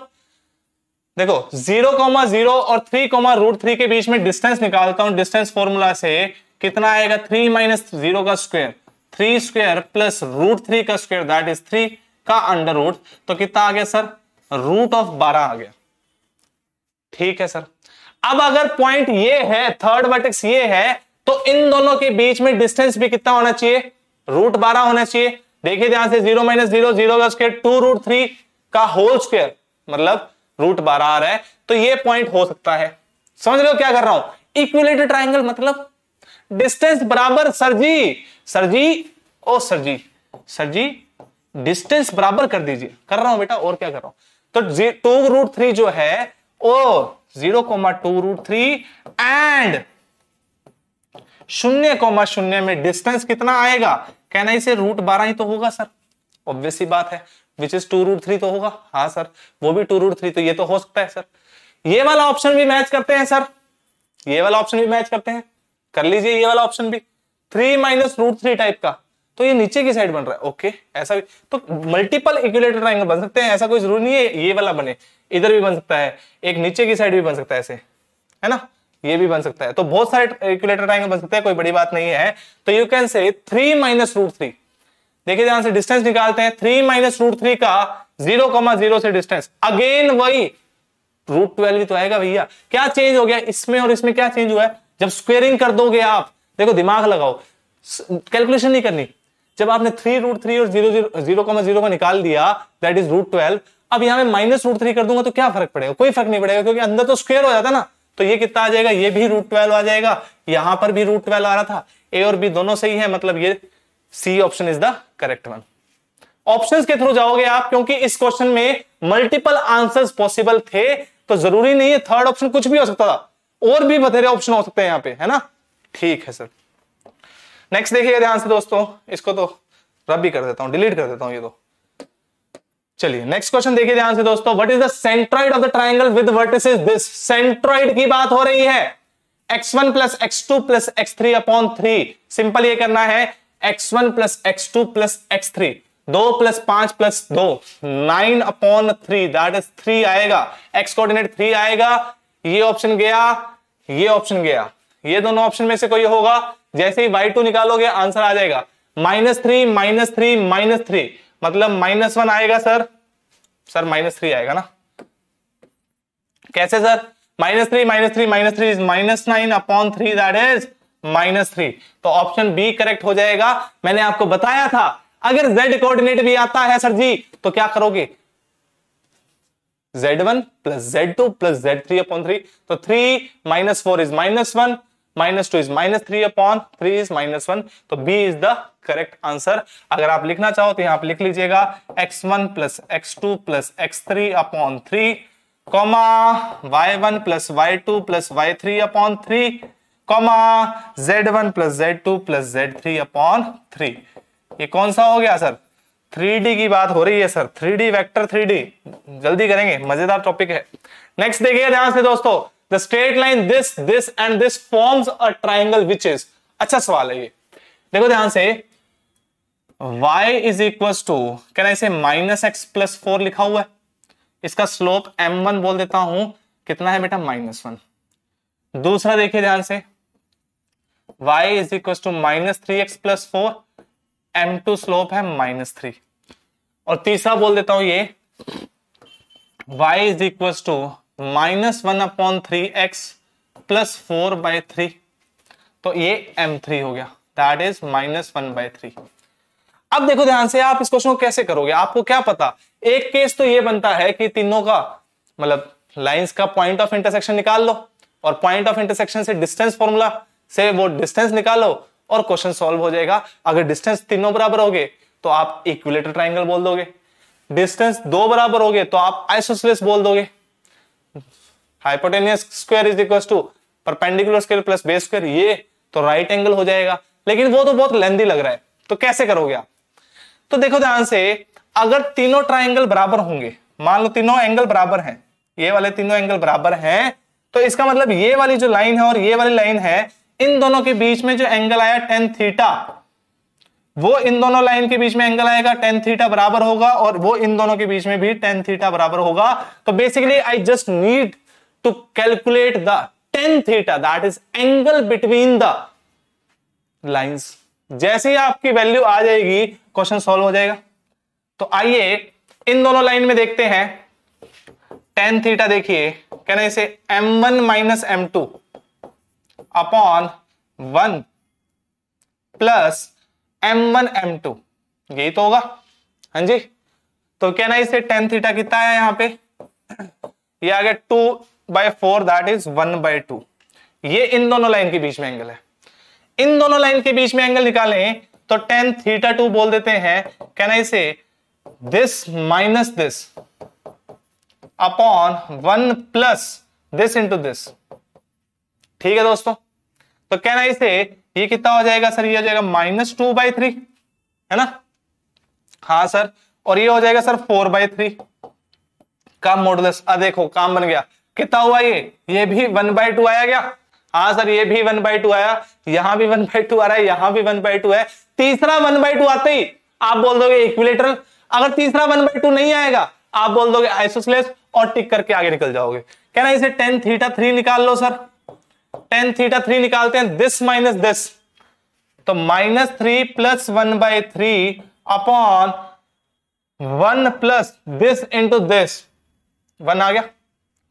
देखो जीरो कॉमा जीरो और थ्री कॉमा रूट थ्री के बीच में डिस्टेंस निकालता हूं डिस्टेंस फॉर्मूला से कितना आएगा थ्री माइनस जीरो का square three square plus root three का स्क्वायर दैट इज थ्री का अंडर रूट तो कितना आ गया सर रूट ऑफ बारह आ गया ठीक है सर अब अगर पॉइंट ये है थर्ड वर्टेक्स ये है तो इन दोनों के बीच में डिस्टेंस भी कितना होना चाहिए रूट बारह होना चाहिए देखिए ध्यान से जीरो माइनस जीरो जीरो का स्क्वायर टू रूट थ्री का होल स्क्वायर मतलब रूट बारह आ रहा है तो ये पॉइंट हो सकता है समझ रहे हो क्या कर रहा हूं इक्विलेटर ट्राइंगल मतलब डिस्टेंस बराबर सर जी सर जी ओ सर जी सर जी डिस्टेंस बराबर कर दीजिए कर रहा हूं बेटा और क्या कर रहा हूं तो टू रूट थ्री जो है O zero comma two root three and शून्य कोमा शून्य में डिस्टेंस कितना आएगा कहना इसे रूट बारह ही तो होगा सर ऑब्वियस ही बात है which is two root three तो होगा हाँ सर वो भी टू रूट थ्री तो ये तो हो सकता है सर ये वाला ऑप्शन भी मैच करते हैं सर ये वाला ऑप्शन भी मैच करते हैं कर लीजिए ये वाला ऑप्शन भी three minus root three type का तो ये नीचे की साइड बन रहा है ओके ऐसा भी तो मल्टीपल इक्विलेटर ट्राइंगल बन सकते हैं ऐसा कोई जरूरी नहीं है ये वाला बने इधर भी बन सकता है एक नीचे की साइड भी बन सकता है ऐसे है ना ये भी बन सकता है तो बहुत सारे इक्विलेटर ट्राइंगल बन सकते हैं कोई बड़ी बात नहीं है तो you can say three minus root three देखिए ध्यान से डिस्टेंस निकालते हैं थ्री माइनस रूट थ्री का जीरो कॉमा जीरो से डिस्टेंस अगेन वही रूट ट्वेल्व तो आएगा भैया क्या चेंज हो गया इसमें और इसमें क्या चेंज हुआ है जब स्क्वेयरिंग कर दोगे आप देखो दिमाग लगाओ कैलकुलेशन नहीं करनी जब आपने थ्री रूट थ्री और जीरो जीरो जीरो जीरो को निकाल दिया दैट इज रूट ट्वेल्व अब यहां मैं माइनस रूट थ्री कर दूंगा तो क्या फर्क पड़ेगा कोई फर्क नहीं पड़ेगा क्योंकि अंदर तो स्क्वेयर हो जाता ना तो ये कितना आ जाएगा ये भी रूट ट्वेल्व आ जाएगा यहां पर भी रूट ट्वेल्व आ रहा था ए और बी दोनों सही है मतलब ये C option is the correct one option के थ्रू जाओगे आप क्योंकि इस क्वेश्चन में मल्टीपल आंसर पॉसिबल थे तो जरूरी नहीं है थर्ड ऑप्शन कुछ भी हो सकता था और भी बथेरे ऑप्शन हो सकते हैं यहाँ पे है ना ठीक है सर नेक्स्ट देखिए ध्यान से दोस्तों इसको तो रब भी कर देता हूं डिलीट कर देता हूं ये तो चलिए नेक्स्ट क्वेश्चन देखिए ध्यान से दोस्तों what is the centroid of the triangle with is this centroid की बात हो रही है x one plus x two plus x three upon three simple ये करना है x one plus x two plus x three दो प्लस पांच प्लस दो nine upon three that is three आएगा एक्स कोऑर्डिनेट थ्री आएगा ये ऑप्शन गया ये ऑप्शन गया ये दोनों ऑप्शन में से कोई होगा जैसे ही वाई टू निकालोगे आंसर आ जाएगा minus three minus three minus three मतलब माइनस वन आएगा सर सर माइनस थ्री आएगा ना कैसे sir minus three minus three minus three is minus nine upon three that is minus three तो option B correct हो जाएगा मैंने आपको बताया था अगर z कोऑर्डिनेट भी आता है सर जी तो क्या करोगे z1 one plus Z two plus Z three upon three तो three minus four is minus one minus two is minus three upon three is minus one तो B is the correct answer अगर आप लिखना चाहो तो यहां आप लिख लीजिएगा x one plus x two plus x three upon three comma Y one plus Y two plus Y three upon three comma z one plus Z two plus Z three upon three ये कौन सा हो गया sir 3D की बात हो रही है सर 3D वेक्टर 3D जल्दी करेंगे मजेदार टॉपिक है नेक्स्ट देखिए ध्यान से दोस्तों the straight line this this and this forms a triangle which is अच्छा सवाल है ये देखो ध्यान से y is equals to can I say minus X plus four लिखा हुआ है इसका स्लोप m1 बोल देता हूं कितना है बेटा माइनस वन दूसरा देखिए ध्यान से y is equal to minus three x plus four m slope है माइनस थ्री और तीसरा बोल देता हूं ये y is equal to minus one upon three x plus four by three तो ये एम थ्री हो गया that is minus one by three अब देखो ध्यान से आप इस क्वेश्चन को कैसे करोगे आपको क्या पता एक केस तो ये बनता है कि तीनों का मतलब लाइंस का पॉइंट ऑफ इंटरसेक्शन निकाल लो और पॉइंट ऑफ इंटरसेक्शन से डिस्टेंस फॉर्मूला से वो डिस्टेंस निकालो और क्वेश्चन सॉल्व हो जाएगा अगर डिस्टेंस तीनों बराबर हो गए तो आप इक्विलेटर ट्राइंगल बोल दोगे डिस्टेंस दो बराबर हो गए तो आप आइसोसलेस बोल दोगे hypotenuse square is equal to perpendicular square plus base square ये तो राइट right एंगल हो जाएगा लेकिन वो तो बहुत लेंदी लग रहा है तो कैसे करोगे आप तो देखो ध्यान से अगर तीनों ट्राइंगल बराबर होंगे मान लो तीनों एंगल बराबर हैं ये वाले तीनों एंगल बराबर हैं तो इसका मतलब ये वाली जो लाइन है और ये वाली लाइन है इन दोनों के बीच में जो एंगल आया टेन थीटा वो इन दोनों लाइन के बीच में एंगल आएगा टेन थीटा बराबर होगा और वो इन दोनों के बीच में भी टेन थीटा बराबर होगा तो basically I just need to calculate the tan theta that is angle between the lines जैसे ही आपकी वैल्यू आ जाएगी क्वेश्चन सॉल्व हो जाएगा तो आइए इन दोनों लाइन में देखते हैं टेन थीटा देखिए कहना इसे m one minus M two upon one plus m one M two यही तो होगा हाँ जी तो कहना इसे टेन थीटा कितना है यहां पे ये आ गया two by four that is one by two ये इन दोनों लाइन के बीच में एंगल है इन दोनों लाइन के बीच में एंगल निकालें तो टेन थीटा टू बोल देते हैं can I say this minus this upon one plus this into this ठीक है दोस्तों तो कैन आई से ये कितना हो जाएगा सर ये हो जाएगा माइनस टू बाई थ्री है ना हाँ सर और ये हो जाएगा सर फोर बाई थ्री का मॉडुलस देखो काम बन गया कितना हुआ ये ये भी वन बाय टू आया क्या हाँ सर ये भी वन बाय टू आया यहां भी वन बाय टू आ रहा है यहां भी वन बाय टू है तीसरा वन बाय टू आते ही आप बोल दोगे इक्विलेटर अगर तीसरा वन बाय टू नहीं आएगा आप बोल दोगे आइसोसलेस और टिक करके आगे निकल जाओगे कहना इसे टेन थीटा थ्री निकाल लो सर टेन थीटा थ्री निकालते हैं दिस माइनस दिस तो minus three plus one by three upon one plus this into this one आ गया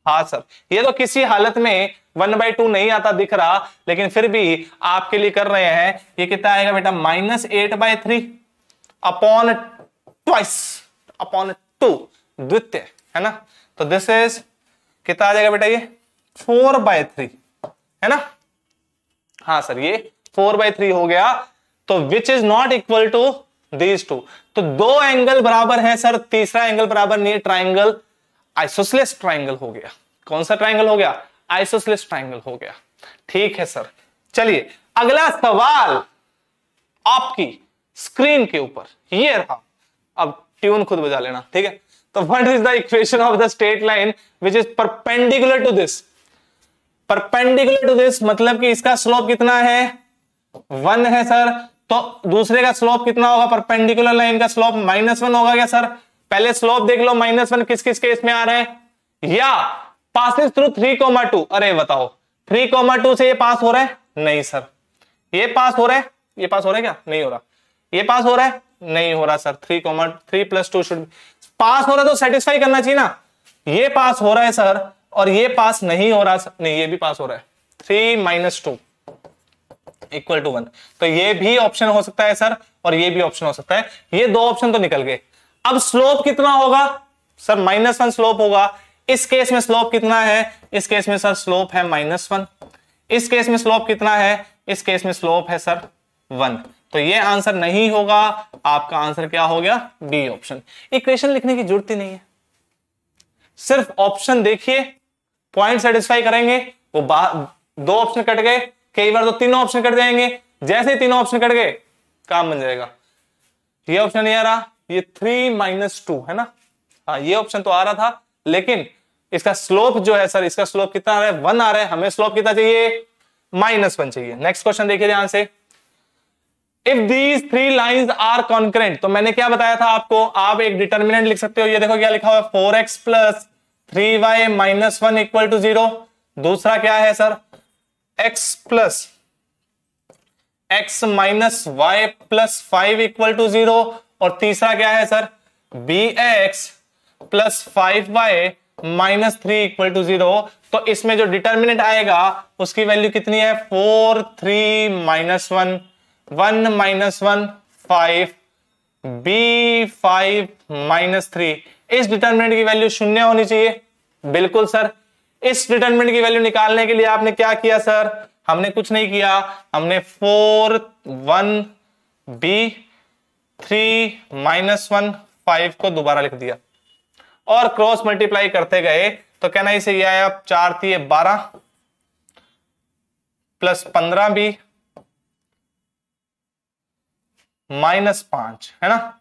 हाँ सर ये तो किसी हालत में वन बाई टू नहीं आता दिख रहा लेकिन फिर भी आपके लिए कर रहे हैं ये कितना आएगा बेटा minus eight by three upon twice upon two द्वितीय है ना तो दिस इज कितना आ जाएगा बेटा ये फोर बाय थ्री है ना हाँ सर ये फोर बाय थ्री हो गया तो which is not equal to these two तो दो एंगल बराबर है सर तीसरा एंगल बराबर नहीं ट्राइंगल आइसोसलेस ट्राइंगल हो गया कौन सा ट्राइंगल हो गया आइसोसलेस ट्राइंगल हो गया ठीक है सर चलिए अगला सवाल आपकी स्क्रीन के ऊपर ये रहा अब ट्यून खुद बजा लेना ठीक है तो what is the equation of the straight line which is perpendicular to this perpendicular to this मतलब कि इसका स्लोप कितना है वन है सर तो दूसरे का स्लोप कितना होगा परपेंडिकुलर लाइन का स्लोप माइनस वन होगा क्या सर पहले स्लोप देख लो माइनस वन किस किस केस में आ रहा है या passes through three comma two अरे बताओ थ्री कोमा टू से ये पास हो रहा है नहीं सर ये पास हो रहा है ये पास हो रहा है क्या नहीं हो रहा ये पास हो रहा है नहीं हो रहा sir three comma three plus two should pass हो रहा तो सेटिस्फाई करना चाहिए ना ये पास हो रहा है सर और ये पास नहीं हो रहा नहीं ये भी पास हो रहा है three minus two equal to one तो ये भी ऑप्शन हो सकता है सर और ये भी ऑप्शन हो सकता है ये दो ऑप्शन तो निकल गए अब स्लोप कितना होगा सर माइनस वन स्लोप होगा इस केस में स्लोप कितना है इस केस में सर स्लोप है माइनस वन इस केस में स्लोप कितना है इस केस में स्लोप है सर वन तो ये आंसर नहीं होगा आपका आंसर क्या हो गया बी ऑप्शन इक्वेशन लिखने की जरूरत ही नहीं है सिर्फ ऑप्शन देखिए पॉइंट सेटिस्फाई करेंगे वो दो ऑप्शन कट गए कई बार तो तीनों ऑप्शन कट जाएंगे जैसे तीनों ऑप्शन कट गए काम बन जाएगा ये ऑप्शन नहीं आ रहा ये थ्री माइनस टू है ना हाँ ये ऑप्शन तो आ रहा था लेकिन इसका स्लोप जो है सर इसका स्लोप कितना आ रहा है वन आ रहा है हमें स्लोप कितना चाहिए माइनस वन चाहिए नेक्स्ट क्वेश्चन देखिए ध्यान से if these three lines are concurrent तो मैंने क्या बताया था आपको आप एक डिटर्मिनेंट लिख सकते हो ये देखो क्या लिखा हुआ है four x plus three y minus one equal to zero दूसरा क्या है sir x plus x minus Y plus five equal to zero और तीसरा क्या है sir B x plus five y minus three equal to zero तो इसमें जो डिटर्मिनेंट आएगा उसकी वैल्यू कितनी है four three minus one one minus one five B five minus three इस डिटर्मिनेंट की वैल्यू शून्य होनी चाहिए बिल्कुल सर इस डिटर्मिनेंट की वैल्यू निकालने के लिए आपने क्या किया सर हमने कुछ नहीं किया हमने four one B three minus one five को दोबारा लिख दिया और क्रॉस मल्टीप्लाई करते गए तो कहना इसे यह आया चार थी बारह प्लस पंद्रह भी माइनस पांच है ना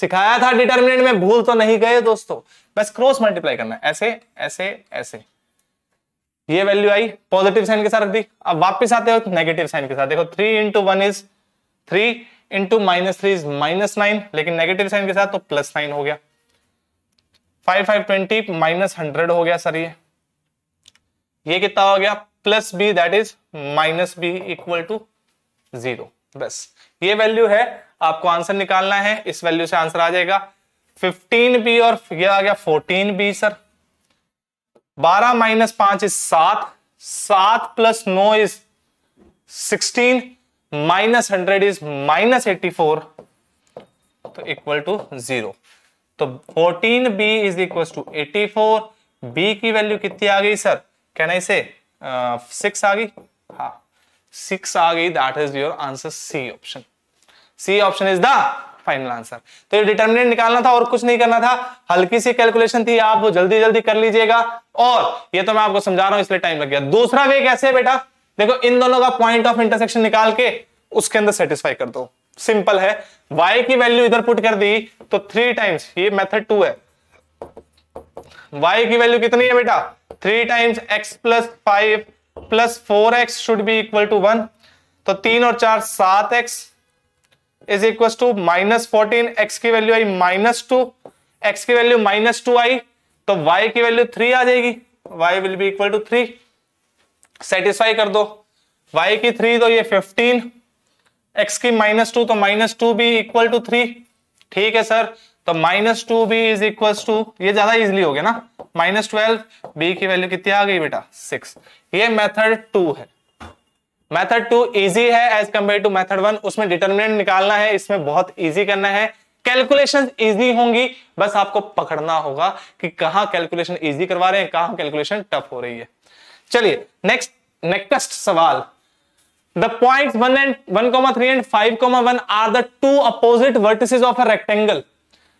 सिखाया था डिटर्मिनेंट में भूल तो नहीं गए दोस्तों बस क्रॉस मल्टीप्लाई करना ऐसे ऐसे ऐसे ये वैल्यू आई पॉजिटिव साइन के साथ रख दी अब वापस आते हो नेगेटिव साइन के साथ देखो three into one is three into minus three is minus nine लेकिन नेगेटिव साइन के साथ तो प्लस नाइन हो गया five five twenty minus hundred हो गया सर ये ये कितना हो गया plus B that is minus B equal to zero बस ये वैल्यू है आपको आंसर निकालना है इस वैल्यू से आंसर आ जाएगा फिफ्टीन बी और ये आ गया फोर्टीन बी सर बारह माइनस पांच इज सात सात प्लस नौ is sixteen minus hundred is minus eighty four तो इक्वल टू जीरो तो fourteen B is equal to eighty four B की वैल्यू कितनी आ गई सर कैन आई से सिक्स आ गई हाँ सिक्स आ गई that is your answer C option C option is the final answer तो ये डिटर्मिनेंट निकालना था और कुछ नहीं करना था हल्की सी कैलकुलेशन थी आप वो जल्दी जल्दी कर लीजिएगा और ये तो मैं आपको समझा रहा हूं इसलिए टाइम लग गया दूसरा वे कैसे है बेटा देखो इन दोनों का पॉइंट ऑफ इंटरसेक्शन निकाल के उसके अंदर सेटिस्फाई कर दो सिंपल है y की वैल्यू इधर पुट कर दी तो थ्री टाइम्स ये मेथड टू है y की वैल्यू कितनी है बेटा three times x plus five plus four x should be equal to one तो तीन और चार सात x is equal to minus fourteen x की वैल्यू आई माइनस टू एक्स की वैल्यू माइनस टू आई तो y की वैल्यू थ्री आ जाएगी y will be equal to three satisfy कर दो y की थ्री तो ये फिफ्टीन एक्स की माइनस टू तो माइनस टू भी इक्वल टू थ्री ठीक है सर तो माइनस टू भी इज इक्वल टू ये ज्यादा इजिली हो गया ना माइनस ट्वेल्व बी की वैल्यू कितनी आ गई बेटा सिक्स ये मेथड टू है मेथड टू इजी है as compare to method one उसमें डिटर्मिनेंट निकालना है इसमें बहुत इजी करना है कैलकुलेशन इजी होंगी बस आपको पकड़ना होगा कि कहां कैलकुलेशन इजी करवा रहे हैं कहां कैलकुलेशन टफ हो रही है चलिए नेक्स्ट नेक्स्ट सवाल the point one and one comma three and five comma one are the two opposite vertices of a rectangle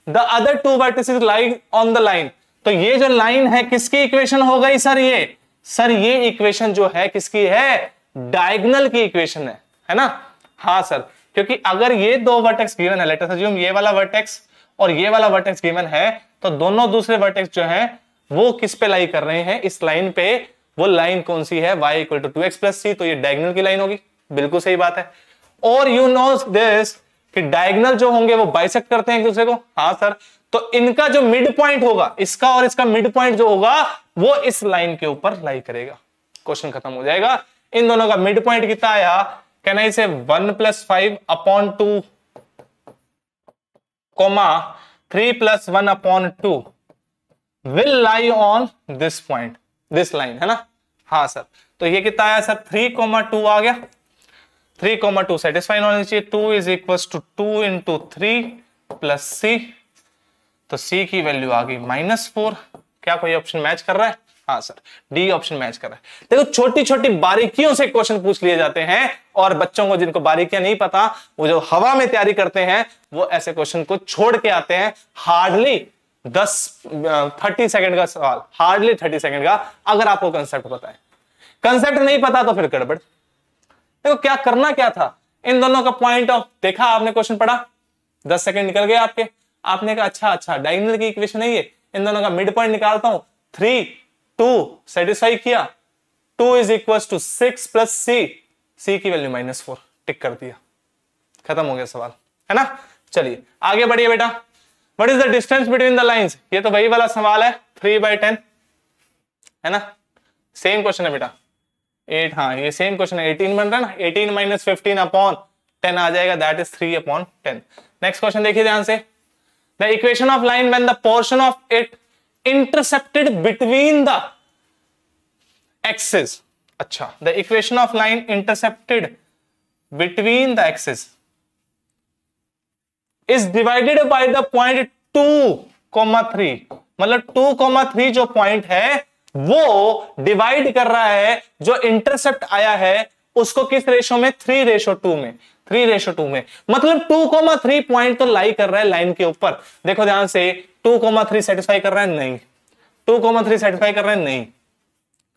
the other two vertices line on the line तो ये जो line है किसकी इक्वेशन हो गई sir ये sir ये equation जो है किसकी है डायगनल की इक्वेशन है है ना हाँ सर क्योंकि अगर ये दो वर्टेक्स गिवन है लेटर अस अज्यूम ये वाला वर्टेक्स और ये वाला वर्टेक्स गिवन है तो दोनों दूसरे वर्टेक्स जो है वो किस पे लाई कर रहे हैं इस लाइन पे वो लाइन कौन सी है y equal to two x plus C तो ये डायगनल की लाइन होगी बिल्कुल सही बात है और यू नो दिस कि डायगनल जो होंगे वो बाइसेक करते हैं दूसरे को हाँ सर तो इनका जो मिड पॉइंट होगा इसका और इसका मिड पॉइंट जो होगा वो इस लाइन के ऊपर लाई करेगा क्वेश्चन खत्म हो जाएगा इन दोनों का मिड पॉइंट कितना आया can I say one plus five upon two comma three plus one upon two will lie on this point this line है ना हाँ सर तो ये कितना आया सर थ्री कोमा टू आ गया थ्री कोमा टू सेटिस्फाइन होना चाहिए two is equal to two into three plus C तो सी की वैल्यू आ गई माइनस फोर क्या कोई ऑप्शन मैच कर रहा है हाँ सर डी ऑप्शन मैच कर रहा है देखो छोटी छोटी बारीकियों से क्वेश्चन पूछ लिए जाते हैं और बच्चों को जिनको बारीकियां नहीं पता वो जो हवा में तैयारी करते हैं वो ऐसे क्वेश्चन को छोड़ के आते हैं हार्डली दस थर्टी सेकेंड का सवाल हार्डली थर्टी सेकेंड का अगर आपको कंसेप्ट पता है कंसेप्ट नहीं पता तो फिर गड़बड़ देखो क्या करना क्या था इन दोनों का पॉइंट ऑफ देखा आपने क्वेश्चन पढ़ा दस सेकंड निकल गए आपके आपने कहा अच्छा अच्छा डाइनल की इक्वेशन है ये इन दोनों का मिड पॉइंट निकालता हूं थ्री टू सेटिस्फाई किया two is equal to six plus C C की वैल्यू माइनस फोर टिक कर दिया खत्म हो गया सवाल है ना चलिए आगे बढ़िए बेटा what is the distance between the lines ये तो वही वाला सवाल है थ्री बाई टेन है ना सेम क्वेश्चन है बेटा एट हाँ ये सेम क्वेश्चन है एटीन बन रहा है ना eighteen minus fifteen upon ten आ जाएगा that is three upon ten next question देखिए ध्यान से the equation of line when the portion of it intercepted between the axes अच्छा the equation of line intercepted between the axes is divided by the point two comma three मतलब two comma three जो point है वो divide कर रहा है जो intercept आया है उसको किस रेशो में थ्री रेशो टू में थ्री रेशो टू में मतलब टू कोमा थ्री पॉइंट तो लाई कर रहा है लाइन के ऊपर देखो ध्यान से टू कोमा थ्री सेटिस्फाई कर रहा है नहीं टू कोमा थ्री सेटिस्फाई कर रहा है नहीं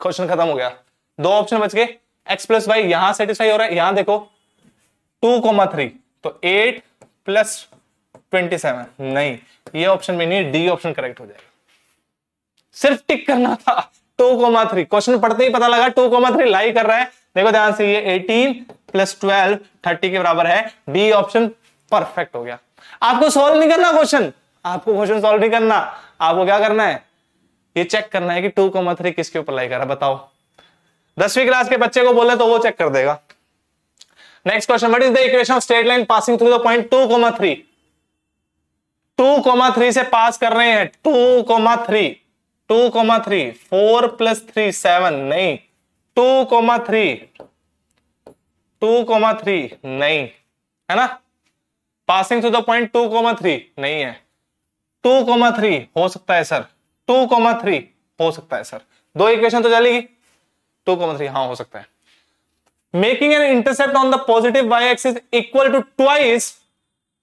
क्वेश्चन खत्म हो गया दो ऑप्शन बच गए एक्स प्लस वाई यहां सेटिस्फाई हो रहा है यहां देखो टू कोमा थ्री तो एट प्लस ट्वेंटी सेवन नहीं ये ऑप्शन में नहीं डी ऑप्शन करेक्ट हो जाएगा सिर्फ टिक करना था टू कोमा थ्री क्वेश्चन पढ़ते ही पता लगा टू कोमा थ्री लाई कर रहा है देखो ध्यान से ये एटीन प्लस ट्वेल्व थर्टी के बराबर है डी ऑप्शन परफेक्ट हो गया आपको सॉल्व नहीं करना क्वेश्चन आपको क्वेश्चन सॉल्व नहीं करना आपको क्या करना है ये चेक करना है कि टू कोमा थ्री किसके ऊपर लाई कर रहा है बताओ दसवीं क्लास के बच्चे को बोले तो वो चेक कर देगा next question what is the equation of straight line passing through the point two comma three two comma three से पास कर रहे हैं two comma three two comma three four plus three seven नहीं two comma three two comma three नहीं है ना passing to the point two comma three नहीं है टू कोमा थ्री हो सकता है सर टू कोमा थ्री हो सकता है सर दो इक्वेशन तो चलेगी टू कोमा थ्री हाँ हो सकता है making an intercept on the positive Y X is equal to twice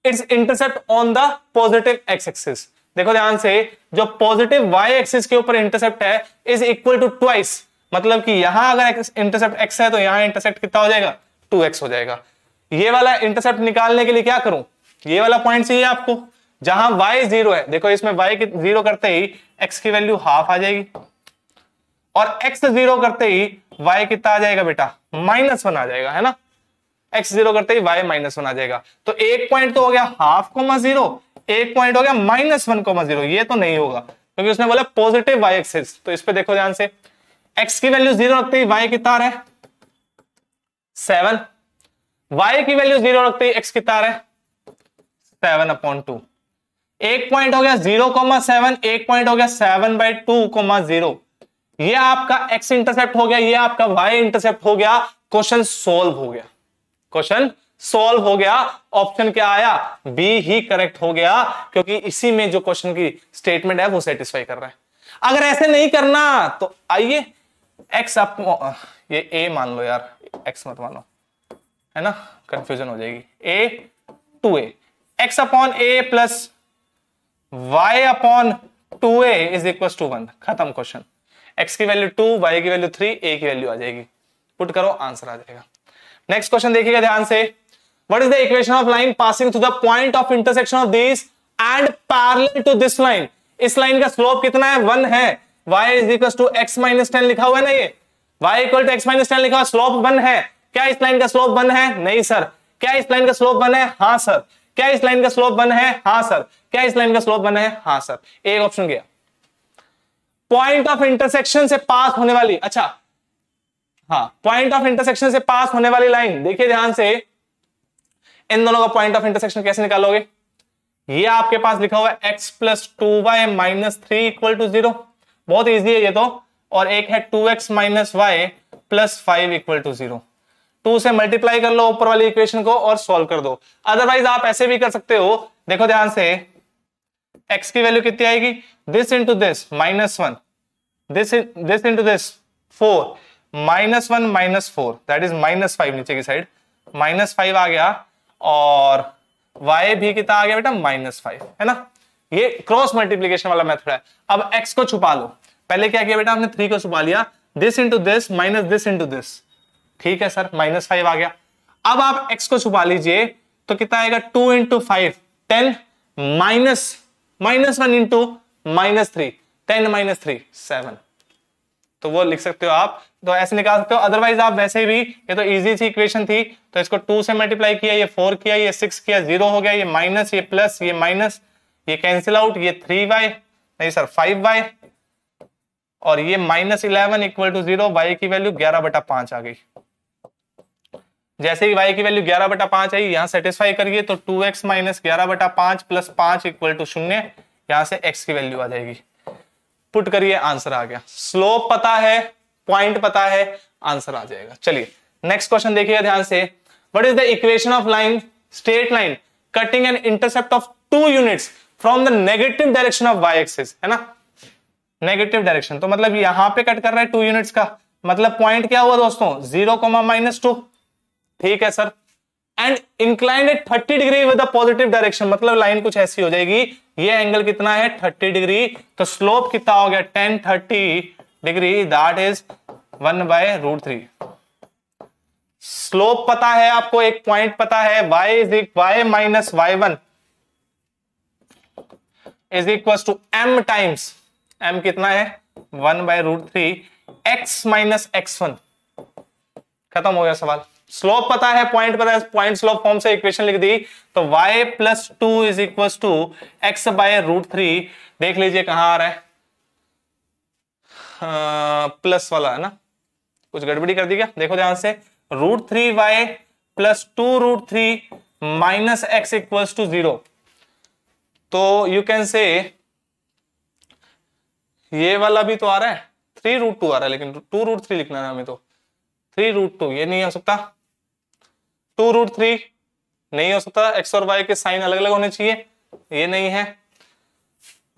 its intercept on the positive X axis देखो ध्यान से जो पॉजिटिव वाई एक्सिस के ऊपर इंटरसेप्ट है इज इक्वल टू ट्वाइस मतलब कि यहां अगर इंटरसेप्ट एक्स है तो यहां इंटरसेप्ट कितना हो जाएगा टू एक्स हो जाएगा ये वाला इंटरसेप्ट निकालने के लिए क्या करूं ये वाला पॉइंट चाहिए आपको जहां y जीरो है देखो इसमें y की जीरो करते ही x की वैल्यू हाफ आ जाएगी और x जीरो करते ही y कितना आ जाएगा बेटा माइनस वन आ जाएगा है ना एक्स जीरो करते ही वाई माइनस वन आ जाएगा तो एक पॉइंट तो हो गया हाफ कोमा जीरो एक पॉइंट हो गया माइनस वन कोमा जीरो ये तो नहीं होगा क्योंकि तो उसने बोला पॉजिटिव वाई एक्सिस तो इस पे देखो ध्यान से एक्स की वैल्यू जीरो रखते ही वाई कितना है सेवन वाई की वैल्यू जीरो रखते ही एक्स कितना है सेवन अपॉन टू एक पॉइंट हो गया जीरो कोमा सेवन एक पॉइंट हो गया seven by two comma zero ये आपका एक्स इंटरसेप्ट हो गया ये आपका वाई इंटरसेप्ट हो गया क्वेश्चन सोल्व हो गया क्वेश्चन सॉल्व हो गया ऑप्शन क्या आया बी ही करेक्ट हो गया क्योंकि इसी में जो क्वेश्चन की स्टेटमेंट है वो सेटिस्फाई कर रहा है अगर ऐसे नहीं करना तो आइए एक्स आप ये ए मान लो यार एक्स मत मानो है ना कंफ्यूजन हो जाएगी A two A X upon A plus Y upon two A is equal to one खत्म क्वेश्चन एक्स की वैल्यू टू वाई की वैल्यू थ्री ए की वैल्यू आ जाएगी पुट करो आंसर आ जाएगा नेक्स्ट क्वेश्चन देखिएगा ध्यान से what is the equation of line passing through the point of intersection of this and parallel to this line इस लाइन का स्लोप कितना है वन है y is equal to X minus ten लिखा हुआ है ना ये y equal to X minus ten लिखा हुआ स्लोप वन है क्या इस लाइन का स्लोप वन है नहीं सर क्या इस लाइन का स्लोप वन है हाँ सर क्या इस लाइन का स्लोप वन है हाँ सर क्या इस लाइन का स्लोप वन है हाँ सर एक ऑप्शन गया पॉइंट ऑफ इंटरसेक्शन से पास होने वाली अच्छा हाँ पॉइंट ऑफ इंटरसेक्शन से पास होने वाली लाइन देखिए ध्यान से इन दोनों का पॉइंट ऑफ इंटरसेक्शन कैसे निकालोगे ये आपके पास लिखा हुआ X plus two Y minus three equal to zero बहुत ईजी है ये तो और एक है two X minus Y plus five equal to zero two से मल्टीप्लाई कर लो ऊपर वाली इक्वेशन को और सॉल्व कर दो अदरवाइज आप ऐसे भी कर सकते हो देखो ध्यान से एक्स की वैल्यू कितनी आएगी this into this minus one this this into this four minus one minus four that is minus five नीचे की साइड माइनस फाइव आ गया और वाई भी कितना आ गया बेटा माइनस फाइव है ना ये क्रॉस मल्टीप्लीकेशन वाला मेथड है अब x को छुपा लो पहले क्या किया बेटा हमने थ्री को छुपा लिया this into this minus this into this ठीक है सर माइनस फाइव आ गया अब आप एक्स को छुपा लीजिए तो कितना आएगा two into five ten minus minus one into minus three ten minus three seven तो वो लिख सकते हो आप तो ऐसे निकाल सकते हो अदरवाइज आप वैसे भी ये तो इजी सी इक्वेशन थी तो इसको टू से मल्टीप्लाई किया ये फोर किया ये सिक्स किया जीरो हो गया ये माइनस ये प्लस ये माइनस ये कैंसिल आउट ये थ्री वाई नहीं सर फाइव वाई और ये minus eleven equal to zero Y की वैल्यू ग्यारह बटा पांच आ गई जैसे ही वाई की वैल्यू ग्यारह बटा पांच आई यहाँ सेटिस्फाई करिए तो टू एक्स माइनस ग्यारह बटा पांच प्लस पांच इक्वल टू शून्य यहां से एक्स की वैल्यू आ जाएगी पुट करिए आंसर आ गया स्लोप पता है पॉइंट पता है आंसर आ जाएगा चलिए नेक्स्ट क्वेश्चन देखिएगा ध्यान से what is the equation of line straight line cutting an intercept of two units from the negative direction of Y axis है ना नेगेटिव डायरेक्शन तो मतलब यहां पे कट कर रहा है टू यूनिट्स का मतलब पॉइंट क्या हुआ दोस्तों जीरो कोमा माइनस टू ठीक है sir and inclined at 30 degree with positive direction मतलब लाइन कुछ ऐसी हो जाएगी ये एंगल कितना है थर्टी डिग्री तो स्लोप कितना हो गया ten thirty degree that is one by root three slope पता है आपको एक पॉइंट पता है y is y minus Y one is equal to M times M कितना है one by root three X minus x one खत्म हो गया सवाल स्लोप पता है पॉइंट पता है पॉइंट स्लोप फॉर्म से इक्वेशन लिख दी तो y plus two is equal to X by root three देख लीजिए कहां आ रहा है आ, हाँ, प्लस वाला है ना कुछ गड़बड़ी कर दी क्या देखो ध्यान से root three Y plus two root three minus X equal to zero तो यू कैन से ये वाला भी तो आ रहा है थ्री रूट टू आ रहा है लेकिन टू रूट थ्री लिखना है हमें तो थ्री रूट टू ये नहीं हो सकता टू रूट थ्री नहीं हो सकता एक्स और वाई के साइन अलग अलग होने चाहिए ये नहीं है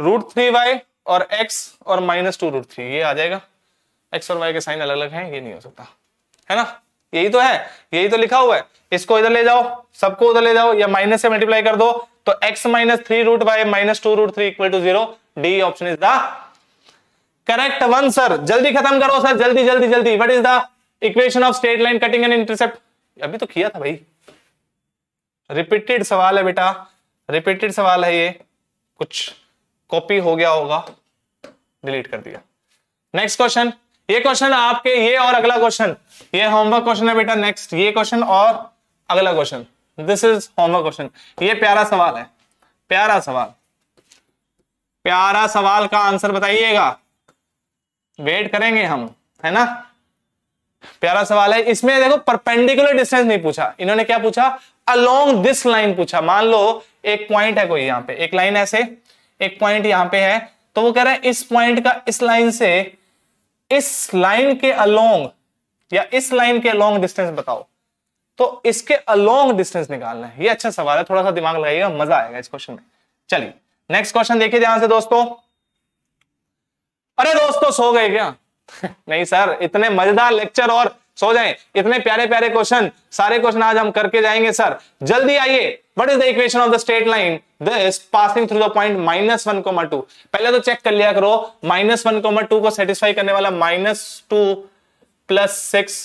रूट थ्री वाई और एक्स और माइनस टू रूट थ्री ये आ जाएगा एक्स और वाई के साइन अलग अलग हैं ये नहीं हो सकता है ना यही तो है यही तो लिखा हुआ है इसको इधर ले जाओ सबको उधर ले जाओ या माइनस से मल्टीप्लाई कर दो तो X minus three root Y minus two root three equal to zero D option is the correct one sir जल्दी खत्म करो सर जल्दी जल्दी जल्दी what is the equation of straight line cutting and intercept अभी तो किया था भाई रिपीटेड सवाल है बेटा रिपीटेड सवाल है ये कुछ कॉपी हो गया होगा डिलीट कर दिया नेक्स्ट क्वेश्चन ये क्वेश्चन आपके ये और अगला क्वेश्चन ये होमवर्क क्वेश्चन है बेटा नेक्स्ट ये क्वेश्चन और अगला question this is homework question ये प्यारा सवाल है प्यारा सवाल प्यारा सवाल का आंसर बताइएगा वेट करेंगे हम है ना प्यारा सवाल है इसमें देखो परपेंडिकुलर डिस्टेंस नहीं पूछा इन्होंने क्या पूछा अलोंग दिस लाइन पूछा मान लो एक पॉइंट है कोई यहां पे एक लाइन ऐसे एक पॉइंट यहां पे है तो वो कह रहा है इस पॉइंट का इस लाइन से इस लाइन के अलोंग या इस लाइन के अलोंग डिस्टेंस बताओ तो इसके अलोंग डिस्टेंस निकालना है ये अच्छा सवाल है थोड़ा सा दिमाग लगाइएगा मजा आएगा इस क्वेश्चन में चलिए नेक्स्ट क्वेश्चन देखिए ध्यान से दोस्तों अरे दोस्तों सो गए क्या नहीं सर इतने मजेदार लेक्चर और सो जाए इतने प्यारे प्यारे क्वेश्चन सारे क्वेश्चन आज हम करके जाएंगे सर जल्दी आइए what is the equation of the straight line this passing through the point minus one comma two पहले तो चेक कर लिया करो माइनस वन कोमा टू को सेटिस्फाई करने वाला minus two plus six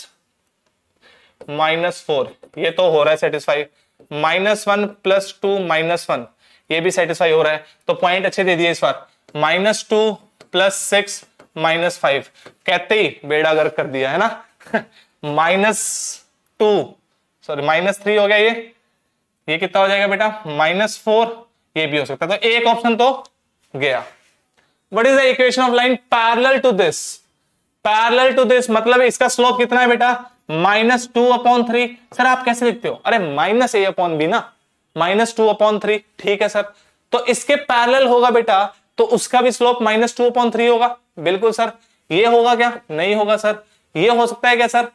minus four ये तो हो रहा है satisfy minus one plus two minus one ये भी सेटिस्फाई हो रहा है तो पॉइंट अच्छे दे दिए इस बार minus two plus six minus five कहते ही बेड़ा गर्क कर दिया है ना minus two sorry minus three हो गया ये ये कितना हो जाएगा बेटा माइनस फोर ये भी हो सकता है तो एक ऑप्शन तो गया what is the equation of line parallel to this parallel to this मतलब इसका स्लोप कितना है बेटा minus two upon three sir आप कैसे लिखते हो अरे माइनस ए अपॉन बी ना माइनस टू अपॉन थ्री ठीक है सर तो इसके पैरल होगा बेटा तो उसका भी slope minus two upon three होगा बिल्कुल सर ये होगा क्या नहीं होगा सर ये हो सकता है क्या सर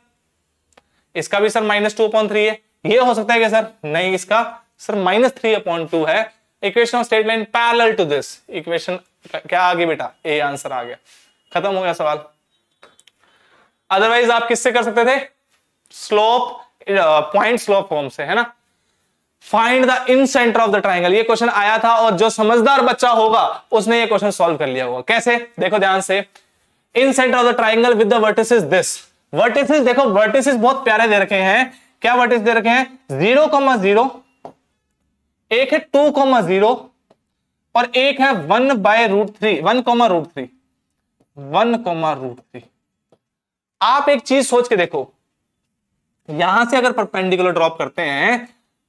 इसका भी sir minus two point three है ये हो सकता है क्या सर नहीं इसका sir minus three point two है equation of statement line parallel to this equation क्या आ गई बेटा ए आंसर आ गया खत्म हो गया सवाल अदरवाइज आप किससे कर सकते थे स्लोप पॉइंट स्लोप फॉर्म से है ना find the incentre of the triangle ये क्वेश्चन आया था और जो समझदार बच्चा होगा उसने ये क्वेश्चन सॉल्व कर लिया होगा कैसे देखो ध्यान से incentre of the triangle with the vertices this vertices देखो वर्टिसेस बहुत प्यारे दे रखे हैं क्या वर्टिस दे रखे हैं जीरो कॉमा जीरो एक है टू कॉमा जीरो और एक है one by root three one comma root three one comma root three आप एक चीज सोच के देखो यहां से अगर परपेंडिकुलर ड्रॉप करते हैं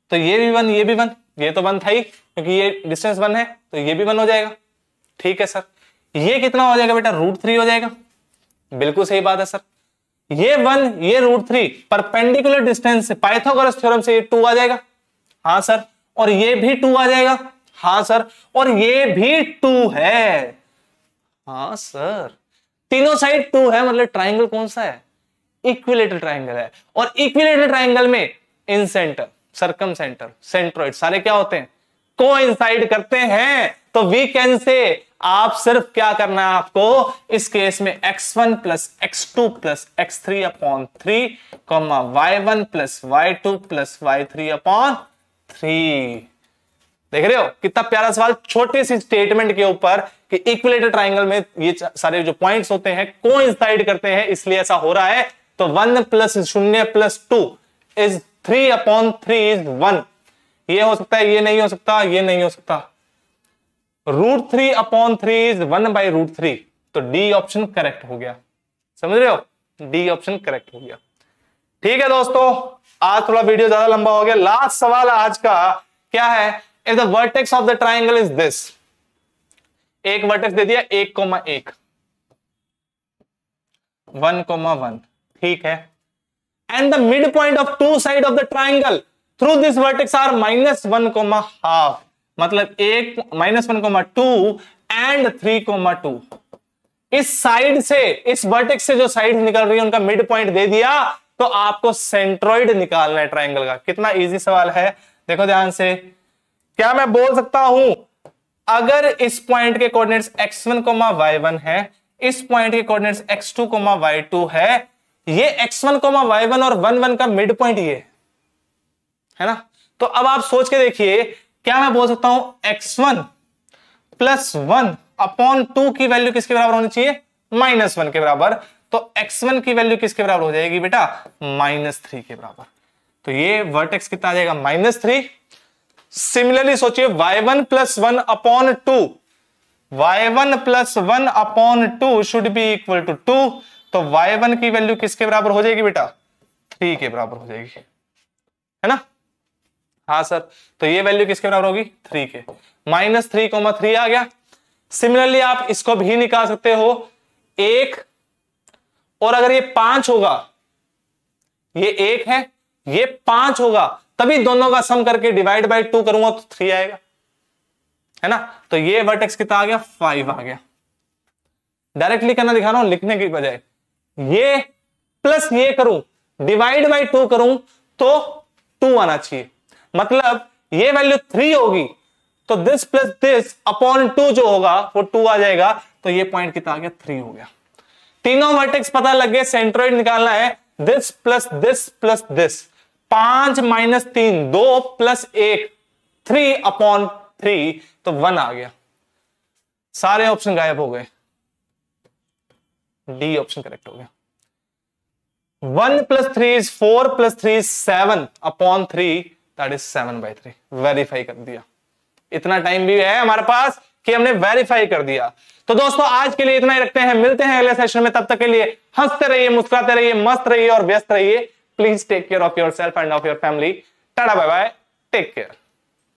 तो ये भी वन ये भी वन ये तो वन था ही क्योंकि ये डिस्टेंस वन है तो ये भी वन हो जाएगा ठीक है सर ये कितना हो जाएगा बेटा रूट थ्री हो जाएगा बिल्कुल सही बात है सर ये वन ये रूट थ्री परपेंडिकुलर डिस्टेंस से पाइथागोरस थ्योरम से ये टू आ जाएगा हाँ सर और ये भी टू आ जाएगा हाँ सर और ये भी टू है हाँ सर तीनों साइड टू है मतलब ट्राइंगल कौन सा है इक्विलेटर ट्राइंगल है और इक्विलेटर ट्राइंगल में incentre circumcentre centroid सारे क्या होते हैं को करते हैं तो वी कैन से आप सिर्फ क्या करना है आपको इस केस में x1 one plus x two plus x three upon three comma Y one plus Y two plus Y three upon three देख रहे हो कितना प्यारा सवाल छोटे सी स्टेटमेंट के ऊपर कि इक्वलेटर ट्राइंगल में ये सारे जो पॉइंट्स होते हैं को करते हैं इसलिए ऐसा हो रहा है तो वन प्लस शून्य plus two is three upon three is one ये हो सकता है ये नहीं हो सकता ये नहीं हो सकता root three upon three is one by root three तो डी ऑप्शन करेक्ट हो गया समझ रहे हो डी ऑप्शन करेक्ट हो गया ठीक है दोस्तों आज थोड़ा वीडियो ज्यादा लंबा हो गया लास्ट सवाल आज का क्या है if the vertex of the triangle is this एक वर्टेक्स दे दिया एक कोमा एक वन कोमा वन ठीक है and the midpoint of two side of the triangle through this vertex are minus one comma half मतलब एक minus one comma two and three comma two इस साइड से इस वर्टेक्स से जो साइड निकल रही है उनका मिड पॉइंट दे दिया तो आपको सेंट्रोइड निकालना है ट्राइंगल का कितना इजी सवाल है देखो ध्यान से क्या मैं बोल सकता हूं अगर इस पॉइंट के कोऑर्डिनेट्स x1, y1 है इस पॉइंट के कोऑर्डिनेट्स x2, y2 है ये X one comma Y one और वन वन का मिड पॉइंट ये है ना तो अब आप सोच के देखिए क्या मैं बोल सकता हूं X one plus one upon two की वैल्यू किसके बराबर होनी चाहिए माइनस वन के बराबर तो एक्स वन की वैल्यू किसके बराबर हो जाएगी बेटा माइनस थ्री के बराबर तो ये वर्टेक्स कितना आ जाएगा माइनस थ्री सिमिलरली सोचिए Y one plus one upon two Y one plus one upon two should be equal to two तो y1 की वैल्यू किसके बराबर हो जाएगी बेटा थ्री के बराबर हो जाएगी है ना हाँ सर तो ये वैल्यू किसके बराबर होगी थ्री के माइनस थ्री कोमा थ्री आ गया सिमिलरली आप इसको भी निकाल सकते हो एक और अगर ये पांच होगा ये एक है ये पांच होगा तभी दोनों का सम करके डिवाइड बाई टू करूंगा तो थ्री आएगा है ना तो ये वर्टेक्स कितना आ गया फाइव आ गया डायरेक्टली करना दिखा रहा हूं लिखने की बजाय ये प्लस ये करूं डिवाइड बाई टू करूं तो टू आना चाहिए मतलब ये वैल्यू थ्री होगी तो this plus this upon two जो होगा वो टू आ जाएगा तो ये पॉइंट कितना आ गया थ्री हो गया तीनों वर्टेक्स पता लग गए सेंट्रोइड निकालना है this plus this plus this पांच माइनस तीन दो प्लस एक थ्री अपॉन थ्री तो वन आ गया सारे ऑप्शन गायब हो गए डी ऑप्शन करेक्ट हो गया one plus three is four plus three seven upon three that is seven by three verify कर दिया इतना टाइम भी है हमारे पास कि हमने वेरीफाई कर दिया तो दोस्तों आज के लिए इतना ही रखते हैं मिलते हैं अगले सेशन में तब तक के लिए हंसते रहिए मुस्कुराते रहिए मस्त रहिए और व्यस्त रहिए please take care of yourself and of your family tata bye bye take care